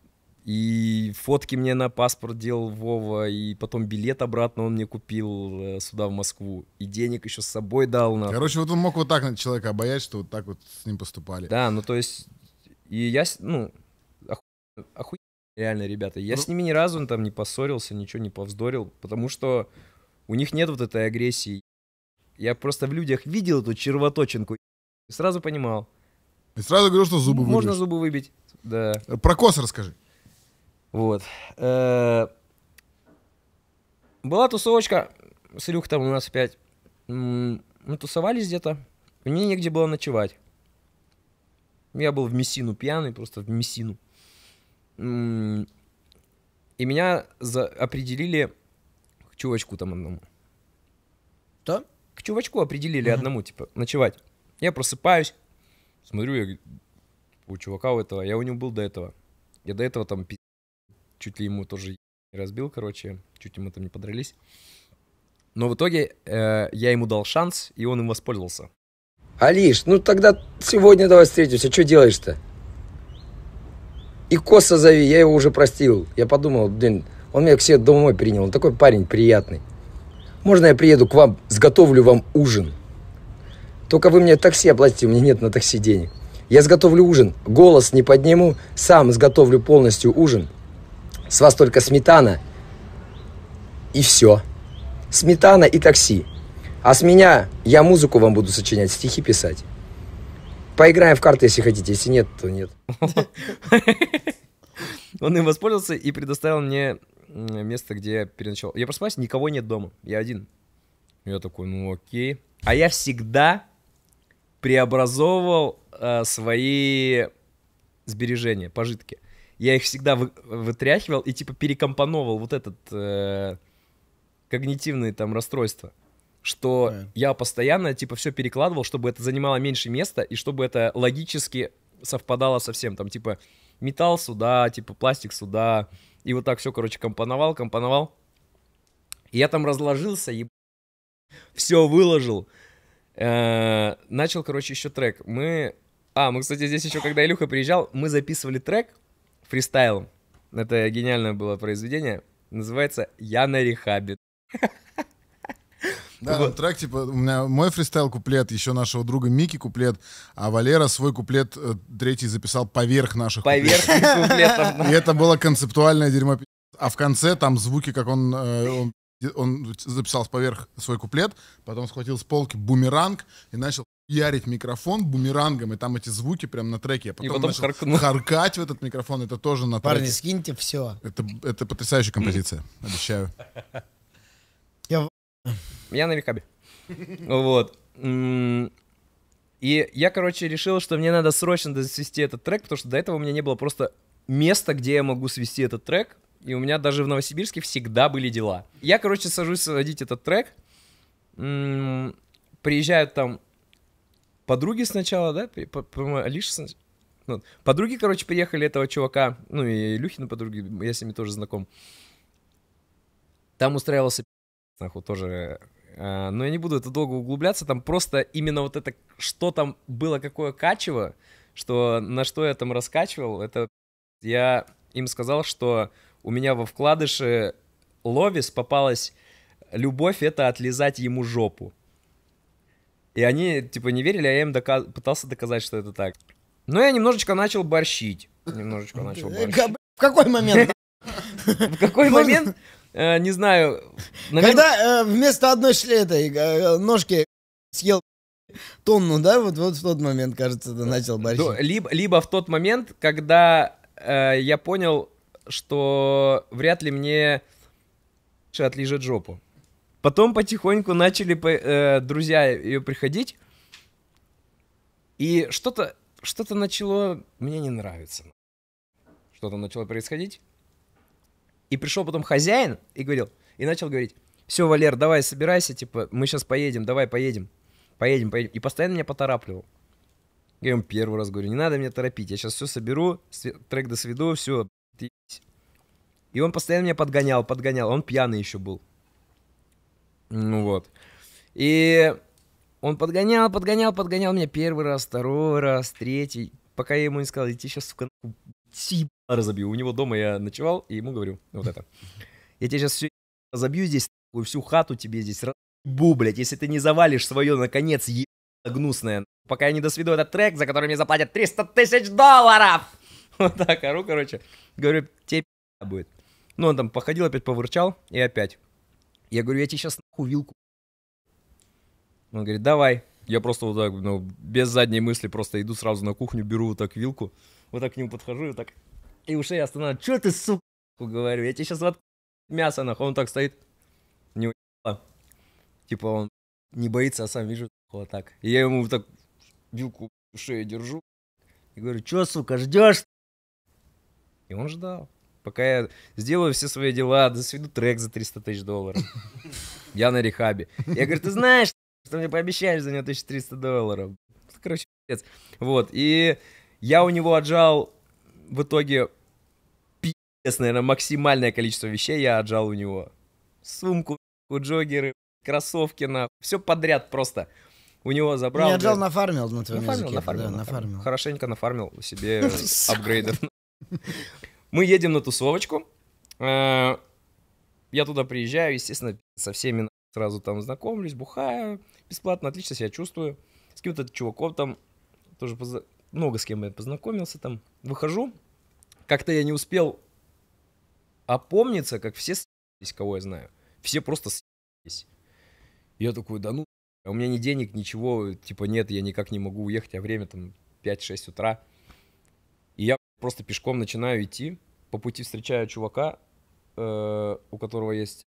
и фотки мне на паспорт делал Вова, и потом билет обратно он мне купил э, сюда, в Москву. И денег еще с собой дал. на. Короче, вот он мог вот так человека обаять, что вот так вот с ним поступали. Да, ну то есть, и я, ну, оху... реально, ребята. Я ну... с ними ни разу там не поссорился, ничего не повздорил, потому что у них нет вот этой агрессии. Я просто в людях видел эту червоточинку и сразу понимал. И сразу говорю, что зубы выбьешь. Можно зубы выбить, да. Про кос расскажи. Вот. Э, была тусовочка с Илюхтом у нас опять. Мы тусовались где-то. Мне негде было ночевать. Я был в Мессину пьяный, просто в Мессину. И меня за... определили к чувачку там одному. Да? К чувачку определили угу. одному, типа, ночевать. Я просыпаюсь, смотрю, я... у чувака у этого, я у него был до этого. Я до этого там чуть ли ему тоже не разбил, короче, чуть ли мы там не подрались. Но в итоге э, я ему дал шанс, и он им воспользовался. Алиш, ну тогда сегодня давай встретимся, что делаешь-то? И Коса зови, я его уже простил. Я подумал, блин, он меня к себе домой принял, он такой парень приятный. Можно я приеду к вам, сготовлю вам ужин? Только вы мне такси оплатите, у меня нет на такси денег. Я сготовлю ужин, голос не подниму, сам сготовлю полностью ужин – с вас только сметана и все. Сметана и такси. А с меня я музыку вам буду сочинять, стихи писать. Поиграем в карты, если хотите. Если нет, то нет. [LAUGHS] Он им воспользовался и предоставил мне место, где я переночевал. Я проснулась, никого нет дома. Я один. Я такой, ну окей. А я всегда преобразовывал э, свои сбережения, пожитки я их всегда вы, вытряхивал и типа перекомпоновал вот этот э, когнитивные там расстройства. Что yeah. я постоянно типа все перекладывал, чтобы это занимало меньше места и чтобы это логически совпадало со всем. Там типа металл сюда, типа пластик сюда. И вот так все, короче, компоновал, компоновал. я там разложился, и все выложил. Э, начал, короче, еще трек. Мы... А, мы, кстати, здесь еще, когда Илюха приезжал, мы записывали трек, Фристайл, Это гениальное было произведение. Называется «Я на рехабе». Да, вот. трек, типа, у меня мой фристайл куплет, еще нашего друга Мики куплет, а Валера свой куплет э, третий записал поверх наших Поверх куплетов. [LAUGHS] И это было концептуальное дерьмо. А в конце там звуки, как он, э, он, он записал поверх свой куплет, потом схватил с полки бумеранг и начал ярить микрофон бумерангом, и там эти звуки прям на треке. Я потом, и потом начал харкну. харкать в этот микрофон, это тоже на треке. Парни, скиньте все. Это, это потрясающая композиция, обещаю. Я, я на Викабе. Вот. И я, короче, решил, что мне надо срочно свести этот трек, потому что до этого у меня не было просто места, где я могу свести этот трек. И у меня даже в Новосибирске всегда были дела. Я, короче, сажусь сводить этот трек. Приезжают там Подруги сначала, да, по-моему, Алиша ну, подруги, короче, приехали этого чувака, ну и Илюхина подруги, я с ними тоже знаком. Там устраивался нахуй тоже. А, но я не буду это долго углубляться, там просто именно вот это, что там было, какое качево, что на что я там раскачивал, это я им сказал, что у меня во вкладыше Ловис попалась любовь это отлизать ему жопу. И они, типа, не верили, а я им доказ... пытался доказать, что это так. Но я немножечко начал борщить. Немножечко начал э, борщить. В какой момент? [LAUGHS] В какой момент? Э, не знаю. Когда э, вместо одной этой ножки съел тонну, да? Вот в тот момент, кажется, ты начал борщить. Либо либо в тот момент, когда я понял, что вряд ли мне отлижет жопу. Потом потихоньку начали э, друзья ее приходить. И что-то что-то начало мне не нравиться. Что-то начало происходить. И пришел потом хозяин и говорил, и начал говорить, все, Валер, давай, собирайся, типа, мы сейчас поедем, давай, поедем, поедем, поедем. И постоянно меня поторапливал. Я ему первый раз говорю, не надо меня торопить, я сейчас все соберу, трек до сведу, все. И он постоянно меня подгонял, подгонял, он пьяный еще был. Ну вот. И он подгонял, подгонял, подгонял меня первый раз, второй раз, третий. Пока я ему не сказал, иди сейчас, сука, типа разобью. У него дома я ночевал, и ему говорю вот это. Я тебе сейчас все разобью здесь, всю хату тебе здесь разбу, блядь, если ты не завалишь свое, наконец, е... гнусное. Пока я не досведу этот трек, за который мне заплатят 300 тысяч долларов. [LAUGHS] Вот так ору, короче. Говорю, тебе будет. Ну, он там походил, опять поворчал, и опять. Я говорю, я тебе сейчас нахуй вилку. Он говорит, давай. Я просто вот так, ну, без задней мысли просто иду сразу на кухню, беру вот так вилку, вот так к нему подхожу, и вот так, и уже я останавливаю. что ты, сука, говорю, я тебе сейчас вот мясо нахуй. Он так стоит, не Типа он не боится, а сам вижу, вот так. И я ему вот так вилку в шею держу. И говорю, что сука, ждешь? И он ждал пока я сделаю все свои дела, сведу трек за 300 тысяч долларов. [LAUGHS] Я на рехабе. Я говорю, ты знаешь, что мне пообещаешь за него 1300 долларов. Короче, пи***ц. Вот, и я у него отжал в итоге пи***ц, наверное, максимальное количество вещей я отжал у него. Сумку, у джогеры, кроссовки, на все подряд просто у него забрал. Я отжал, говорит, нафармил на твоем нафармил, языке. Нафармил, да, нафармил. нафармил. Хорошенько нафармил себе [LAUGHS] апгрейдер. Мы едем на тусовочку. Э, я туда приезжаю, естественно, со всеми сразу там знакомлюсь, бухаю, бесплатно, отлично себя чувствую. С кем то чуваком там тоже позна... много с кем я познакомился там. Выхожу, как-то я не успел опомниться, как все с***лись, кого я знаю. Все просто с***лись. Я такой, да ну, а у меня ни денег, ничего, типа нет, я никак не могу уехать, а время там 5-6 утра просто пешком начинаю идти, по пути встречаю чувака, э, у которого есть...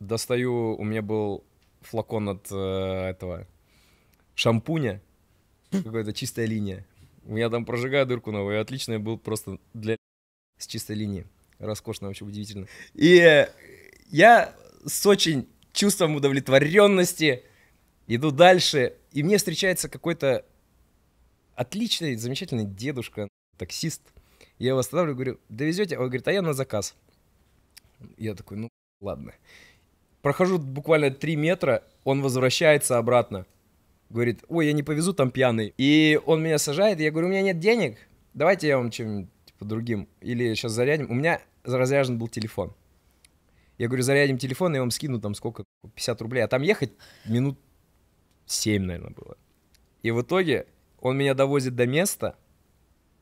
Достаю, у меня был флакон от э, этого шампуня, какая-то чистая линия. У меня там прожигаю дырку новую, отличный был просто для с чистой линии. Роскошно, вообще удивительно. И я с очень чувством удовлетворенности иду дальше, и мне встречается какой-то отличный, замечательный дедушка таксист. Я его останавливаю, говорю, довезете? Он говорит, а я на заказ. Я такой, ну ладно. Прохожу буквально 3 метра, он возвращается обратно. Говорит, ой, я не повезу, там пьяный. И он меня сажает, я говорю, у меня нет денег, давайте я вам чем-нибудь типа, другим. Или сейчас зарядим. У меня разряжен был телефон. Я говорю, зарядим телефон, и я вам скину там сколько, 50 рублей. А там ехать минут 7, наверное, было. И в итоге он меня довозит до места,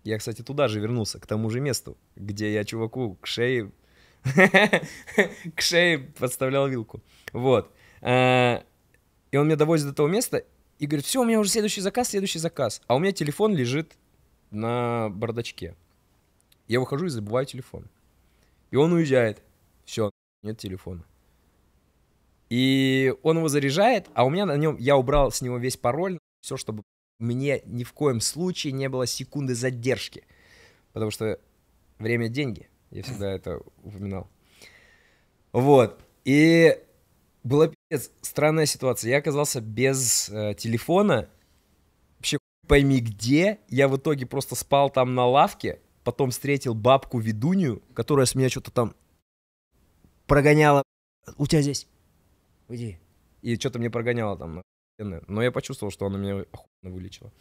я, кстати, туда же вернулся, к тому же месту, где я чуваку к шее... [LAUGHS] к шее подставлял вилку. Вот. А, и он меня довозит до того места и говорит, все, у меня уже следующий заказ, следующий заказ. А у меня телефон лежит на бардачке. Я выхожу и забываю телефон. И он уезжает. Все, нет телефона. И он его заряжает, а у меня на нем, я убрал с него весь пароль, все, чтобы мне ни в коем случае не было секунды задержки, потому что время — деньги. Я всегда [LAUGHS] это упоминал. Вот. И была пи***ц, странная ситуация. Я оказался без э, телефона. Вообще, пойми где. Я в итоге просто спал там на лавке. Потом встретил бабку ведунью, которая с меня что-то там прогоняла. У тебя здесь. Уйди. И что-то мне прогоняла там охуенная. Но я почувствовал, что она меня охуенно вылечила.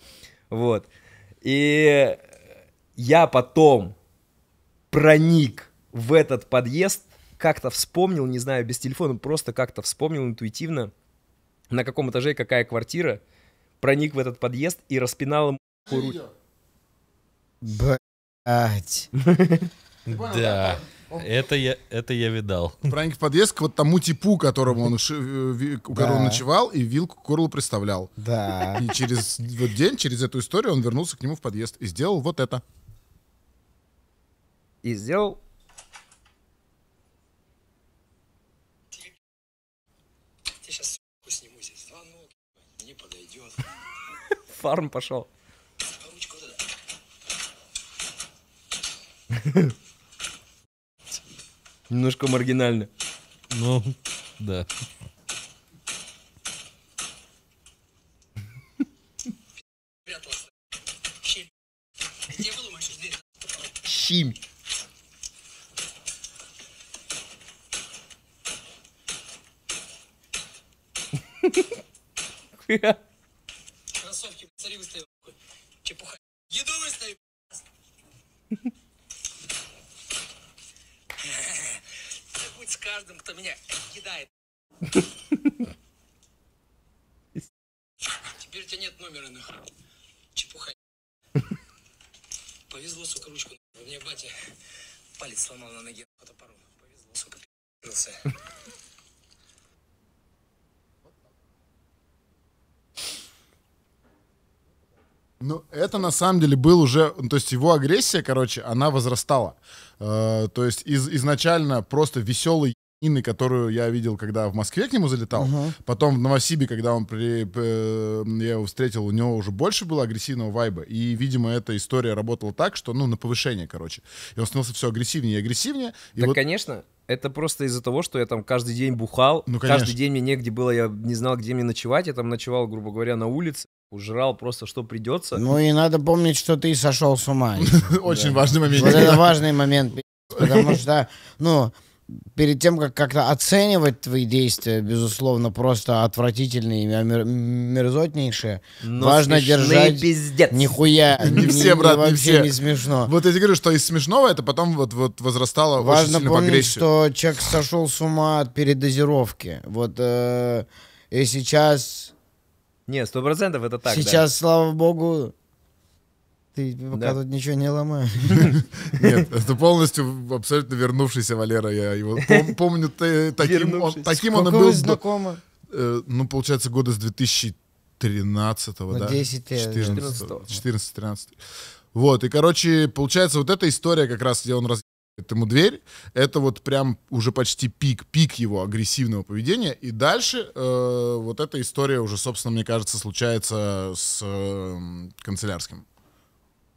Вот. И я потом проник в этот подъезд, как-то вспомнил, не знаю, без телефона, просто как-то вспомнил интуитивно, на каком этаже какая квартира, проник в этот подъезд и распинал ему Блять. [LAUGHS] Да. Это я, это я видал. Проник в подъезд к вот тому типу, которому он, э, у которого ночевал, и вилку к горлу представлял. Да. И через вот день, через эту историю он вернулся к нему в подъезд и сделал вот это. И сделал [LAUGHS] фарм пошел. [LAUGHS] Немножко маргинально. Ну, да. Щим. Кроссовки, цари выставил. Чепуха. Еду выставил. каждым, кто меня кидает. Теперь у тебя нет номера, нахуй. Чепуха. Повезло, сука, ручку. У меня батя палец сломал на ноге фотоаппарат. Повезло, сука, пи***ился. Ну, это на самом деле был уже, то есть его агрессия, короче, она возрастала. Э, то есть из, изначально просто веселый Инны, которую я видел, когда в Москве к нему залетал. Uh-huh. Потом в Новосибе, когда он при, э, я его встретил, у него уже больше было агрессивного вайба. И, видимо, эта история работала так, что, ну, на повышение, короче. И он становился все агрессивнее и агрессивнее. И так, вот... конечно. Это просто из-за того, что я там каждый день бухал. Ну, конечно. каждый день мне негде было, я не знал, где мне ночевать. Я там ночевал, грубо говоря, на улице. Ужрал просто, что придется. Ну и надо помнить, что ты сошел с ума. [LAUGHS] Очень важный момент. Вот это важный момент. Потому что, ну, перед тем, как как-то оценивать твои действия, безусловно, просто отвратительные и мерзотнейшие, Но важно держать... пиздец. Нихуя. Не все, брат, не, вообще все. не смешно. Вот я тебе говорю, что из смешного это потом вот, вот возрастало важно очень помнить, что человек сошел с ума от передозировки. Вот э, и сейчас... Не, сто процентов это так, Сейчас, слава богу, ты пока да. тут ничего не ломаешь. [LAUGHS] Нет, это полностью абсолютно вернувшийся Валера. Я его пом- помню ты, таким, он, таким он и был. Вы Э, ну, получается, года с 2013 го ну, да? 10 14 14-13. Вот, и, короче, получается, вот эта история как раз, где он раз ему дверь, это вот прям уже почти пик, пик его агрессивного поведения. И дальше э, вот эта история уже, собственно, мне кажется, случается с э, канцелярским.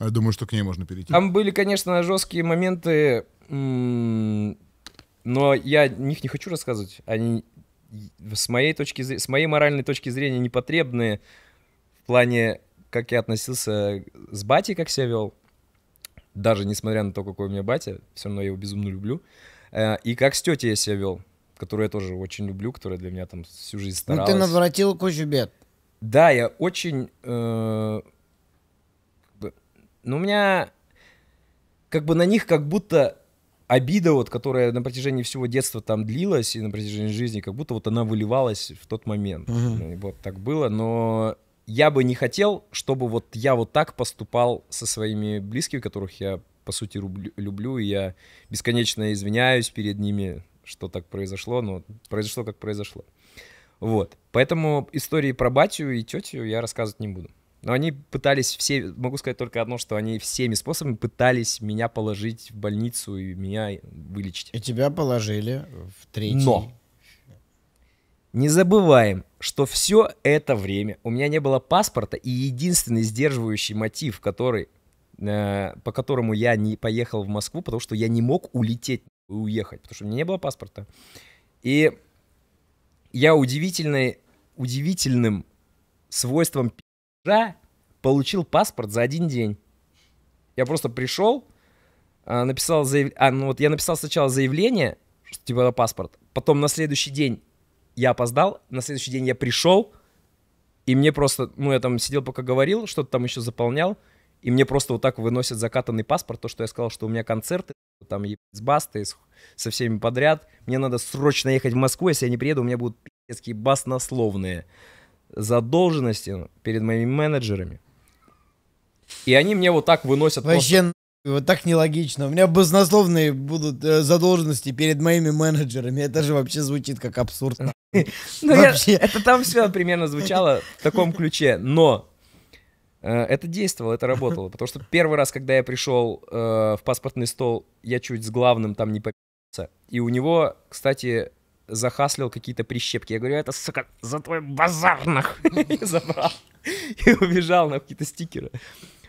А я думаю, что к ней можно перейти. Там были, конечно, жесткие моменты, но я о них не хочу рассказывать. Они с моей точки зрения, с моей моральной точки зрения непотребные в плане, как я относился с батей, как себя вел. Даже несмотря на то, какой у меня батя, все равно я его безумно люблю. Э, и как с тетей я себя вел, которую я тоже очень люблю, которая для меня там всю жизнь старалась. Ну ты наворотил кучу бед. Да, я очень э, но ну, у меня как бы на них как будто обида, вот, которая на протяжении всего детства там длилась и на протяжении жизни, как будто вот она выливалась в тот момент. Угу. Ну, вот так было, но я бы не хотел, чтобы вот я вот так поступал со своими близкими, которых я, по сути, люблю, и я бесконечно извиняюсь перед ними, что так произошло, но произошло, как произошло. Вот. Поэтому истории про батю и тетю я рассказывать не буду. Но они пытались все, могу сказать только одно, что они всеми способами пытались меня положить в больницу и меня вылечить. И тебя положили в третий. Но не забываем, что все это время у меня не было паспорта, и единственный сдерживающий мотив, который, э, по которому я не поехал в Москву, потому что я не мог улететь уехать, потому что у меня не было паспорта. И я удивительной, удивительным свойством да, получил паспорт за один день. Я просто пришел, а, написал заявление, а, ну вот я написал сначала заявление, что типа это паспорт, потом на следующий день я опоздал, на следующий день я пришел, и мне просто, ну я там сидел пока говорил, что-то там еще заполнял, и мне просто вот так выносят закатанный паспорт, то, что я сказал, что у меня концерты, там с басты, со всеми подряд, мне надо срочно ехать в Москву, если я не приеду, у меня будут пи***ские баснословные задолженности перед моими менеджерами. И они мне вот так выносят Вообще, просто... вот так нелогично. У меня баснословные будут э, задолженности перед моими менеджерами. Это же вообще звучит как абсурд. Ну, [LAUGHS] ну, вообще. Это там все примерно звучало [LAUGHS] в таком ключе. Но э, это действовало, это работало. Потому что первый раз, когда я пришел э, в паспортный стол, я чуть с главным там не попился. И у него, кстати, захаслил какие-то прищепки. Я говорю, это, сука, за твой базар, нахуй. [LAUGHS] забрал. И убежал на какие-то стикеры.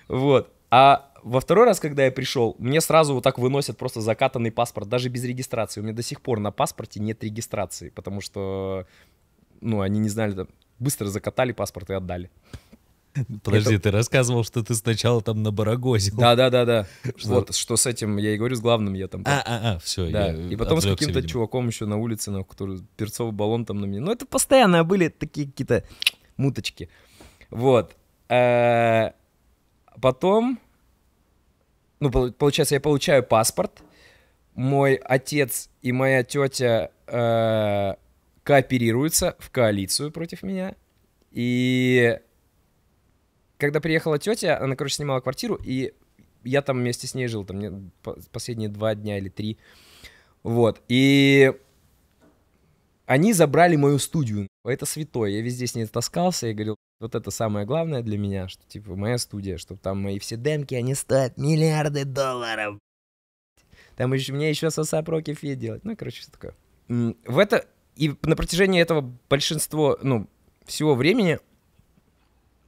Вот. А во второй раз, когда я пришел, мне сразу вот так выносят просто закатанный паспорт, даже без регистрации. У меня до сих пор на паспорте нет регистрации, потому что, ну, они не знали, быстро закатали паспорт и отдали. Подожди, это... ты рассказывал, что ты сначала там на барагозил. Да, да, да, да. Что... Вот что с этим я и говорю, с главным я там. А, а, а, все. Да. и потом с каким-то чуваком еще на улице, на ну, который перцовый баллон там на меня. Ну, это постоянно были такие какие-то муточки. Вот. Э, потом, ну, получается, я получаю паспорт. Мой отец и моя тетя э, кооперируются в коалицию против меня. И когда приехала тетя, она, короче, снимала квартиру, и я там вместе с ней жил, там последние два дня или три. Вот, и они забрали мою студию. Это святое, я везде с ней таскался и говорил, вот это самое главное для меня, что, типа, моя студия, чтобы там мои все демки, они стоят миллиарды долларов. Там еще, мне еще сосапроки фе делать. Ну, короче, все такое. В это, и на протяжении этого большинство, ну, всего времени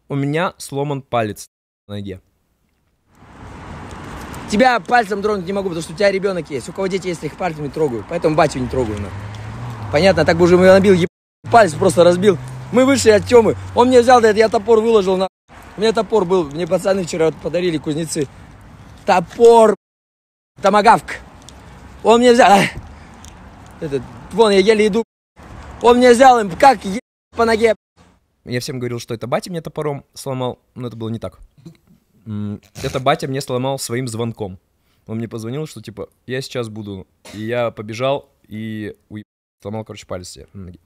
у меня сломан палец на ноге. Тебя пальцем тронуть не могу, потому что у тебя ребенок есть. У кого дети есть, их пальцами трогаю. Поэтому батю не трогаю. Ну. Понятно, так бы уже его набил, еб... палец просто разбил. Мы вышли от Темы. Он мне взял, да, я топор выложил на... У меня топор был, мне пацаны вчера вот подарили кузнецы. Топор, томагавк. Он мне взял, а, этот, вон я еле иду. Он мне взял им, как е... по ноге. Я всем говорил, что это батя мне топором сломал, но это было не так. Это батя мне сломал своим звонком. Он мне позвонил, что типа, я сейчас буду. И я побежал и уеб... сломал, короче, палец себе ноги.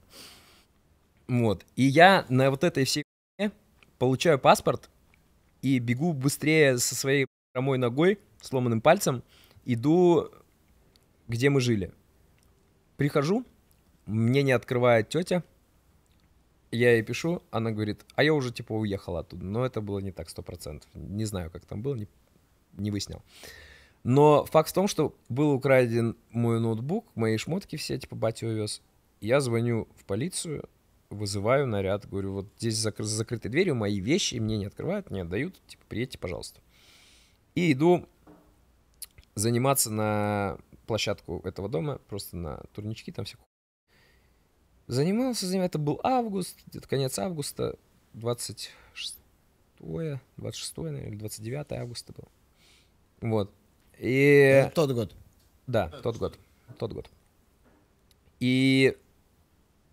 Вот. И я на вот этой всей получаю паспорт и бегу быстрее со своей хромой ногой, сломанным пальцем, иду, где мы жили. Прихожу, мне не открывает тетя, я ей пишу, она говорит, а я уже типа уехала оттуда. Но это было не так, 100%. Не знаю, как там было, не, не выяснял. Но факт в том, что был украден мой ноутбук, мои шмотки все, типа, батя увез. Я звоню в полицию, вызываю наряд, говорю, вот здесь за зак- закрытой дверью мои вещи, мне не открывают, не отдают, типа, приедьте, пожалуйста. И иду заниматься на площадку этого дома, просто на турнички там всякую Занимался за это был август, где-то конец августа, 26, 26, наверное, или 29 августа был. Вот. И... Это тот год. Да, тот год. Тот год. И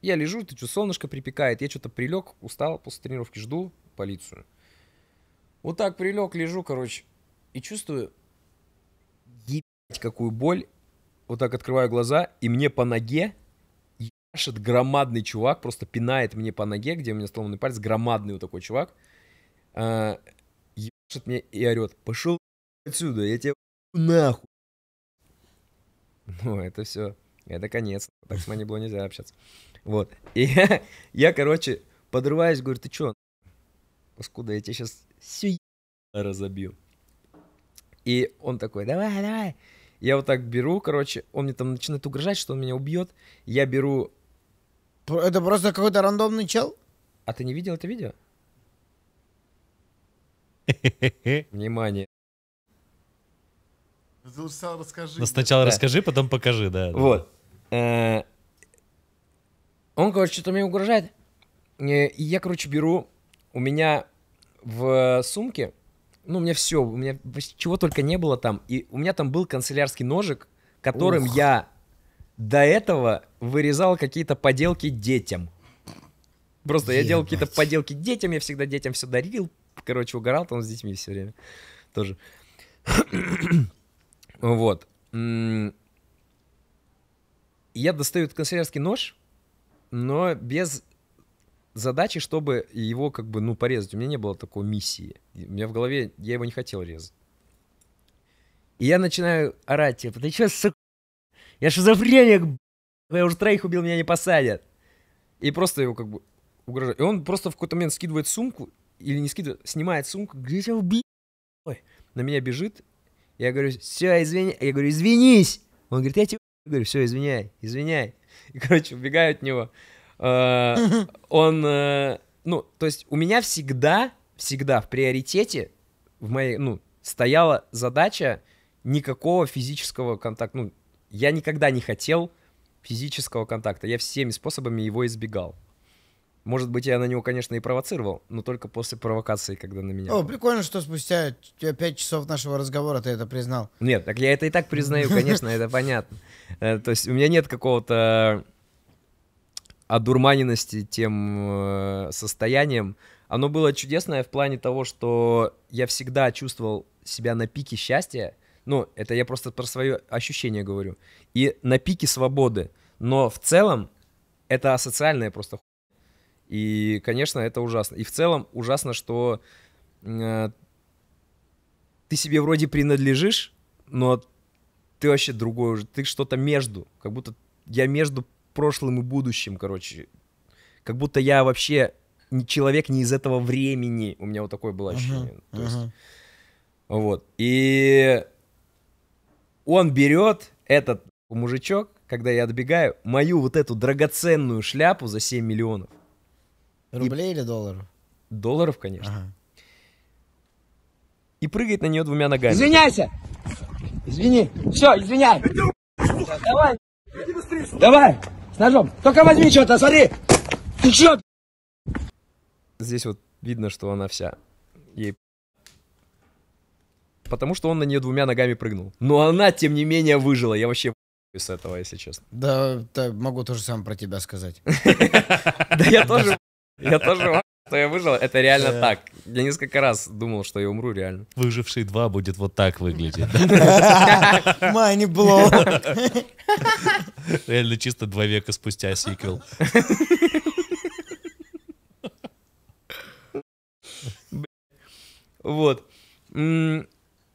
я лежу, ты что, солнышко припекает, я что-то прилег, устал после тренировки, жду полицию. Вот так прилег, лежу, короче, и чувствую, ебать, какую боль. Вот так открываю глаза, и мне по ноге этот громадный чувак просто пинает мне по ноге, где у меня сломанный палец, громадный вот такой чувак. А, ебашит мне и орет, пошел отсюда, я тебе нахуй. Ну, это все. Это конец. Так с Манни было нельзя общаться. Вот. И я, [LAUGHS] я, короче, подрываюсь, говорю, ты че откуда я тебе сейчас все разобью. И он такой, давай, давай. Я вот так беру, короче, он мне там начинает угрожать, что он меня убьет. Я беру это просто какой-то рандомный чел? А ты не видел это видео? [LAUGHS] Внимание. сначала расскажи. Но ну, сначала да. расскажи, потом покажи, да. Вот. Э он, короче, что-то мне угрожает. Э, и я, короче, беру... У меня в сумке... Ну, у меня все, у меня чего только не было там. И у меня там был канцелярский ножик, которым Ух. я до этого вырезал какие-то поделки детям. Просто Ебать. я делал какие-то поделки детям, я всегда детям все дарил. Короче, угорал там с детьми все время. Тоже. [COUGHS] вот. Я достаю канцелярский нож, но без задачи, чтобы его как бы, ну, порезать. У меня не было такой миссии. У меня в голове, я его не хотел резать. И я начинаю орать, типа, ты чё, сука, я шизофреник, я уже троих убил, меня не посадят. И просто его как бы угрожает. И он просто в какой-то момент скидывает сумку, или не скидывает, снимает сумку, где тебя убил? Ой, на меня бежит. Я говорю, все, извини. Я говорю, извинись. Он говорит, я тебе я говорю, все, извиняй, извиняй. И, короче, убегаю от него. А, [LAUGHS] он, э, ну, то есть у меня всегда, всегда в приоритете в моей, ну, стояла задача никакого физического контакта, ну, я никогда не хотел физического контакта. Я всеми способами его избегал. Может быть, я на него, конечно, и провоцировал, но только после провокации, когда на меня... О, прикольно, что спустя 5 часов нашего разговора ты это признал. Нет, так я это и так признаю, конечно, это понятно. [LAUGHS] Э, то есть у меня нет какого-то одурманенности тем э, состоянием. Оно было чудесное в плане того, что я всегда чувствовал себя на пике счастья, ну, это я просто про свое ощущение говорю. И на пике свободы. Но в целом это асоциальная просто И, конечно, это ужасно. И в целом ужасно, что э, ты себе вроде принадлежишь, но ты вообще другой уже. Ты что-то между. Как будто я между прошлым и будущим, короче. Как будто я вообще не человек не из этого времени. У меня вот такое было ощущение. Uh-huh, То uh-huh. Вот. И он берет этот мужичок, когда я отбегаю, мою вот эту драгоценную шляпу за 7 миллионов. Рублей и... или долларов? Долларов, конечно. Ага. И прыгает на нее двумя ногами. Извиняйся! Извини. Все, извиняй. Давай. Давай. С ножом. Только возьми что-то, смотри. Ты что? Здесь вот видно, что она вся потому что он на нее двумя ногами прыгнул. Но она, тем не менее, выжила. Я вообще [LAUGHS] с этого, если честно. Да, да могу тоже сам про тебя сказать. [LAUGHS] Да я тоже, я тоже что я выжил, это реально yeah. так. Я несколько раз думал, что я умру реально. Выживший два будет вот так выглядеть. Майни [LAUGHS] Реально чисто два века спустя сиквел. Вот.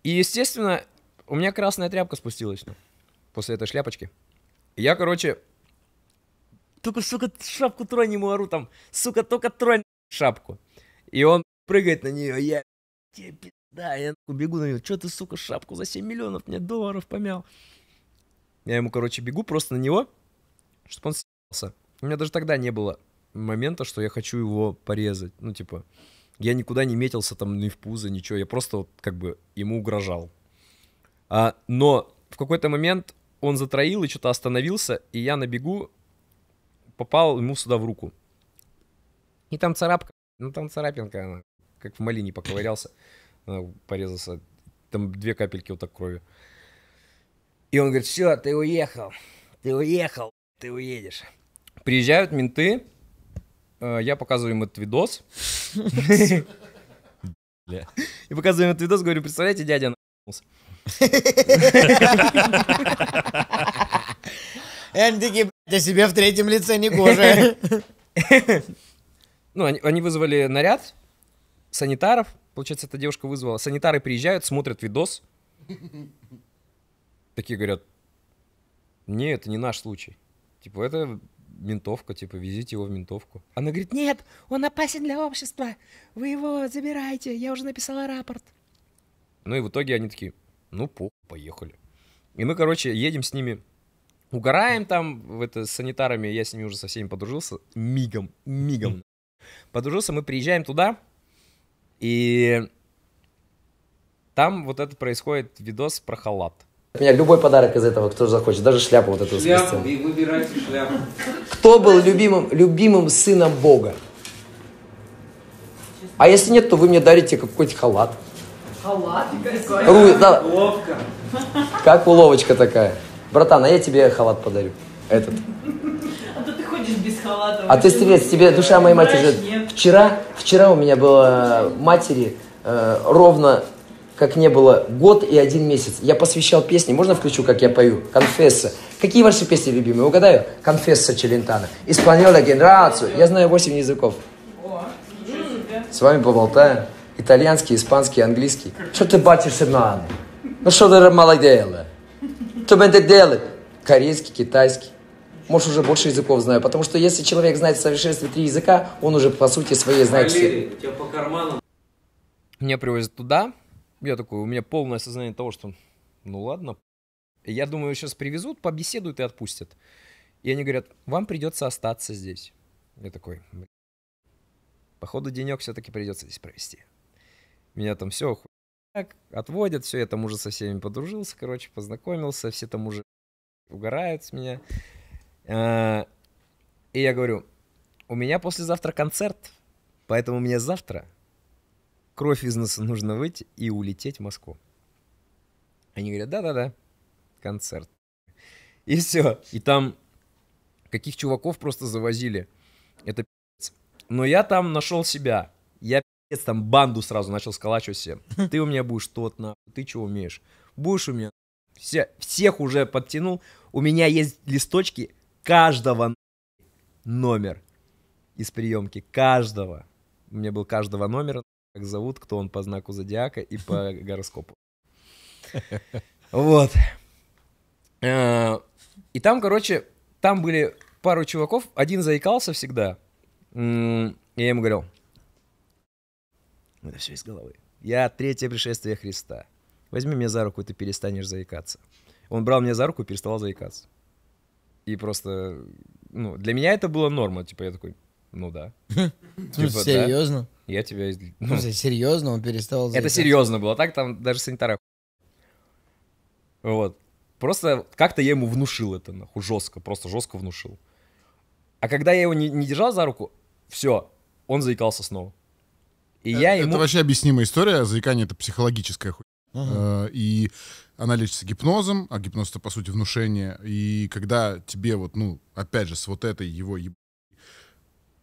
И, естественно, у меня красная тряпка спустилась ну, после этой шляпочки. я, короче, только, сука, шапку тронь ему ору там, сука, только тронь шапку. И он прыгает на нее, я тебе пизда, я бегу на нее, что ты, сука, шапку за 7 миллионов мне долларов помял. Я ему, короче, бегу просто на него, чтобы он с***ся. У меня даже тогда не было момента, что я хочу его порезать, ну, типа... Я никуда не метился там ни в пузо, ничего. Я просто вот как бы ему угрожал. А, но в какой-то момент он затроил и что-то остановился, и я на бегу попал ему сюда в руку. И там царапка, ну там царапинка, она, как в малине поковырялся, [LAUGHS] порезался, там две капельки вот так крови. И он говорит, все, ты уехал, ты уехал, ты уедешь. Приезжают менты, Э, я показываю им этот видос. И показываю им этот видос, говорю, представляете, дядя они такие, блядь, о в третьем лице не кожа. Ну, они, они вызвали наряд санитаров. Получается, эта девушка вызвала. Санитары приезжают, смотрят видос. Такие говорят, не, это не наш случай. Типа, это ментовка, типа, везите его в ментовку. Она говорит, нет, он опасен для общества, вы его забирайте, я уже написала рапорт. Ну и в итоге они такие, ну, по, поехали. И мы, короче, едем с ними угораем там в это, с санитарами, я с ними уже со всеми подружился, мигом, мигом. Подружился, мы приезжаем туда, и там вот это происходит видос про халат. У меня любой подарок из этого, кто захочет, даже шляпу вот эту. Шляпу, и выбирайте шляпу. Кто был любимым, любимым сыном Бога? А если нет, то вы мне дарите какой-то халат. Халат? Какой? Ру, да. Уловка. Как уловочка такая. Братан, а я тебе халат подарю. Этот. А то ты ходишь без халата. А ты стрелец, тебе душа моей матери. Вчера, вчера у меня было э, матери э, ровно как не было год и один месяц. Я посвящал песни. Можно включу, как я пою? Конфесса. Какие ваши песни любимые? Угадаю. Конфесса Челентана. Исполняла генерацию. Я знаю восемь языков. С вами поболтаем. Итальянский, испанский, английский. Что ты батишься на Ну что ты мало делаешь? Что ты делаешь? Корейский, китайский может, уже больше языков знаю. Потому что если человек знает в совершенстве три языка, он уже, по сути, своей знает все. Мне привозят туда, я такой, у меня полное осознание того, что ну ладно, я думаю, сейчас привезут, побеседуют и отпустят. И они говорят, вам придется остаться здесь. Я такой, походу денек все-таки придется здесь провести. Меня там все оху... отводят, все, я там уже со всеми подружился, короче, познакомился, все там уже угорают с меня. А, и я говорю, у меня послезавтра концерт, поэтому мне завтра кровь из носа нужно выйти и улететь в Москву. Они говорят, да-да-да, концерт. И все. И там каких чуваков просто завозили. Это пи***ц. Но я там нашел себя. Я пи***ц, там банду сразу начал сколачивать всем. [LAUGHS] Ты у меня будешь тот, на, ты что умеешь? Будешь у меня? Все, всех уже подтянул. У меня есть листочки каждого номер из приемки. Каждого. У меня был каждого номера как зовут, кто он по знаку зодиака и по [LAUGHS] гороскопу. Вот. Э, и там, короче, там были пару чуваков, один заикался всегда. И я ему говорил, это все из головы. Я третье пришествие Христа. Возьми меня за руку, и ты перестанешь заикаться. Он брал меня за руку и переставал заикаться. И просто, ну, для меня это было норма. Типа я такой, ну да. [LAUGHS] Типа, серьезно? Я тебя... Ну, серьезно, он перестал... Это серьезно было, так там даже санитара. Вот. Просто как-то я ему внушил это, нахуй, жестко, просто жестко внушил. А когда я его не, не держал за руку, все, он заикался снова. И э, это, я ему... Это вообще объяснимая история, заикание это психологическая хуйня. Ага. Э, и она лечится гипнозом, а гипноз это по сути внушение. И когда тебе вот, ну, опять же, с вот этой его еб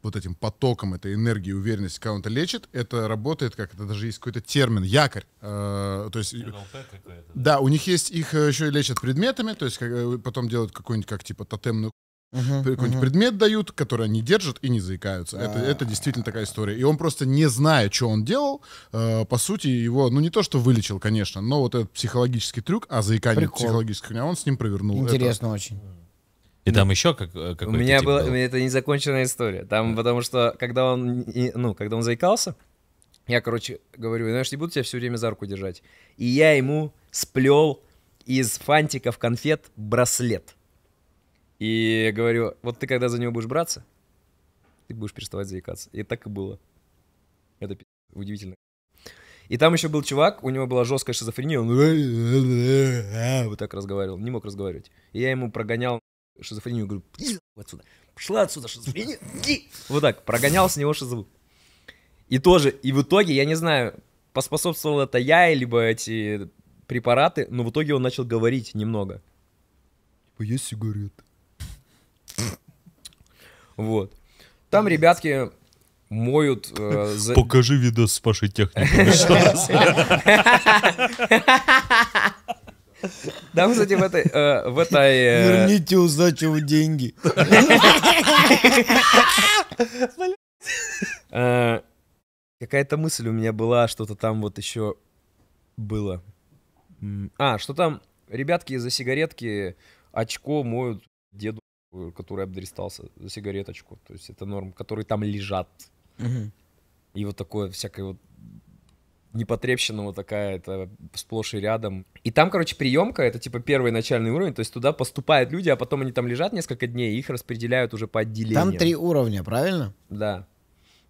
вот этим потоком этой энергии, уверенности, когда он это лечит, это работает как, это даже есть какой-то термин, якорь. Э, то есть, э, да? да, у них есть, их э, еще и лечат предметами, то есть как, э, потом делают какой нибудь как типа тотемную Uh-huh, какой-нибудь uh-huh. предмет дают, который они держат и не заикаются. Uh-huh. Это, это действительно такая история. И он просто не зная, что он делал, э, по сути, его, ну не то, что вылечил, конечно, но вот этот психологический трюк, а заикание Прикол. психологическое, а он с ним провернул. Интересно это. очень. И там еще как, э, какой-то У меня тип было, был. это незаконченная история. Там, да. потому что, когда он, ну, когда он заикался, я, короче, говорю, знаешь, «Ну, не буду тебя все время за руку держать. И я ему сплел из фантиков конфет браслет. И говорю, вот ты когда за него будешь браться, ты будешь переставать заикаться. И так и было. Это удивительно. И там еще был чувак, у него была жесткая шизофрения, он вот так разговаривал, не мог разговаривать. И я ему прогонял шизофрению, говорю, иди отсюда, пошла отсюда шизофрения, иди. Вот так, прогонял с него шизу. И тоже, и в итоге, я не знаю, поспособствовал это я, либо эти препараты, но в итоге он начал говорить немного. Типа, есть сигареты? Вот. Там ребятки моют... Э, за... Покажи видос с Пашей техникой. [LAUGHS] [LAUGHS] Там, кстати, в этой... Э, в этой э... Верните у Зачева деньги. Э, какая-то мысль у меня была, что-то там вот еще было. А, что там ребятки из-за сигаретки очко моют деду, который обдристался за сигареточку. То есть это норм, который там лежат. И вот такое всякое вот непотребщина вот такая, это сплошь и рядом. И там, короче, приемка, это типа первый начальный уровень, то есть туда поступают люди, а потом они там лежат несколько дней, и их распределяют уже по отделениям. Там три уровня, правильно? Да.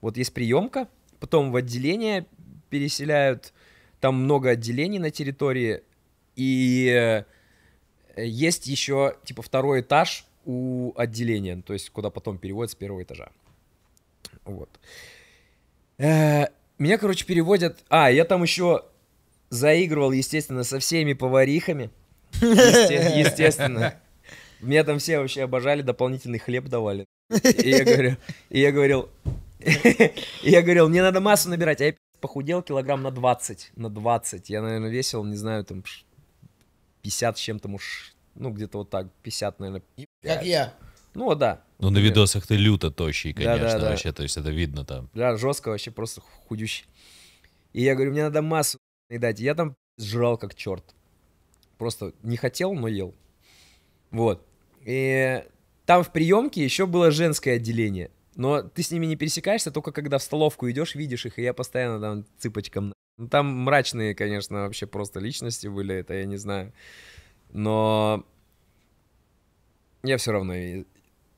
Вот есть приемка, потом в отделение переселяют, там много отделений на территории, и э, есть еще типа второй этаж у отделения, то есть куда потом переводят с первого этажа. Вот. Э, меня, короче, переводят... А, я там еще заигрывал, естественно, со всеми поварихами. Есте... [LAUGHS] Естественно. Меня там все вообще обожали, дополнительный хлеб давали. И я говорю, и я говорил, [LAUGHS] и я говорил, мне надо массу набирать, а я похудел килограмм на 20, на 20. Я, наверное, весил, не знаю, там 50 с чем-то, ну, где-то вот так, 50, наверное. Как я. Ну, да. Ну, на видосах ты люто тощий, конечно, да, да, да. вообще, то есть это видно там. Да, жестко вообще, просто худющий. И я говорю, мне надо массу дать. Я там жрал как черт. Просто не хотел, но ел. Вот. И там в приемке еще было женское отделение. Но ты с ними не пересекаешься, только когда в столовку идешь, видишь их, и я постоянно там цыпочком. Ну, там мрачные, конечно, вообще просто личности были, это я не знаю. Но я все равно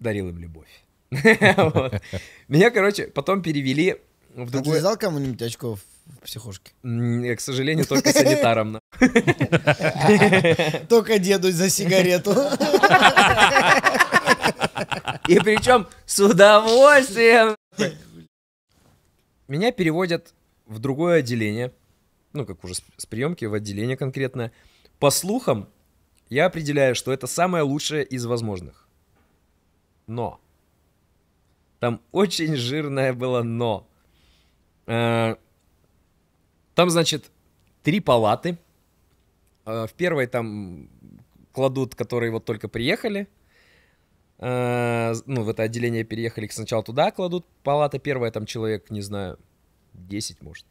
дарил им любовь. [LAUGHS] Меня, короче, потом перевели в другой. ты кому-нибудь очков в психушке? Э, к сожалению, только санитаром. [LAUGHS] Только деду за сигарету. И причем с удовольствием. Меня переводят в другое отделение, ну, как уже с приемки в отделение конкретно. По слухам, я определяю, что это самое лучшее из возможных но. Там очень жирное было но. Э, там, значит, три палаты. Э, в первой там кладут, которые вот только приехали. Э, ну, в это отделение переехали, сначала туда кладут. Палата первая, там человек, не знаю, 10, может.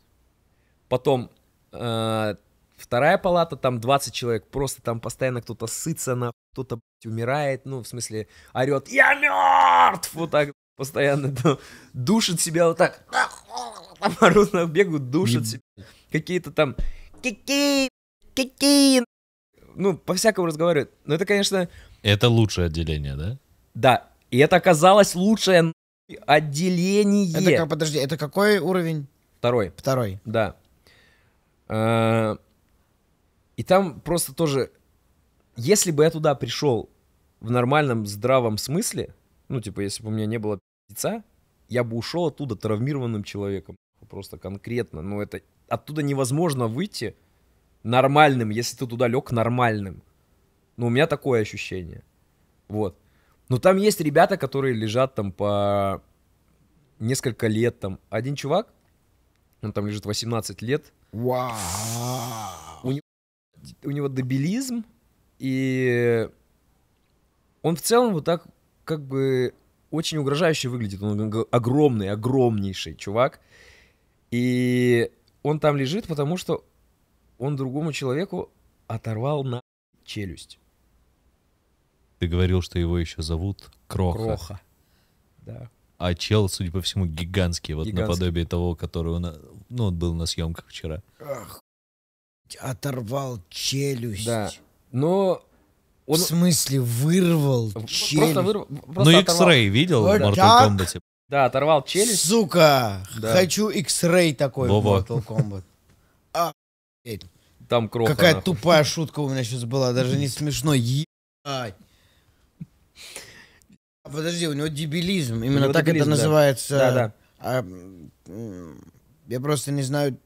Потом Вторая палата, там 20 человек, просто там постоянно кто-то сытся, на кто-то умирает, ну, в смысле, орет «Я мертв!» Вот так постоянно там, [LAUGHS] душит себя вот так. [LAUGHS] Там орут на бегу, душит себя. Какие-то там какие Кики!» Ну, по-всякому разговаривают. Но это, конечно... Это лучшее отделение, да? Да. И это оказалось лучшее отделение. Это, подожди, это какой уровень? Второй. Второй. Да. А, и там просто тоже, если бы я туда пришел в нормальном здравом смысле, ну, типа, если бы у меня не было пи***ца, я бы ушел оттуда травмированным человеком. Просто конкретно. Ну, это оттуда невозможно выйти нормальным, если ты туда лег нормальным. Ну, у меня такое ощущение. Вот. Но там есть ребята, которые лежат там по несколько лет там. Один чувак, он там лежит 18 лет. Вау! У, у него дебилизм, и он в целом вот так как бы очень угрожающе выглядит. Он огромный, огромнейший чувак. И он там лежит, потому что он другому человеку оторвал на челюсть. Ты говорил, что его еще зовут Кроха. Кроха, да. А чел, судя по всему, гигантский, вот гигантский. наподобие того, который он, ну, он был на съемках вчера. Ах, оторвал челюсть. Да. Но он... В смысле, вырвал челюсть? Просто ну, X-Ray видел вот в Mortal так? Kombat? Да, оторвал челюсть. Сука, да. хочу X-Ray такой Вова. в Mortal Kombat. А, Там кровь, Какая нахуй. тупая шутка у меня сейчас была, даже не смешно. Ебать. Подожди, у него дебилизм. Именно него так дебилизм, это да. называется. Да, да. А, я просто не знаю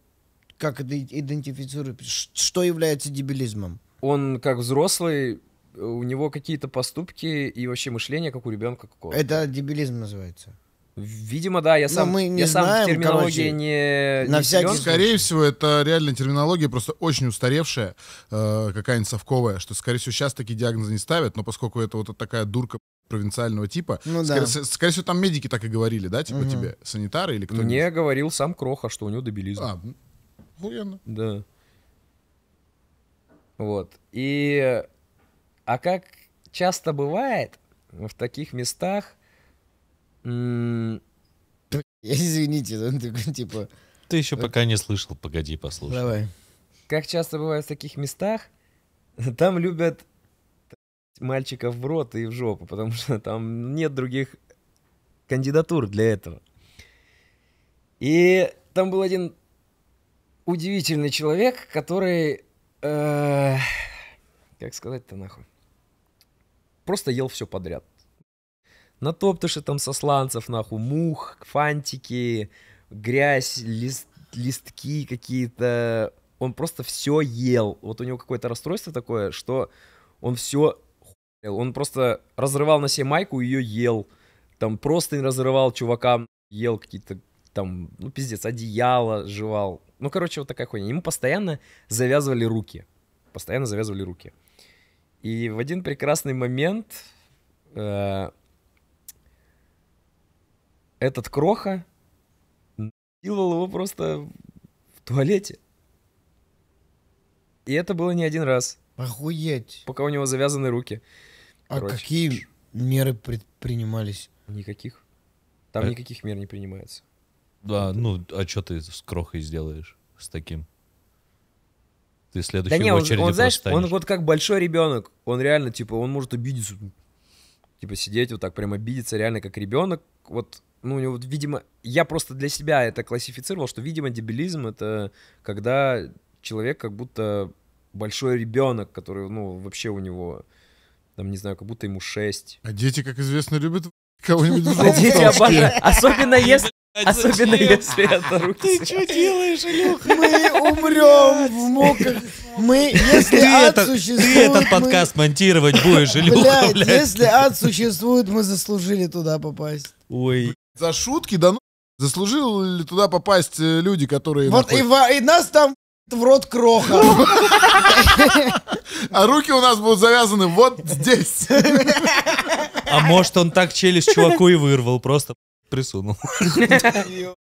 как это идентифицирует? Что является дебилизмом? Он как взрослый, у него какие-то поступки и вообще мышление, как у ребенка какого-то. Это дебилизм называется. Видимо, да, я ну, сам, мы не я знаем, сам в терминологии короче, не, на всякий силен. Скорее всего, это реально терминология просто очень устаревшая, э, какая-нибудь совковая, что, скорее всего, сейчас такие диагнозы не ставят, но поскольку это вот такая дурка провинциального типа, ну, скорее, да. скорее всего, там медики так и говорили, да, типа угу. тебе, санитары или кто-нибудь? Мне говорил сам Кроха, что у него дебилизм. А, Охуенно. Да. Вот. И... А как часто бывает, в таких местах... М- [LAUGHS] Извините, он такой, типа... Ты еще э, пока не слышал, погоди, послушай. Давай. Как часто бывает в таких местах, [LAUGHS] там любят мальчиков в рот и в жопу, потому что [LAUGHS] там нет других кандидатур для этого. И там был один удивительный человек, который, э, как сказать-то нахуй, просто ел все подряд. На топтыше там сосланцев, нахуй, мух, фантики, грязь, лист, листки какие-то. Он просто все ел. Вот у него какое-то расстройство такое, что он все хуял. Он просто разрывал на себе майку и ее ел. Там просто разрывал чувакам, ел какие-то там, ну пиздец, одеяло жевал. Ну, короче, вот такая хуйня. Ему постоянно завязывали руки. Постоянно завязывали руки. И в один прекрасный момент э, этот кроха насиловал его просто в туалете. И это было не один раз. Охуеть. Пока у него завязаны руки. А какие меры предпринимались? Никаких. Там это... никаких мер не принимается. Да, ну, а что ты с крохой сделаешь с таким? Ты следующий да не, очереди он, он, знаешь, станешь. он вот как большой ребенок. Он реально, типа, он может обидеться. Ну, типа, сидеть вот так прям обидеться, реально как ребенок. Вот, ну, у него, вот, видимо, я просто для себя это классифицировал, что, видимо, дебилизм — это когда человек как будто большой ребенок, который, ну, вообще у него, там, не знаю, как будто ему 6. А дети, как известно, любят кого-нибудь а дети обожают. Особенно если, а Особенно если это руки. Ты что делаешь, Илюх? Мы умрем в муках. Мы, если ты ад это, существует... Ты этот подкаст мы... монтировать будешь, [LAUGHS] Илюха, блядь, блядь. если ад существует, мы заслужили туда попасть. Ой. За шутки, да ну... Заслужил ли туда попасть э, люди, которые... Вот находят... и, и нас там в рот кроха. [LAUGHS] А руки у нас будут завязаны вот здесь. А может, он так челюсть чуваку и вырвал просто. Присунул. [LAUGHS]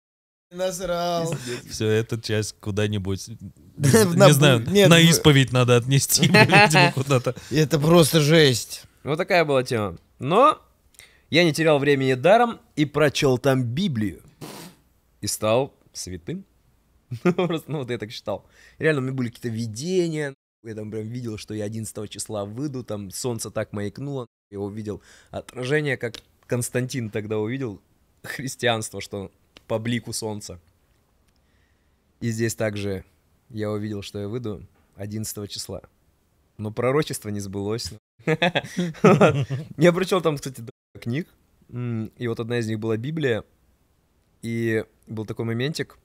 Насрал. Все, эта часть куда-нибудь, [LAUGHS] не знаю, на исповедь надо отнести [LAUGHS] куда-то. Это просто жесть. Вот такая была тема. Но я не терял времени даром и прочел там Библию. И стал святым. Ну, просто, ну, вот я так считал. Реально, у меня были какие-то видения. Я там прям видел, что я 11 числа выйду, там солнце так маякнуло. Я увидел отражение, как Константин тогда увидел, христианство, что по блику солнца. И здесь также я увидел, что я выйду 11 числа. Но пророчество не сбылось. [LAUGHS] Я прочел там, кстати, книг. И вот одна из них была Библия. И был такой моментик.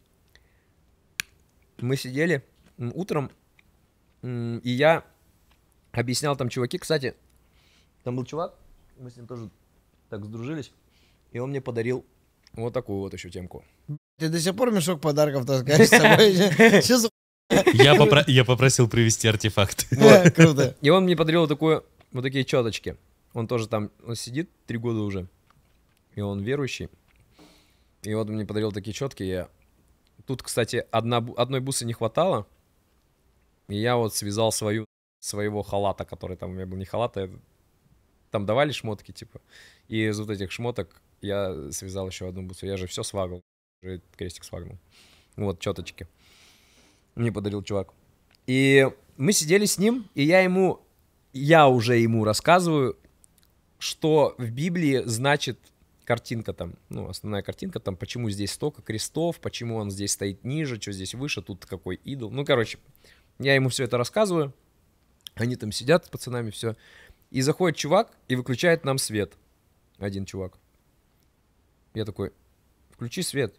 Мы сидели утром, и я объяснял там чуваки. Кстати, там был чувак, мы с ним тоже так сдружились. И он мне подарил вот такую вот еще темку. Ты до сих пор мешок подарков таскаешь с собой? [LAUGHS] Я, попросил привезти артефакт. [LAUGHS] Круто. И он мне подарил такую, вот такие четочки. Он тоже там сидит три года уже. И он верующий. И вот он мне подарил такие четки. Я... Тут, кстати, одна, одной бусы не хватало. И я вот связал свою, своего халата, который там у меня был не халат, а там давали шмотки, типа. И из вот этих шмоток я связал еще одну бусу. Я же все свагал. Уже крестик свагнул. Вот, четочки. Мне подарил чувак. И мы сидели с ним, и я ему, я уже ему рассказываю, что в Библии значит картинка там, ну, основная картинка там, почему здесь столько крестов, почему он здесь стоит ниже, что здесь выше, тут какой идол. Ну, короче, я ему все это рассказываю, они там сидят с пацанами, все. И заходит чувак и выключает нам свет. Один чувак. Я такой, включи свет.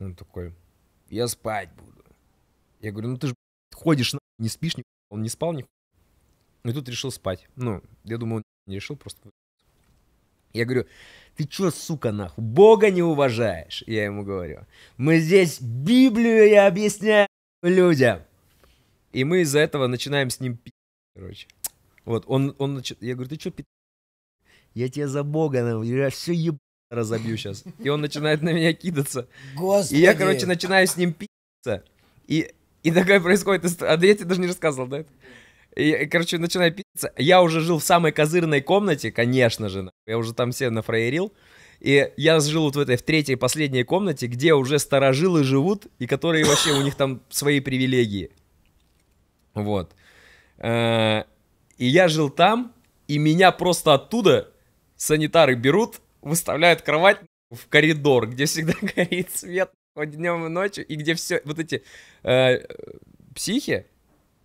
Он такой, я спать буду. Я говорю, ну ты же ходишь, не спишь, ни...". он не спал, ни и тут решил спать. Ну, я думаю, он не решил, просто... Я говорю, ты чё, сука, нахуй, Бога не уважаешь? Я ему говорю. Мы здесь Библию я объясняю людям. И мы из-за этого начинаем с ним пи***, короче. Вот, он, он, я говорю, ты чё пи***? Я тебя за Бога, нахуй, я все еб разобью сейчас. И он начинает на меня кидаться. Господи. И я, короче, начинаю с ним пи***ться. И, и такое происходит. А я тебе даже не рассказывал, да? И, короче, начинаю пи***ться. Я уже жил в самой козырной комнате, конечно же. Я уже там все нафраерил. И я жил вот в этой, в третьей, последней комнате, где уже старожилы живут, и которые вообще, у них там свои привилегии. Вот. Э, и я жил там, и меня просто оттуда санитары берут выставляют кровать в коридор, где всегда [LAUGHS] горит свет хоть днем и ночью, и где все вот эти э, психи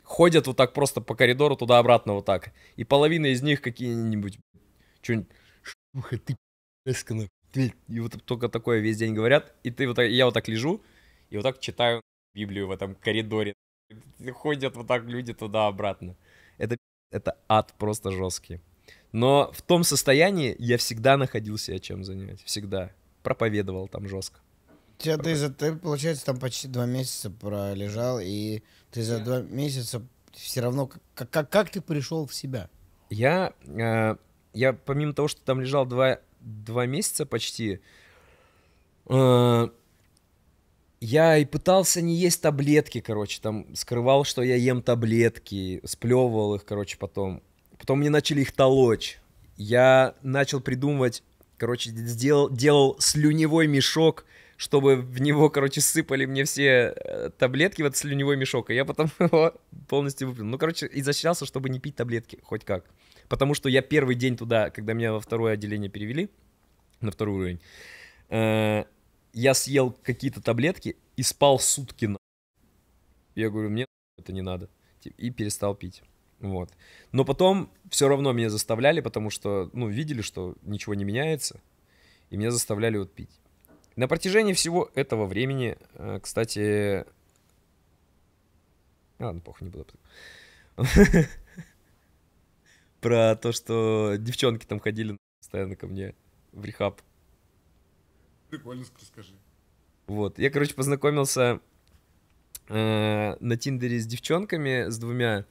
ходят вот так просто по коридору туда-обратно вот так. И половина из них какие-нибудь что-нибудь Шлюха, ты пескана. И вот только такое весь день говорят. И ты вот так, я вот так лежу, и вот так читаю Библию в этом коридоре. Ходят вот так люди туда-обратно. Это, это ад просто жесткий. Но в том состоянии я всегда находился себя чем занять. Всегда. Проповедовал там жестко. Тебя ты, за, ты, получается, там почти два месяца пролежал, и ты за два месяца все равно... Как, как, как ты пришел в себя? Я, э, я помимо того, что там лежал два, два месяца почти, э, я и пытался не есть таблетки, короче, там скрывал, что я ем таблетки, сплевывал их, короче, потом. Потом мне начали их толочь. Я начал придумывать, короче, сделал, делал слюневой мешок, чтобы в него, короче, сыпали мне все э, таблетки в этот слюневой мешок, и а я потом [LAUGHS] его полностью выпил. Ну, короче, изощрялся, чтобы не пить таблетки, хоть как. Потому что я первый день туда, когда меня во второе отделение перевели, на второй уровень, э, я съел какие-то таблетки и спал сутки. Я говорю, мне это не надо. Типа, и перестал пить. Вот. Но потом все равно меня заставляли, потому что, ну, видели, что ничего не меняется, и меня заставляли вот пить. На протяжении всего этого времени, э, кстати... Ладно, ну, похуй, не буду. [LAUGHS] Про то, что девчонки там ходили постоянно ко мне в рехаб. Прикольно, расскажи. Вот, я, короче, познакомился э, на Тиндере с девчонками, с двумя...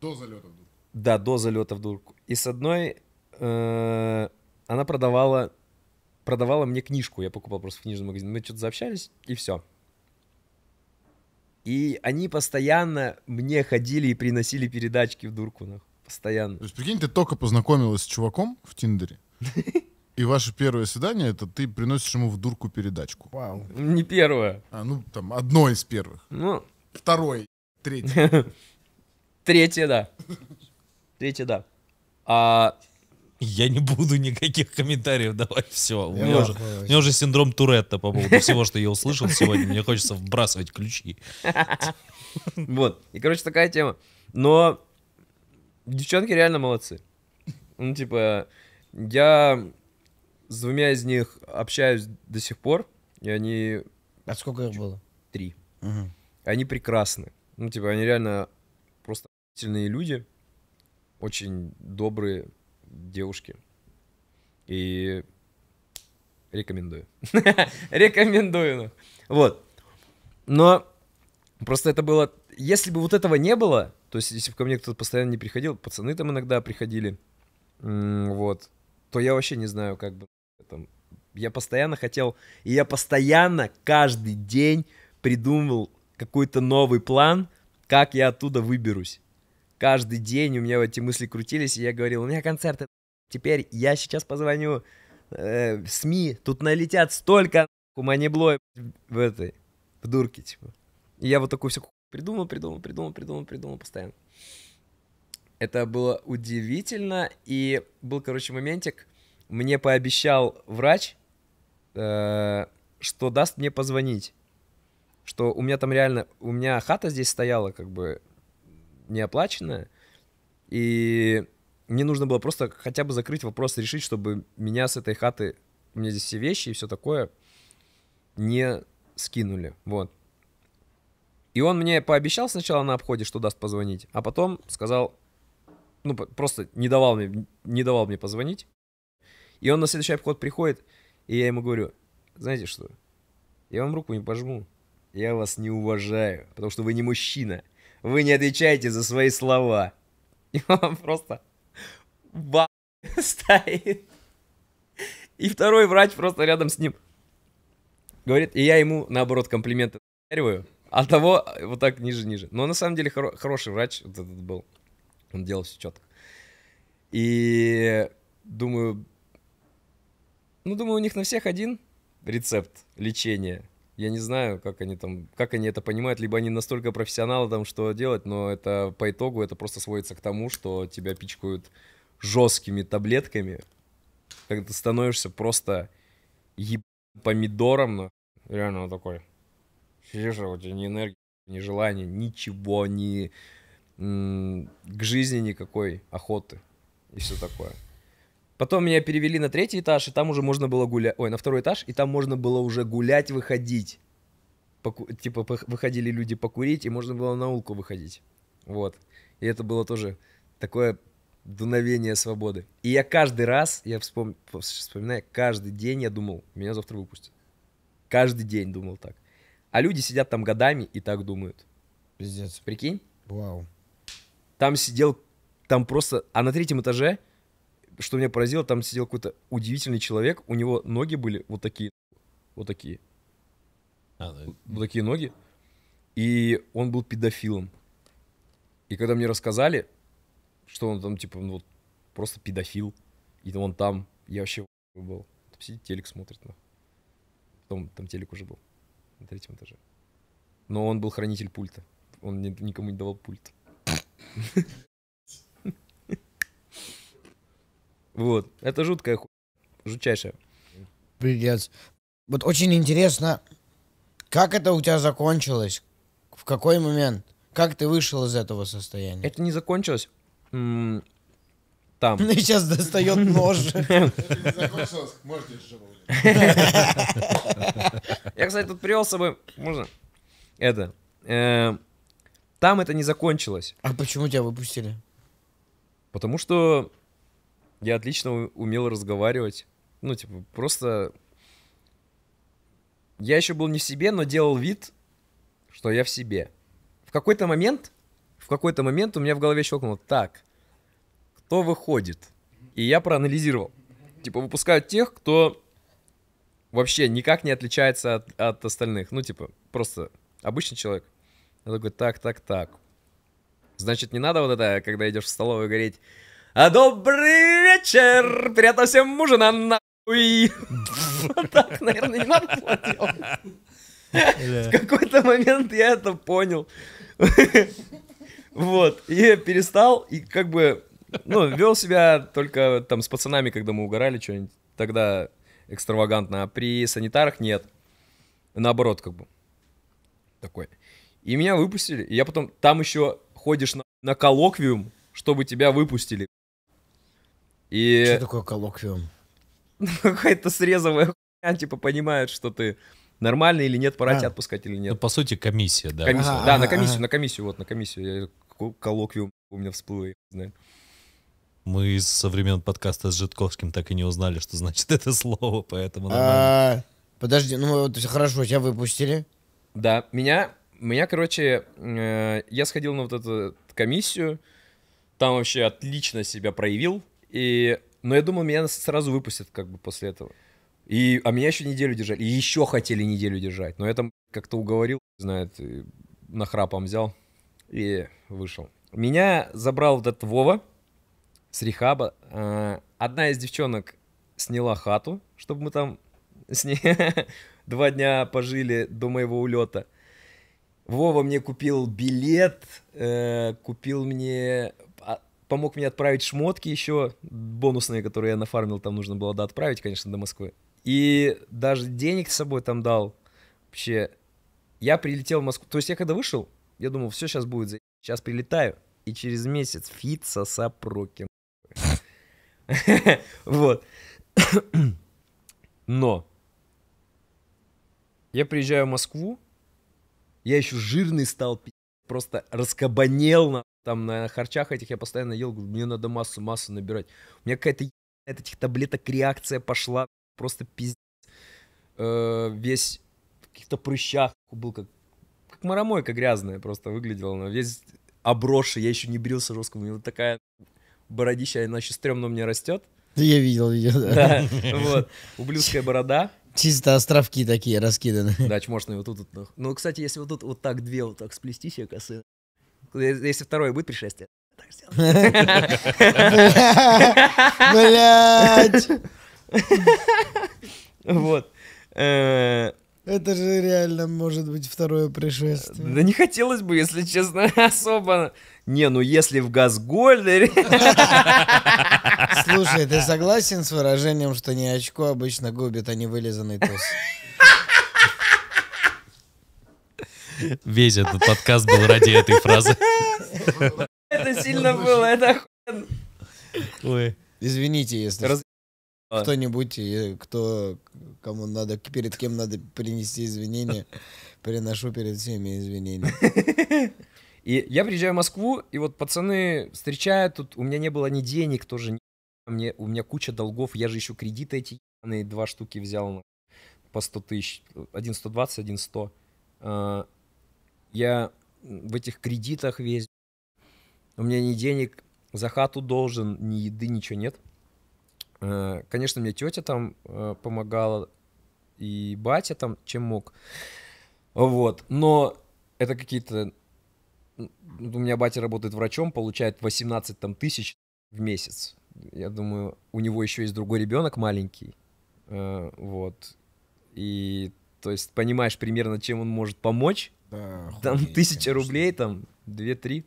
До залета в дурку. Да, до залета в дурку. И с одной э, она продавала, продавала мне книжку. Я покупал просто в книжном магазине. Мы что-то заобщались, и все. И они постоянно мне ходили и приносили передачки в дурку, нахуй. Постоянно. То есть, прикинь, ты только познакомилась с чуваком в Тиндере. [LAUGHS] И ваше первое свидание это ты приносишь ему в дурку передачку. Вау. Не первое. А, ну там одно из первых. Ну. Второй, третий. [LAUGHS] Третье, да. Третье, да. А... Я не буду никаких комментариев давать, все. У меня, уже, у меня уже синдром Туретта по поводу всего, что я услышал сегодня. Мне хочется вбрасывать ключи. Вот. И, короче, такая тема. Но девчонки реально молодцы. Ну, типа, я с двумя из них общаюсь до сих пор, и они... А сколько их было? Три. Угу. Они прекрасны. Ну, типа, они реально удивительные люди, очень добрые девушки. И рекомендую. [LAUGHS] рекомендую. Ну. Вот. Но просто это было... Если бы вот этого не было, то есть если бы ко мне кто-то постоянно не приходил, пацаны там иногда приходили, вот, то я вообще не знаю, как бы... Там, я постоянно хотел... И я постоянно каждый день придумывал какой-то новый план, как я оттуда выберусь каждый день у меня эти мысли крутились, и я говорил, у меня концерты, теперь я сейчас позвоню э, СМИ, тут налетят столько у манеблой в этой, в дурке, типа. И я вот такую всякую придумал, придумал, придумал, придумал, придумал постоянно. Это было удивительно, и был, короче, моментик, мне пообещал врач, э, что даст мне позвонить, что у меня там реально, у меня хата здесь стояла, как бы, неоплаченная и мне нужно было просто хотя бы закрыть вопрос, решить, чтобы меня с этой хаты, у меня здесь все вещи и все такое, не скинули, вот. И он мне пообещал сначала на обходе, что даст позвонить, а потом сказал, ну, просто не давал мне, не давал мне позвонить. И он на следующий обход приходит, и я ему говорю, знаете что, я вам руку не пожму, я вас не уважаю, потому что вы не мужчина вы не отвечаете за свои слова. И он просто ба [LAUGHS] стоит. И второй врач просто рядом с ним. Говорит, и я ему, наоборот, комплименты дариваю, а того вот так ниже-ниже. Но на самом деле хоро- хороший врач вот этот был. Он делал все четко. И думаю, ну, думаю, у них на всех один рецепт лечения – я не знаю, как они там, как они это понимают, либо они настолько профессионалы там, что делать, но это по итогу это просто сводится к тому, что тебя пичкают жесткими таблетками, когда ты становишься просто еб... помидором, но реально вот такой. Сидишь, а у тебя ни энергии, ни желания, ничего, ни к жизни никакой охоты и все такое. Потом меня перевели на третий этаж, и там уже можно было гулять. Ой, на второй этаж, и там можно было уже гулять, выходить. Поку... Типа выходили люди покурить, и можно было на улку выходить. Вот. И это было тоже такое дуновение свободы. И я каждый раз, я вспом... вспоминаю, каждый день я думал, меня завтра выпустят. Каждый день думал так. А люди сидят там годами и так думают. Пиздец. Прикинь? Вау. Там сидел, там просто... А на третьем этаже что меня поразило, там сидел какой-то удивительный человек, у него ноги были вот такие, вот такие, а, да. вот такие ноги, и он был педофилом. И когда мне рассказали, что он там, типа, ну, вот, просто педофил, и он там, я вообще был. Там сидит, телек смотрит, ну. Потом там телек уже был на третьем этаже. Но он был хранитель пульта. Он никому не давал пульт. Вот. Это жуткая хуйня. Жутчайшая. Пиздец. Вот очень интересно, как это у тебя закончилось? В какой момент? Как ты вышел из этого состояния? Это не закончилось. там. Ну, сейчас достает нож. [LAUGHS] [LAUGHS] Я, кстати, тут привел с собой... Можно? Это. Э, там это не закончилось. А почему тебя выпустили? Потому что я отлично умел разговаривать. Ну, типа, просто... Я еще был не в себе, но делал вид, что я в себе. В какой-то момент, в какой-то момент у меня в голове щелкнуло, так, кто выходит? И я проанализировал. Типа, выпускают тех, кто вообще никак не отличается от, от остальных. Ну, типа, просто обычный человек. Я такой, так, так, так. Значит, не надо вот это, когда идешь в столовую, гореть а добрый вечер! Приятно всем мужина нахуй! [LAUGHS] так, наверное, не надо В какой-то момент я это понял. Вот, и перестал, и как бы, ну, вел себя только там с пацанами, когда мы угорали что-нибудь, тогда экстравагантно, а при санитарах нет. Наоборот, как бы, такой. И меня выпустили, и я потом, там еще ходишь на, на коллоквиум, чтобы тебя выпустили. И... Что такое коллоквиум? [LAUGHS] Какая-то срезовая хуйня, типа понимают, что ты нормальный или нет, пора а. тебя отпускать или нет. Ну, по сути, комиссия, да. Комиссия, а, да, а, на комиссию, а. на комиссию, вот, на комиссию. Я, коллоквиум у меня всплыл, я знаю. Мы со времен подкаста с Житковским так и не узнали, что значит [LAUGHS] это слово, поэтому... А, подожди, ну вот, хорошо, тебя выпустили. Да, меня, меня, короче, э, я сходил на вот эту комиссию, там вообще отлично себя проявил, и, но я думал, меня сразу выпустят как бы после этого. И, а меня еще неделю держали. И еще хотели неделю держать. Но я там как-то уговорил, знает, на храпом взял и вышел. Меня забрал вот этот Вова с рехаба. А, одна из девчонок сняла хату, чтобы мы там с ней [LAUGHS] два дня пожили до моего улета. Вова мне купил билет, э, купил мне помог мне отправить шмотки еще, бонусные, которые я нафармил, там нужно было да, отправить, конечно, до Москвы. И даже денег с собой там дал. Вообще, я прилетел в Москву. То есть я когда вышел, я думал, все сейчас будет, сейчас прилетаю. И через месяц фит соса прокин. [LAUGHS] Вот. [COUGHS] Но я приезжаю в Москву, я еще жирный стал, просто раскабанел на там на харчах этих я постоянно ел, говорю, мне надо массу, массу набирать. У меня какая-то от этих таблеток реакция пошла, просто пиздец. Э, весь в каких-то прыщах был, как, как марамойка грязная просто выглядела. Но весь обросший, я еще не брился жестко, у меня вот такая бородища, иначе стрёмно меня растет. Да я видел, видел. [LAUGHS] Да, вот, ублюдская борода. Чисто островки такие раскиданы. Да, чмошные вот тут. вот. Ну, кстати, если вот тут вот так две вот так сплести я косы, если второе будет пришествие. Блять! Вот. Э, Это же реально может быть второе пришествие. Да не хотелось бы, если честно, [LAUGHS] особо. Не, ну если в Газгольдере... Слушай, ты согласен с выражением, что не очко обычно губит, а не вылизанный туз? [LAUGHS] Весь этот подкаст был ради этой фразы. Это сильно было, это охуенно. Извините, если кто-нибудь, кто, кому надо, перед кем надо принести извинения, приношу перед всеми извинения. [LAUGHS] И я приезжаю в Москву, и вот пацаны встречают, тут у меня не было ни денег тоже, ни... мне, у меня куча долгов, я же еще кредиты эти два штуки взял ну, по 100 тысяч, один 120, один 100. Я в этих кредитах весь. У меня ни денег за хату должен, ни еды, ничего нет. Э, конечно, мне тетя там э, помогала, и батя там чем мог. Вот, но это какие-то... У меня батя работает врачом, получает 18 там, тысяч в месяц. Я думаю, у него еще есть другой ребенок маленький. Э, вот. И, то есть, понимаешь примерно, чем он может помочь это... Худеть, там тысяча конечно. рублей, там две-три.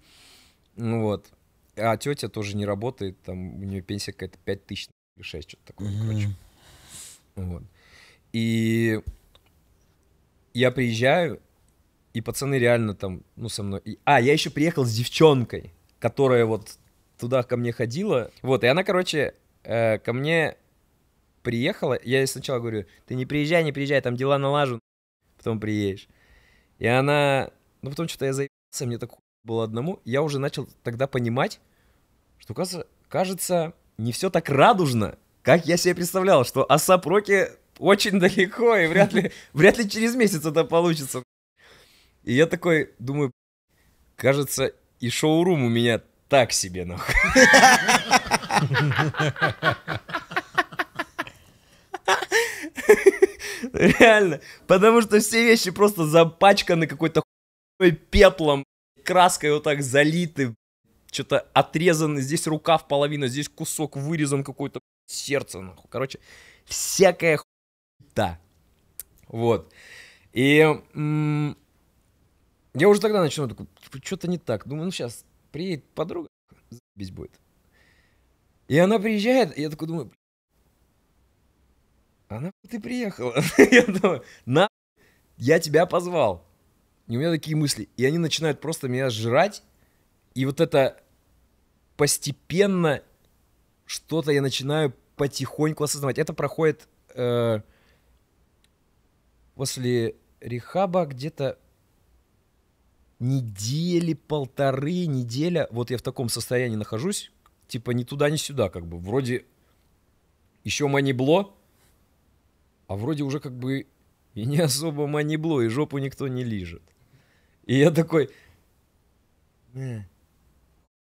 Ну вот. А тетя тоже не работает, там у нее пенсия какая-то 5 тысяч, 6, что-то такое, mm-hmm. короче. Вот. И я приезжаю, и пацаны реально там, ну, со мной. А, я еще приехал с девчонкой, которая вот туда ко мне ходила. Вот, и она, короче, э, ко мне приехала. Я ей сначала говорю, ты не приезжай, не приезжай, там дела налажу, потом приедешь. И она... Ну, потом что-то я заебался, мне так было одному. Я уже начал тогда понимать, что, кажется, кажется не все так радужно, как я себе представлял, что Асап Роки очень далеко, и вряд ли, [LAUGHS] вряд ли через месяц это получится. И я такой думаю, кажется, и шоурум у меня так себе, нахуй. [LAUGHS] Реально. Потому что все вещи просто запачканы какой-то хуйной пеплом, краской вот так залиты, что-то отрезаны, здесь рука в половину, здесь кусок вырезан какой-то сердце, нахуй. Короче, всякая хуйта. Вот. И м- я уже тогда начинаю такой, типа, что-то не так. Думаю, ну сейчас приедет подруга, без будет. И она приезжает, и я такой думаю, а ты приехала? [LAUGHS] я думаю, на, я тебя позвал. И у меня такие мысли. И они начинают просто меня жрать. И вот это постепенно что-то я начинаю потихоньку осознавать. Это проходит э, после рехаба где-то недели, полторы, неделя. Вот я в таком состоянии нахожусь. Типа ни туда, ни сюда, как бы. Вроде еще мани бло, а вроде уже как бы и не особо манибло, и жопу никто не лижет. И я такой... «Э,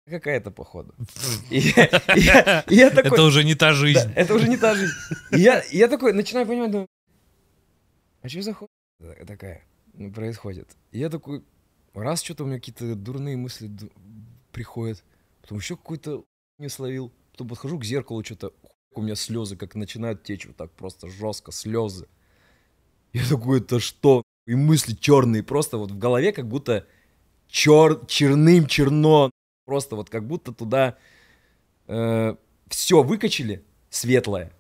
какая-то, походу. [LAUGHS] это уже не та жизнь. это уже не та жизнь. я, я такой начинаю понимать, думаю, а что за хуйня такая ну, происходит? я такой, раз что-то у меня какие-то дурные мысли приходят, потом еще какой то не словил, потом подхожу к зеркалу, что-то у меня слезы как начинают течь вот так просто жестко, слезы. Я такой, это что? И мысли черные, просто вот в голове как будто чер... черным черно. Просто вот как будто туда э, все выкачили светлое,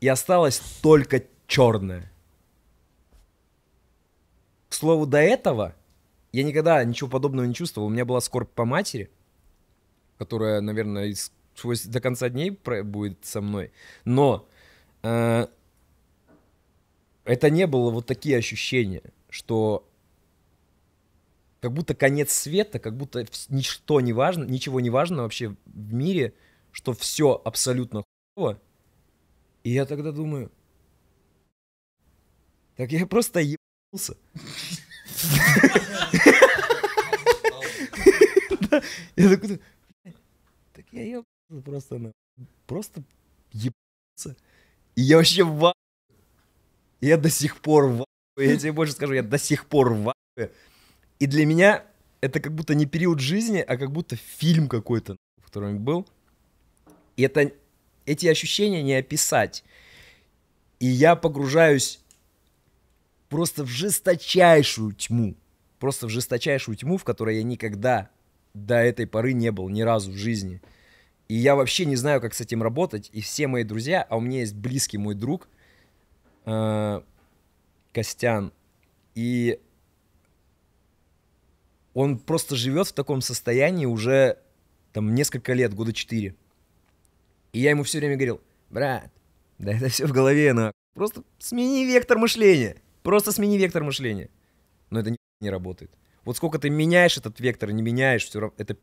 и осталось только черное. К слову, до этого я никогда ничего подобного не чувствовал. У меня была скорбь по матери, которая, наверное, из пусть до конца дней будет со мной, но э, это не было вот такие ощущения, что как будто конец света, как будто ничто не важно, ничего не важно вообще в мире, что все абсолютно хуево. И я тогда думаю, так я просто ебался. [LAUGHS] Я такой, так я ебался. Ну, просто она... Просто ебаться. И я вообще в Я до сих пор в Я тебе больше скажу, я до сих пор в И для меня это как будто не период жизни, а как будто фильм какой-то, в котором я был. И это... Эти ощущения не описать. И я погружаюсь просто в жесточайшую тьму. Просто в жесточайшую тьму, в которой я никогда до этой поры не был ни разу в жизни. И я вообще не знаю, как с этим работать. И все мои друзья, а у меня есть близкий мой друг э, Костян, и он просто живет в таком состоянии уже там несколько лет, года четыре. И я ему все время говорил, брат, да это все в голове, на. Просто смени вектор мышления. Просто смени вектор мышления. Но это не, не работает. Вот сколько ты меняешь этот вектор, не меняешь, все равно это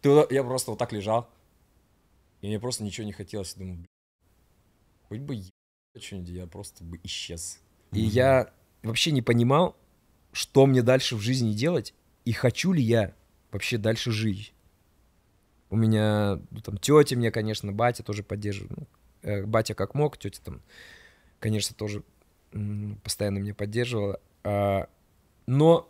ты, я просто вот так лежал, и мне просто ничего не хотелось. Я думаю, хоть бы я что-нибудь, я просто бы исчез. И mm-hmm. я вообще не понимал, что мне дальше в жизни делать, и хочу ли я вообще дальше жить. У меня ну, там тетя мне, конечно, батя тоже поддерживает. Ну, э, батя как мог, тетя там, конечно, тоже постоянно меня поддерживала. А, но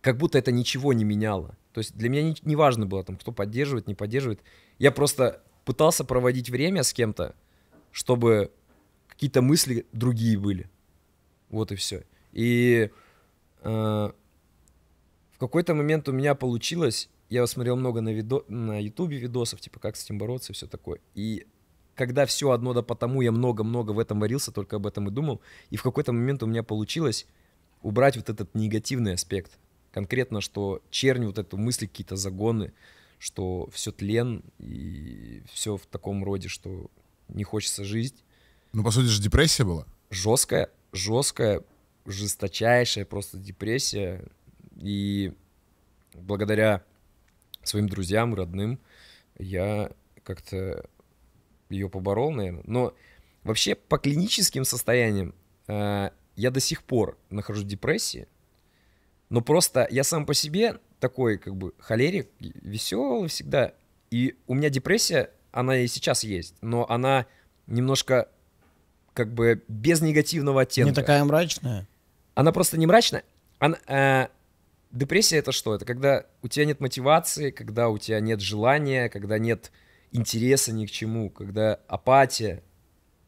как будто это ничего не меняло. То есть для меня не, не важно было, там, кто поддерживает, не поддерживает. Я просто пытался проводить время с кем-то, чтобы какие-то мысли другие были. Вот и все. И э, в какой-то момент у меня получилось, я смотрел много на, видо, на YouTube видосов, типа как с этим бороться и все такое. И когда все одно да потому, я много-много в этом варился, только об этом и думал. И в какой-то момент у меня получилось убрать вот этот негативный аспект. Конкретно, что чернь вот эту мысли, какие-то загоны, что все тлен и все в таком роде, что не хочется жить. Ну, по сути же, депрессия была? Жесткая, жесткая, жесточайшая просто депрессия. И благодаря своим друзьям, родным, я как-то ее поборол, наверное. Но вообще по клиническим состояниям э, я до сих пор нахожусь в депрессии, но просто я сам по себе такой как бы холерик, веселый всегда. И у меня депрессия, она и сейчас есть, но она немножко как бы без негативного оттенка. Не такая мрачная? Она просто не мрачная. Она, э, депрессия это что? Это когда у тебя нет мотивации, когда у тебя нет желания, когда нет интереса ни к чему, когда апатия.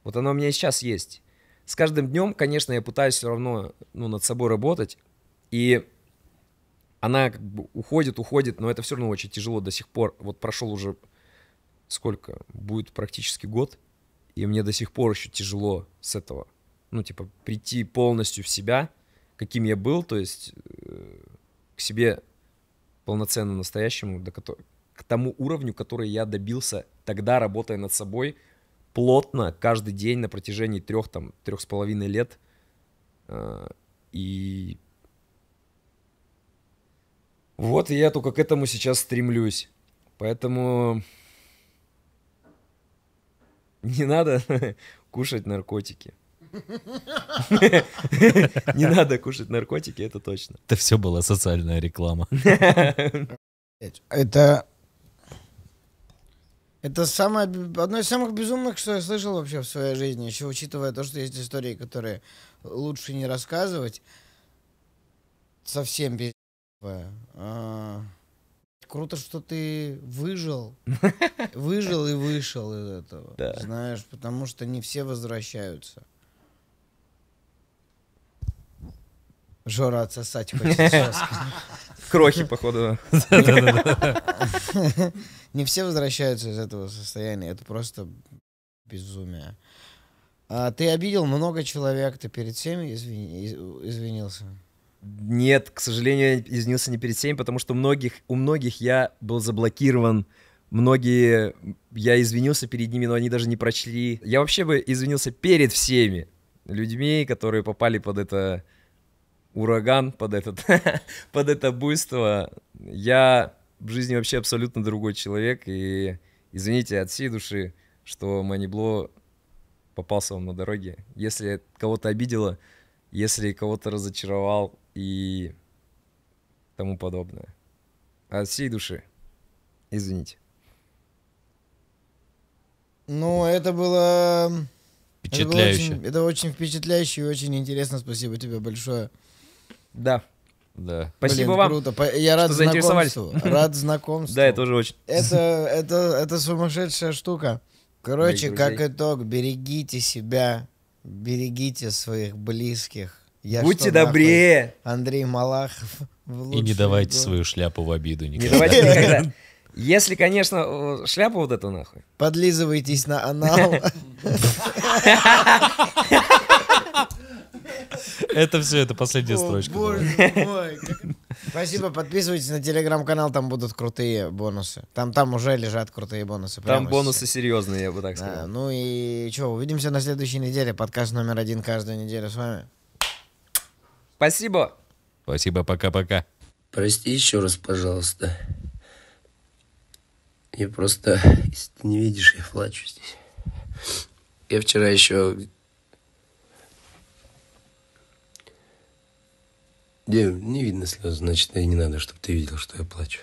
Вот она у меня и сейчас есть. С каждым днем, конечно, я пытаюсь все равно ну, над собой работать. И она как бы уходит, уходит, но это все равно очень тяжело до сих пор. Вот прошел уже сколько? Будет практически год, и мне до сих пор еще тяжело с этого. Ну, типа, прийти полностью в себя, каким я был, то есть э, к себе полноценно настоящему, до к тому уровню, который я добился тогда, работая над собой, плотно, каждый день на протяжении трех, там, трех с половиной лет. Э, и вот я только к этому сейчас стремлюсь. Поэтому не надо [LAUGHS] кушать наркотики. [LAUGHS] Не надо кушать наркотики, это точно. Это все была социальная реклама. [LAUGHS] Это это самое, одно из самых безумных, что я слышал вообще в своей жизни, еще учитывая то, что есть истории, которые лучше не рассказывать. Совсем без... А. круто, что ты выжил. [LAUGHS] Выжил и вышел из этого. Да. Знаешь, потому что не все возвращаются. Жора отсосать хочет [LAUGHS] Крохи, походу. [LAUGHS] Не все возвращаются из этого состояния. Это просто безумие. А ты обидел много человек, ты перед всеми извинился? Нет, к сожалению, я извинился не перед всеми, потому что многих, у многих я был заблокирован. Многие, я извинился перед ними, но они даже не прочли. Я вообще бы извинился перед всеми людьми, которые попали под это ураган, под, этот, [LAUGHS] под это буйство. Я в жизни вообще абсолютно другой человек, и извините от всей души, что Манибло попался вам на дороге. Если кого-то обидело, если кого-то разочаровал, и тому подобное. От всей души. Извините. Ну, это было... Впечатляюще. Это, было очень, это очень впечатляюще и очень интересно. Спасибо тебе большое. Да. Да. Спасибо вам. Круто. Я рад знакомству. Рад знакомству. Да, это уже очень. Это, это, это сумасшедшая штука. Короче, как итог, берегите себя, берегите своих близких, я Будьте что, добрее! Нахуй? Андрей Малахов. И не давайте год. свою шляпу в обиду никогда. Не давайте никогда. [LAUGHS] Если, конечно, э, шляпу вот эту нахуй. Подлизывайтесь на анал. Это все, это последняя строчка. Боже мой. Спасибо, подписывайтесь на телеграм-канал, там будут крутые бонусы. Там там уже лежат крутые бонусы. Там бонусы серьезные, я бы так сказал. Ну и что, увидимся на следующей неделе. Подкаст номер один каждую неделю с вами. Спасибо. Спасибо, пока-пока. Прости еще раз, пожалуйста. Я просто, если ты не видишь, я плачу здесь. Я вчера еще... Не, не видно слез, значит, и не надо, чтобы ты видел, что я плачу.